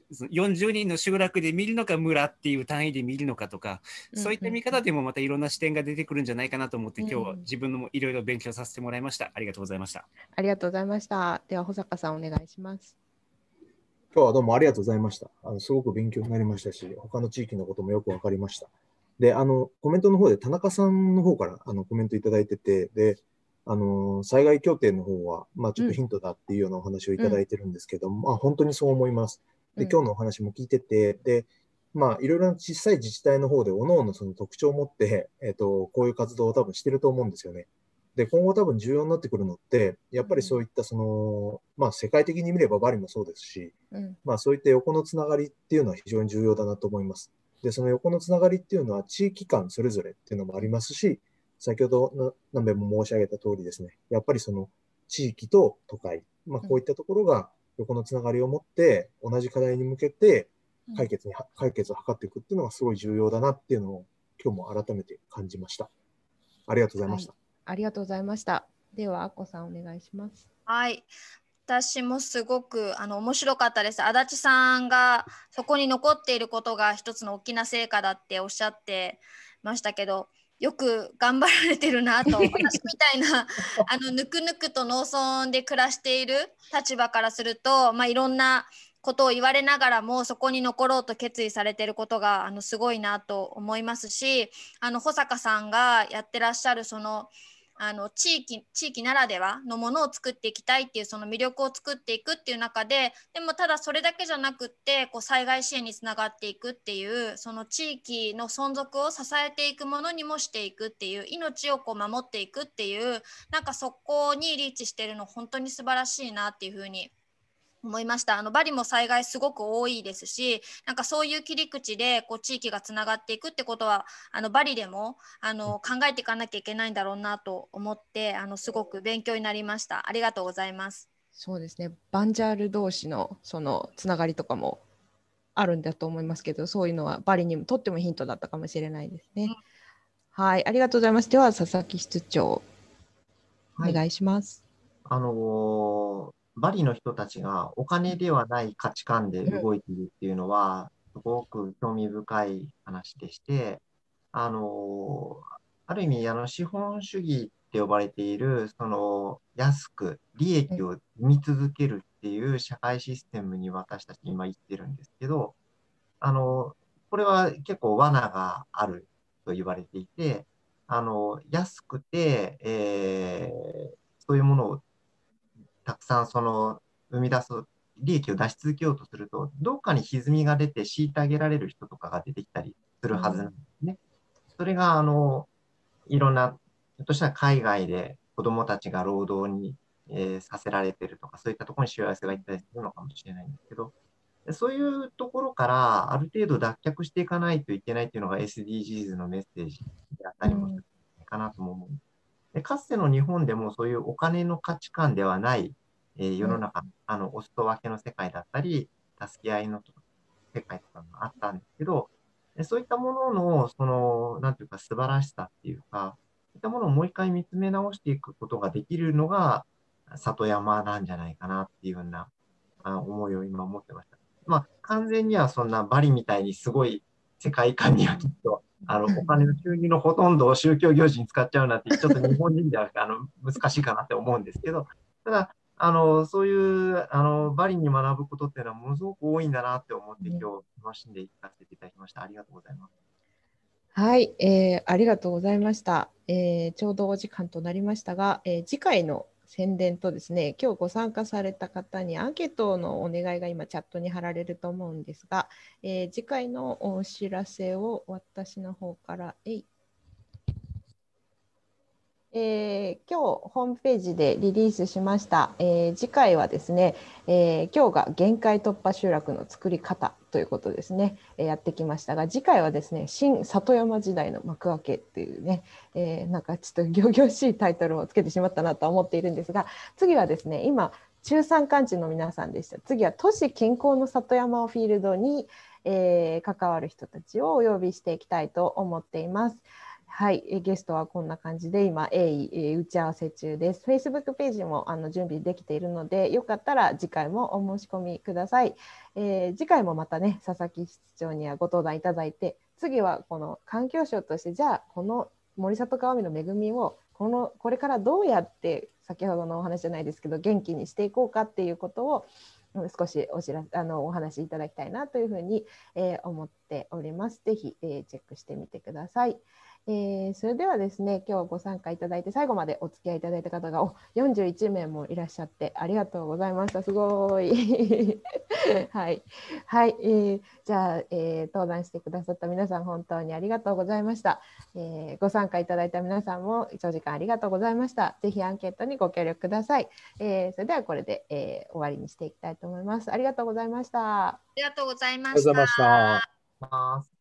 40人の集落で見るのか村っていう単位で見るのかとかそういった見方でもまたいろんな視点が出てくるんじゃないかなと思って今日は自分もいろいろ勉強させてもらいましたありがとうございましたありがとうございましたでは保坂さんお願いします今日はどうもありがとうございました。あのすごく勉強になりましたし、他の地域のこともよく分かりました。で、あの、コメントの方で田中さんの方からあのコメントいただいてて、で、あの、災害協定の方は、まあ、ちょっとヒントだっていうようなお話をいただいてるんですけども、うん、まあ、本当にそう思います。で、今日のお話も聞いてて、で、まあ、いろいろな小さい自治体の方で、各々その特徴を持って、えっ、ー、と、こういう活動を多分してると思うんですよね。で、今後多分重要になってくるのって、やっぱりそういったその、まあ世界的に見ればバリもそうですし、うん、まあそういった横のつながりっていうのは非常に重要だなと思います。で、その横のつながりっていうのは地域間それぞれっていうのもありますし、先ほど何べも申し上げた通りですね、やっぱりその地域と都会、まあこういったところが横のつながりを持って、同じ課題に向けて解決に、解決を図っていくっていうのがすごい重要だなっていうのを今日も改めて感じました。ありがとうございました。はいありがとうございました。では、あこさんお願いします。はい。私もすごくあの面白かったです。足立さんがそこに残っていることが一つの大きな成果だっておっしゃってましたけど、よく頑張られてるなと 私みたいなあのぬくぬくと農村で暮らしている立場からすると、まあ、いろんなことを言われながらもそこに残ろうと決意されてることがあのすごいなと思いますしあの保坂さんがやってらっしゃるそのあの地域地域ならではのものを作っていきたいっていうその魅力を作っていくっていう中ででもただそれだけじゃなくってこう災害支援につながっていくっていうその地域の存続を支えていくものにもしていくっていう命をこう守っていくっていうなんかそこにリーチしてるの本当に素晴らしいなっていうふうに思いましたあのバリも災害すごく多いですしなんかそういう切り口でこう地域がつながっていくってことはあのバリでもあの考えていかなきゃいけないんだろうなと思ってあのすごく勉強になりましたありがとうございますそうですねバンジャール同士のそのつながりとかもあるんだと思いますけどそういうのはバリにもとってもヒントだったかもしれないですね、はいありがとうございますでは佐々木室長お願いします、はい、あのーバリの人たちがお金ではない価値観で動いているっていうのは、すごく興味深い話でして、あの、ある意味、あの、資本主義って呼ばれている、その、安く利益を生み続けるっていう社会システムに私たち今言ってるんですけど、あの、これは結構罠があると言われていて、あの、安くて、えー、そういうものをたくさんその生み出す利益を出し続けようとするとどっかに歪みが出て虐げられる人とかが出てきたりするはずなんですね。それがあのいろんなひょっとしたら海外で子どもたちが労働に、えー、させられてるとかそういったところにしわ寄せがいったりするのかもしれないんですけどそういうところからある程度脱却していかないといけないっていうのが SDGs のメッセージであったりもするかなとも思うんですでかつての日本でもそういうお金の価値観ではない、えー、世の中、うん、あのお裾分けの世界だったり、助け合いの世界とかもあったんですけど、そういったものの、その、なんていうか、素晴らしさっていうか、そういったものをもう一回見つめ直していくことができるのが、里山なんじゃないかなっていうような思いを今持ってました。まあ、完全にはそんなバリみたいにすごい世界観にはきっとあの、お金の収入のほとんどを宗教行事に使っちゃうなんて、ちょっと日本人ではあの難しいかなって思うんですけど、ただ、あのそういうあのバリに学ぶことっていうのはものすごく多いんだなって思って、今日楽しんでいかせていただきました。ありがとうございます。はい、えー、ありがとうございました、えー、ちょうどお時間となりましたが、えー、次回の宣伝とですね、今日ご参加された方にアンケートのお願いが今チャットに貼られると思うんですが、えー、次回のお知らせを私の方から、えい。えー、今日ホームページでリリースしました、えー、次回はですね、えー、今日が限界突破集落の作り方ということですね、えやってきましたが次回はですね新里山時代の幕開けっていうね、えなんかちょっと仰々しいタイトルをつけてしまったなとは思っているんですが次はですね今中山間地の皆さんでした次は都市近郊の里山をフィールドに、え関わる人たちをお呼びしていきたいと思っています。はい、ゲストはこんな感じで今鋭意打ち合わせ中です。Facebook ページもあの準備できているので、よかったら次回もお申し込みください。えー、次回もまたね、佐々木室長にはご登壇いただいて、次はこの環境省として、じゃあこの森里川海の恵みをこのこれからどうやって先ほどのお話じゃないですけど元気にしていこうかっていうことを少しお知らあのお話しいただきたいなというふうに、えー、思っております。ぜひ、えー、チェックしてみてください。えー、それではですね、今日ご参加いただいて、最後までお付き合いいただいた方がお41名もいらっしゃって、ありがとうございました。すごい。はい。はい、えー。じゃあ、えー、登壇してくださった皆さん、本当にありがとうございました、えー。ご参加いただいた皆さんも、長時間ありがとうございました。ぜひアンケートにご協力ください。えー、それではこれで、えー、終わりにしていきたいと思います。ありがとうございました。ありがとうございました。ありがとうございました。